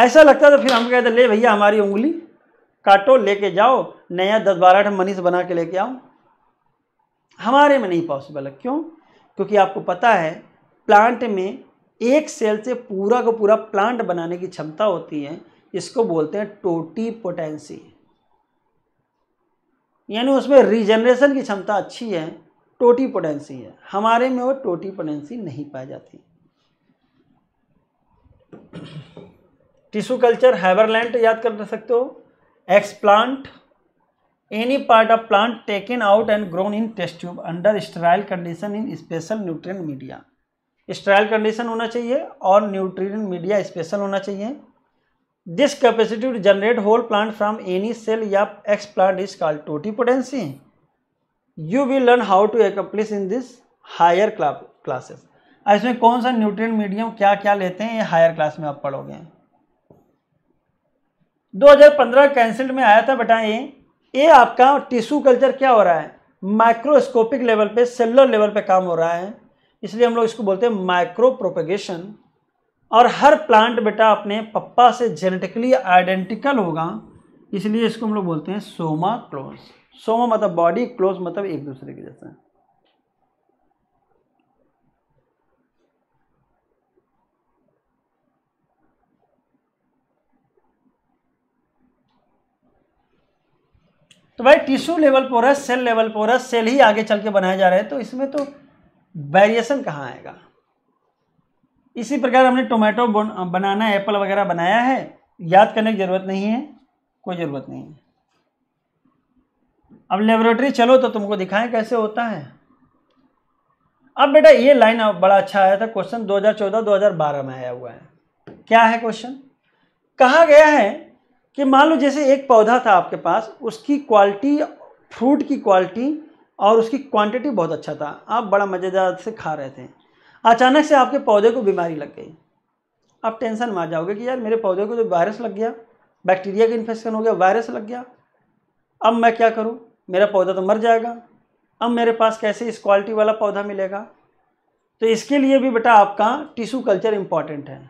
ऐसा लगता तो फिर हम कहते ले भैया हमारी उंगली काटो लेके जाओ नया दस बारह मनीष बना के लेके आओ हमारे में नहीं पॉसिबल है क्यों क्योंकि आपको पता है प्लांट में एक सेल से पूरा का पूरा प्लांट बनाने की क्षमता होती है इसको बोलते हैं टोटी पोटेंसी यानी उसमें रीजनरेशन की क्षमता अच्छी है टोटी पोटेंसी है हमारे में वो टोटी पोटेंसी नहीं पाई जाती टिश्यू कल्चर हाइबरलैंड याद कर सकते हो explant any part of plant taken out and grown in test tube under sterile condition in special nutrient media sterile condition होना चाहिए और न्यूट्रिएंट मीडिया स्पेशल होना चाहिए this capacity to generate whole plant from any cell या explant is called totipotency you will learn how to accomplish in this higher classes इसमें कौन सा न्यूट्रिय medium क्या क्या लेते हैं ये हायर क्लास में आप पढ़ोगे 2015 कैंसिल्ड में आया था बेटा ये ये आपका टिश्यू कल्चर क्या हो रहा है माइक्रोस्कोपिक लेवल पे सेलुलर लेवल पे काम हो रहा है इसलिए हम लोग इसको बोलते हैं माइक्रो प्रोपेगेशन और हर प्लांट बेटा अपने पप्पा से जेनेटिकली आइडेंटिकल होगा इसलिए इसको हम लोग बोलते हैं सोमा क्लोज सोमा मतलब बॉडी क्लोज मतलब एक दूसरे के जैसा तो भाई टिश्यू लेवल पोरस सेल लेवल पोरस सेल ही आगे चल के बनाए जा रहे हैं तो इसमें तो वेरिएशन कहाँ आएगा इसी प्रकार हमने टोमेटो बनाना एप्पल वगैरह बनाया है याद करने की ज़रूरत नहीं है कोई ज़रूरत नहीं है अब लेबोरेटरी चलो तो तुमको दिखाएं कैसे होता है अब बेटा ये लाइन बड़ा अच्छा आया था क्वेश्चन 2014-2012 में आया हुआ है क्या है क्वेश्चन कहा गया है कि मान लो जैसे एक पौधा था आपके पास उसकी क्वालिटी फ्रूट की क्वालिटी और उसकी क्वांटिटी बहुत अच्छा था आप बड़ा मज़ेदार से खा रहे थे अचानक से आपके पौधे को बीमारी लग गई आप टेंशन में आ जाओगे कि यार मेरे पौधे को जो वायरस लग गया बैक्टीरिया का इन्फेक्शन हो गया वायरस लग गया अब मैं क्या करूँ मेरा पौधा तो मर जाएगा अब मेरे पास कैसे इस क्वालिटी वाला पौधा मिलेगा तो इसके लिए भी बेटा आपका टिश्यू कल्चर इम्पॉर्टेंट है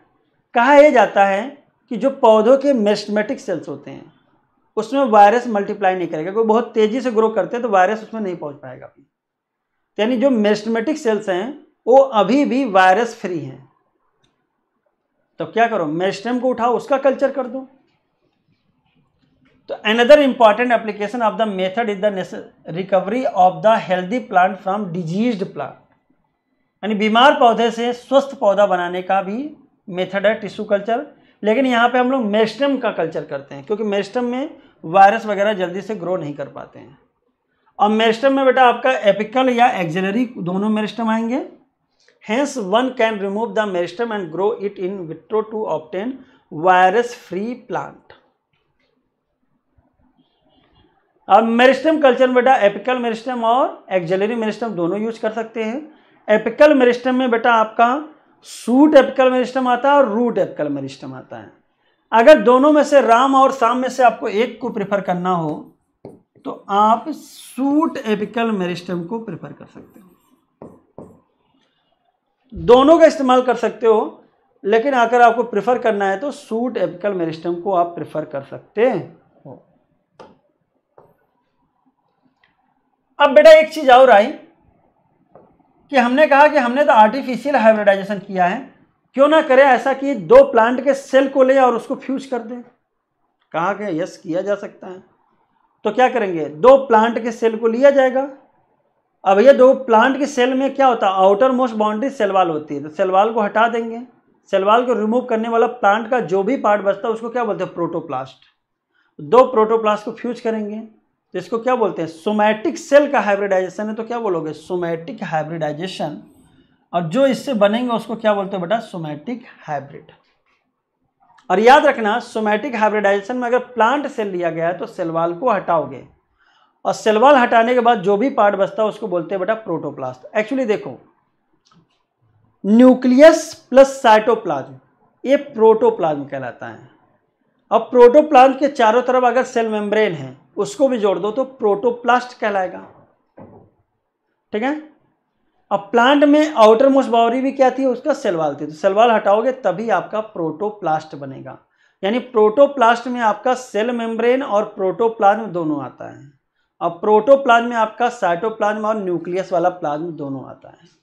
कहा यह जाता है कि जो पौधों के मेस्टमेटिक सेल्स होते हैं उसमें वायरस मल्टीप्लाई नहीं करेगा क्योंकि बहुत तेज़ी से ग्रो करते हैं तो वायरस उसमें नहीं पहुंच पाएगा यानी जो मेस्टमेटिक सेल्स हैं वो अभी भी वायरस फ्री हैं तो क्या करो मेस्टेम को उठाओ उसका कल्चर कर दो तो another important application of the method is the recovery of the healthy plant from diseased plant यानी बीमार पौधे से स्वस्थ पौधा बनाने का भी मेथड है टिश्यू कल्चर लेकिन यहाँ पे हम लोग मेस्टम का कल्चर करते हैं क्योंकि मेस्टम में वायरस वगैरह जल्दी से ग्रो नहीं कर पाते हैं और मेरिस्टम में बेटा आपका एपिकल या एक्जिलरी दोनों मेरिस्टम आएंगे hence one can remove the meristem and grow it in vitro to obtain virus free plant अब मेरिस्टम कल्चर में बेटा एपिकल मेरिस्टम और एक्जलरी मेरिस्टम दोनों यूज कर सकते हैं एपिकल मेरिस्टम में बेटा आपका सूट एपिकल मेरिस्टम आता है और रूट एपिकल मेरिस्टम आता है अगर दोनों में से राम और साम में से आपको एक को प्रेफर करना हो तो आप सूट एपिकल मेरिस्टम को प्रेफर कर सकते हो दोनों का इस्तेमाल कर सकते हो लेकिन अगर आपको प्रेफर करना है तो सूट एपिकल मेरिस्टम को आप प्रेफर कर सकते हो अब बेटा एक चीज़ और आई कि हमने कहा कि हमने तो आर्टिफिशियल हाइब्रिडाइजेशन किया है क्यों ना करें ऐसा कि दो प्लांट के सेल को ले और उसको फ्यूज कर दें कहा कि यस किया जा सकता है तो क्या करेंगे दो प्लांट के सेल को लिया जाएगा अब भैया दो प्लांट के सेल में क्या होता है आउटर मोस्ट बाउंड्री सेलवाल होती है तो सेलवाल को हटा देंगे सेलवाल को रिमूव करने वाला प्लांट का जो भी पार्ट बचता है उसको क्या बोलते हैं प्रोटोप्लास्ट दो प्रोटोप्लास्ट को फ्यूज करेंगे तो इसको क्या बोलते हैं सोमैटिक सेल का हाइब्रिडाइजेशन है तो क्या बोलोगे सोमैटिक हाइब्रिडाइजेशन और जो इससे बनेंगे उसको क्या बोलते हैं बेटा सोमैटिक हाइब्रिड और याद रखना सोमैटिक हाइब्रिडाइजेशन में अगर प्लांट सेल लिया गया है तो सेलवाल को हटाओगे और सेलवाल हटाने के बाद जो भी पार्ट बचता है उसको बोलते हैं बेटा प्रोटोप्लास्ट एक्चुअली देखो न्यूक्लियस प्लस साइटोप्लाज्म ये प्रोटोप्लाज्म कहलाता है अब प्रोटोप्लाज्म के चारों तरफ अगर सेल मेम्ब्रेन है उसको भी जोड़ दो तो प्रोटोप्लास्ट कहलाएगा ठीक है अब प्लांट में आउटर मोस्ट बाउरी भी क्या थी उसका सेलवाल थी तो सेलवाल हटाओगे तभी आपका प्रोटोप्लास्ट बनेगा यानी प्रोटोप्लास्ट में आपका सेल मेम्ब्रेन और प्रोटोप्लाज्म दोनों आता है अब प्रोटोप्लाज्म में आपका साइटोप्लाज्म और न्यूक्लियस वाला प्लाज्म दोनों आता है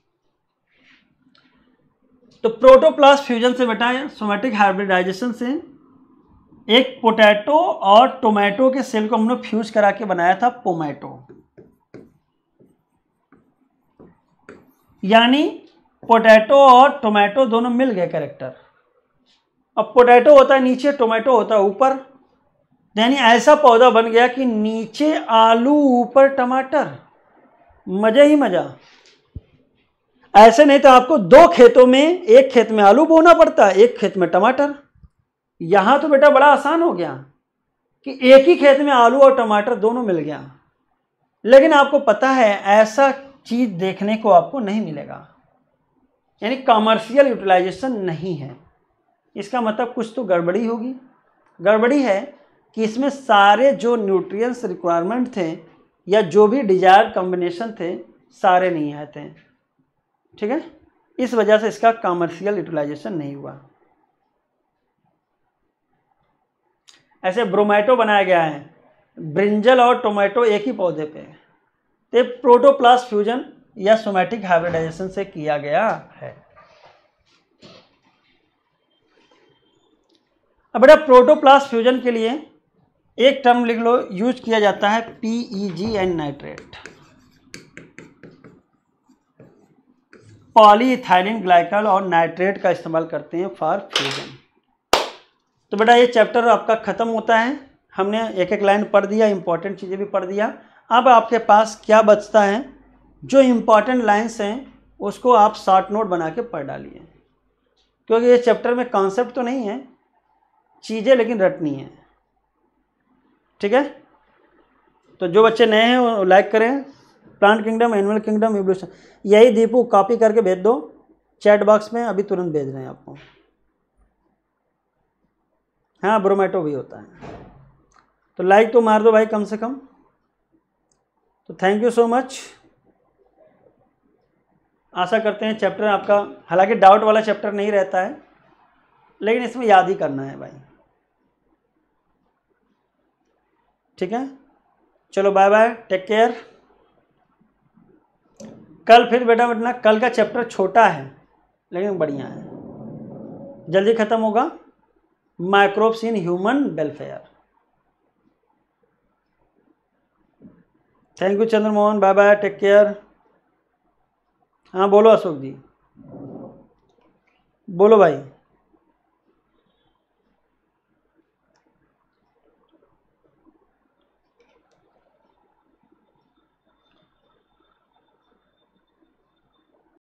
तो प्रोटोप्लास्ट फ्यूजन से बेटा सोमेटिक हाइब्रिडाइजेशन से एक पोटैटो और टोमेटो के सेल को हमने फ्यूज करा के बनाया था पोमेटो यानी पोटैटो और टोमेटो दोनों मिल गए करेक्टर अब पोटैटो होता है नीचे टोमेटो होता है ऊपर यानी ऐसा पौधा बन गया कि नीचे आलू ऊपर टमाटर मज़ा ही मज़ा ऐसे नहीं तो आपको दो खेतों में एक खेत में आलू बोना पड़ता एक खेत में टमाटर यहाँ तो बेटा बड़ा आसान हो गया कि एक ही खेत में आलू और टमाटर दोनों मिल गया लेकिन आपको पता है ऐसा चीज़ देखने को आपको नहीं मिलेगा यानी कॉमर्शियल यूटिलाइजेशन नहीं है इसका मतलब कुछ तो गड़बड़ी होगी गड़बड़ी है कि इसमें सारे जो न्यूट्रिएंट्स रिक्वायरमेंट थे या जो भी डिजायर कॉम्बिनेशन थे सारे नहीं आए थे ठीक है इस वजह से इसका कॉमर्शियल यूटिलाइजेशन नहीं हुआ ऐसे ब्रोमेटो बनाया गया है ब्रिंजल और टोमेटो एक ही पौधे पे तो प्रोटोप्लास प्रोटोप्लास्ट फ्यूजन या सोमैटिक हाइब्रिडाइजेशन से किया गया है अब बेटा प्रोटोप्लास्ट फ्यूजन के लिए एक टर्म लिख लो यूज किया जाता है PEG and nitrate polyethylene glycol और नाइट्रेट का इस्तेमाल करते हैं फॉर फ्यूजन तो बेटा ये चैप्टर आपका ख़त्म होता है हमने एक एक लाइन पढ़ दिया इंपॉर्टेंट चीज़ें भी पढ़ दिया अब आपके पास क्या बचता है जो इम्पॉर्टेंट लाइन्स हैं उसको आप शॉर्ट नोट बना के पढ़ डालिए क्योंकि ये चैप्टर में कॉन्सेप्ट तो नहीं है चीज़ें लेकिन रटनी है ठीक है तो जो बच्चे नए हैं वो लाइक करें plant kingdom animal kingdom evolution यही दीपू कॉपी करके भेज दो चैट बॉक्स में अभी तुरंत भेज रहे हैं आपको हाँ ब्रोमेटो भी होता है तो लाइक तो मार दो भाई कम से कम तो थैंक यू सो मच आशा करते हैं चैप्टर आपका हालांकि डाउट वाला चैप्टर नहीं रहता है लेकिन इसमें याद ही करना है भाई ठीक है चलो बाय बाय टेक केयर कल फिर बेटा बेटना कल का चैप्टर छोटा है लेकिन बढ़िया है जल्दी ख़त्म होगा microbes in human welfare thank you Chandramohan bye bye take care हाँ बोलो अशोक जी बोलो भाई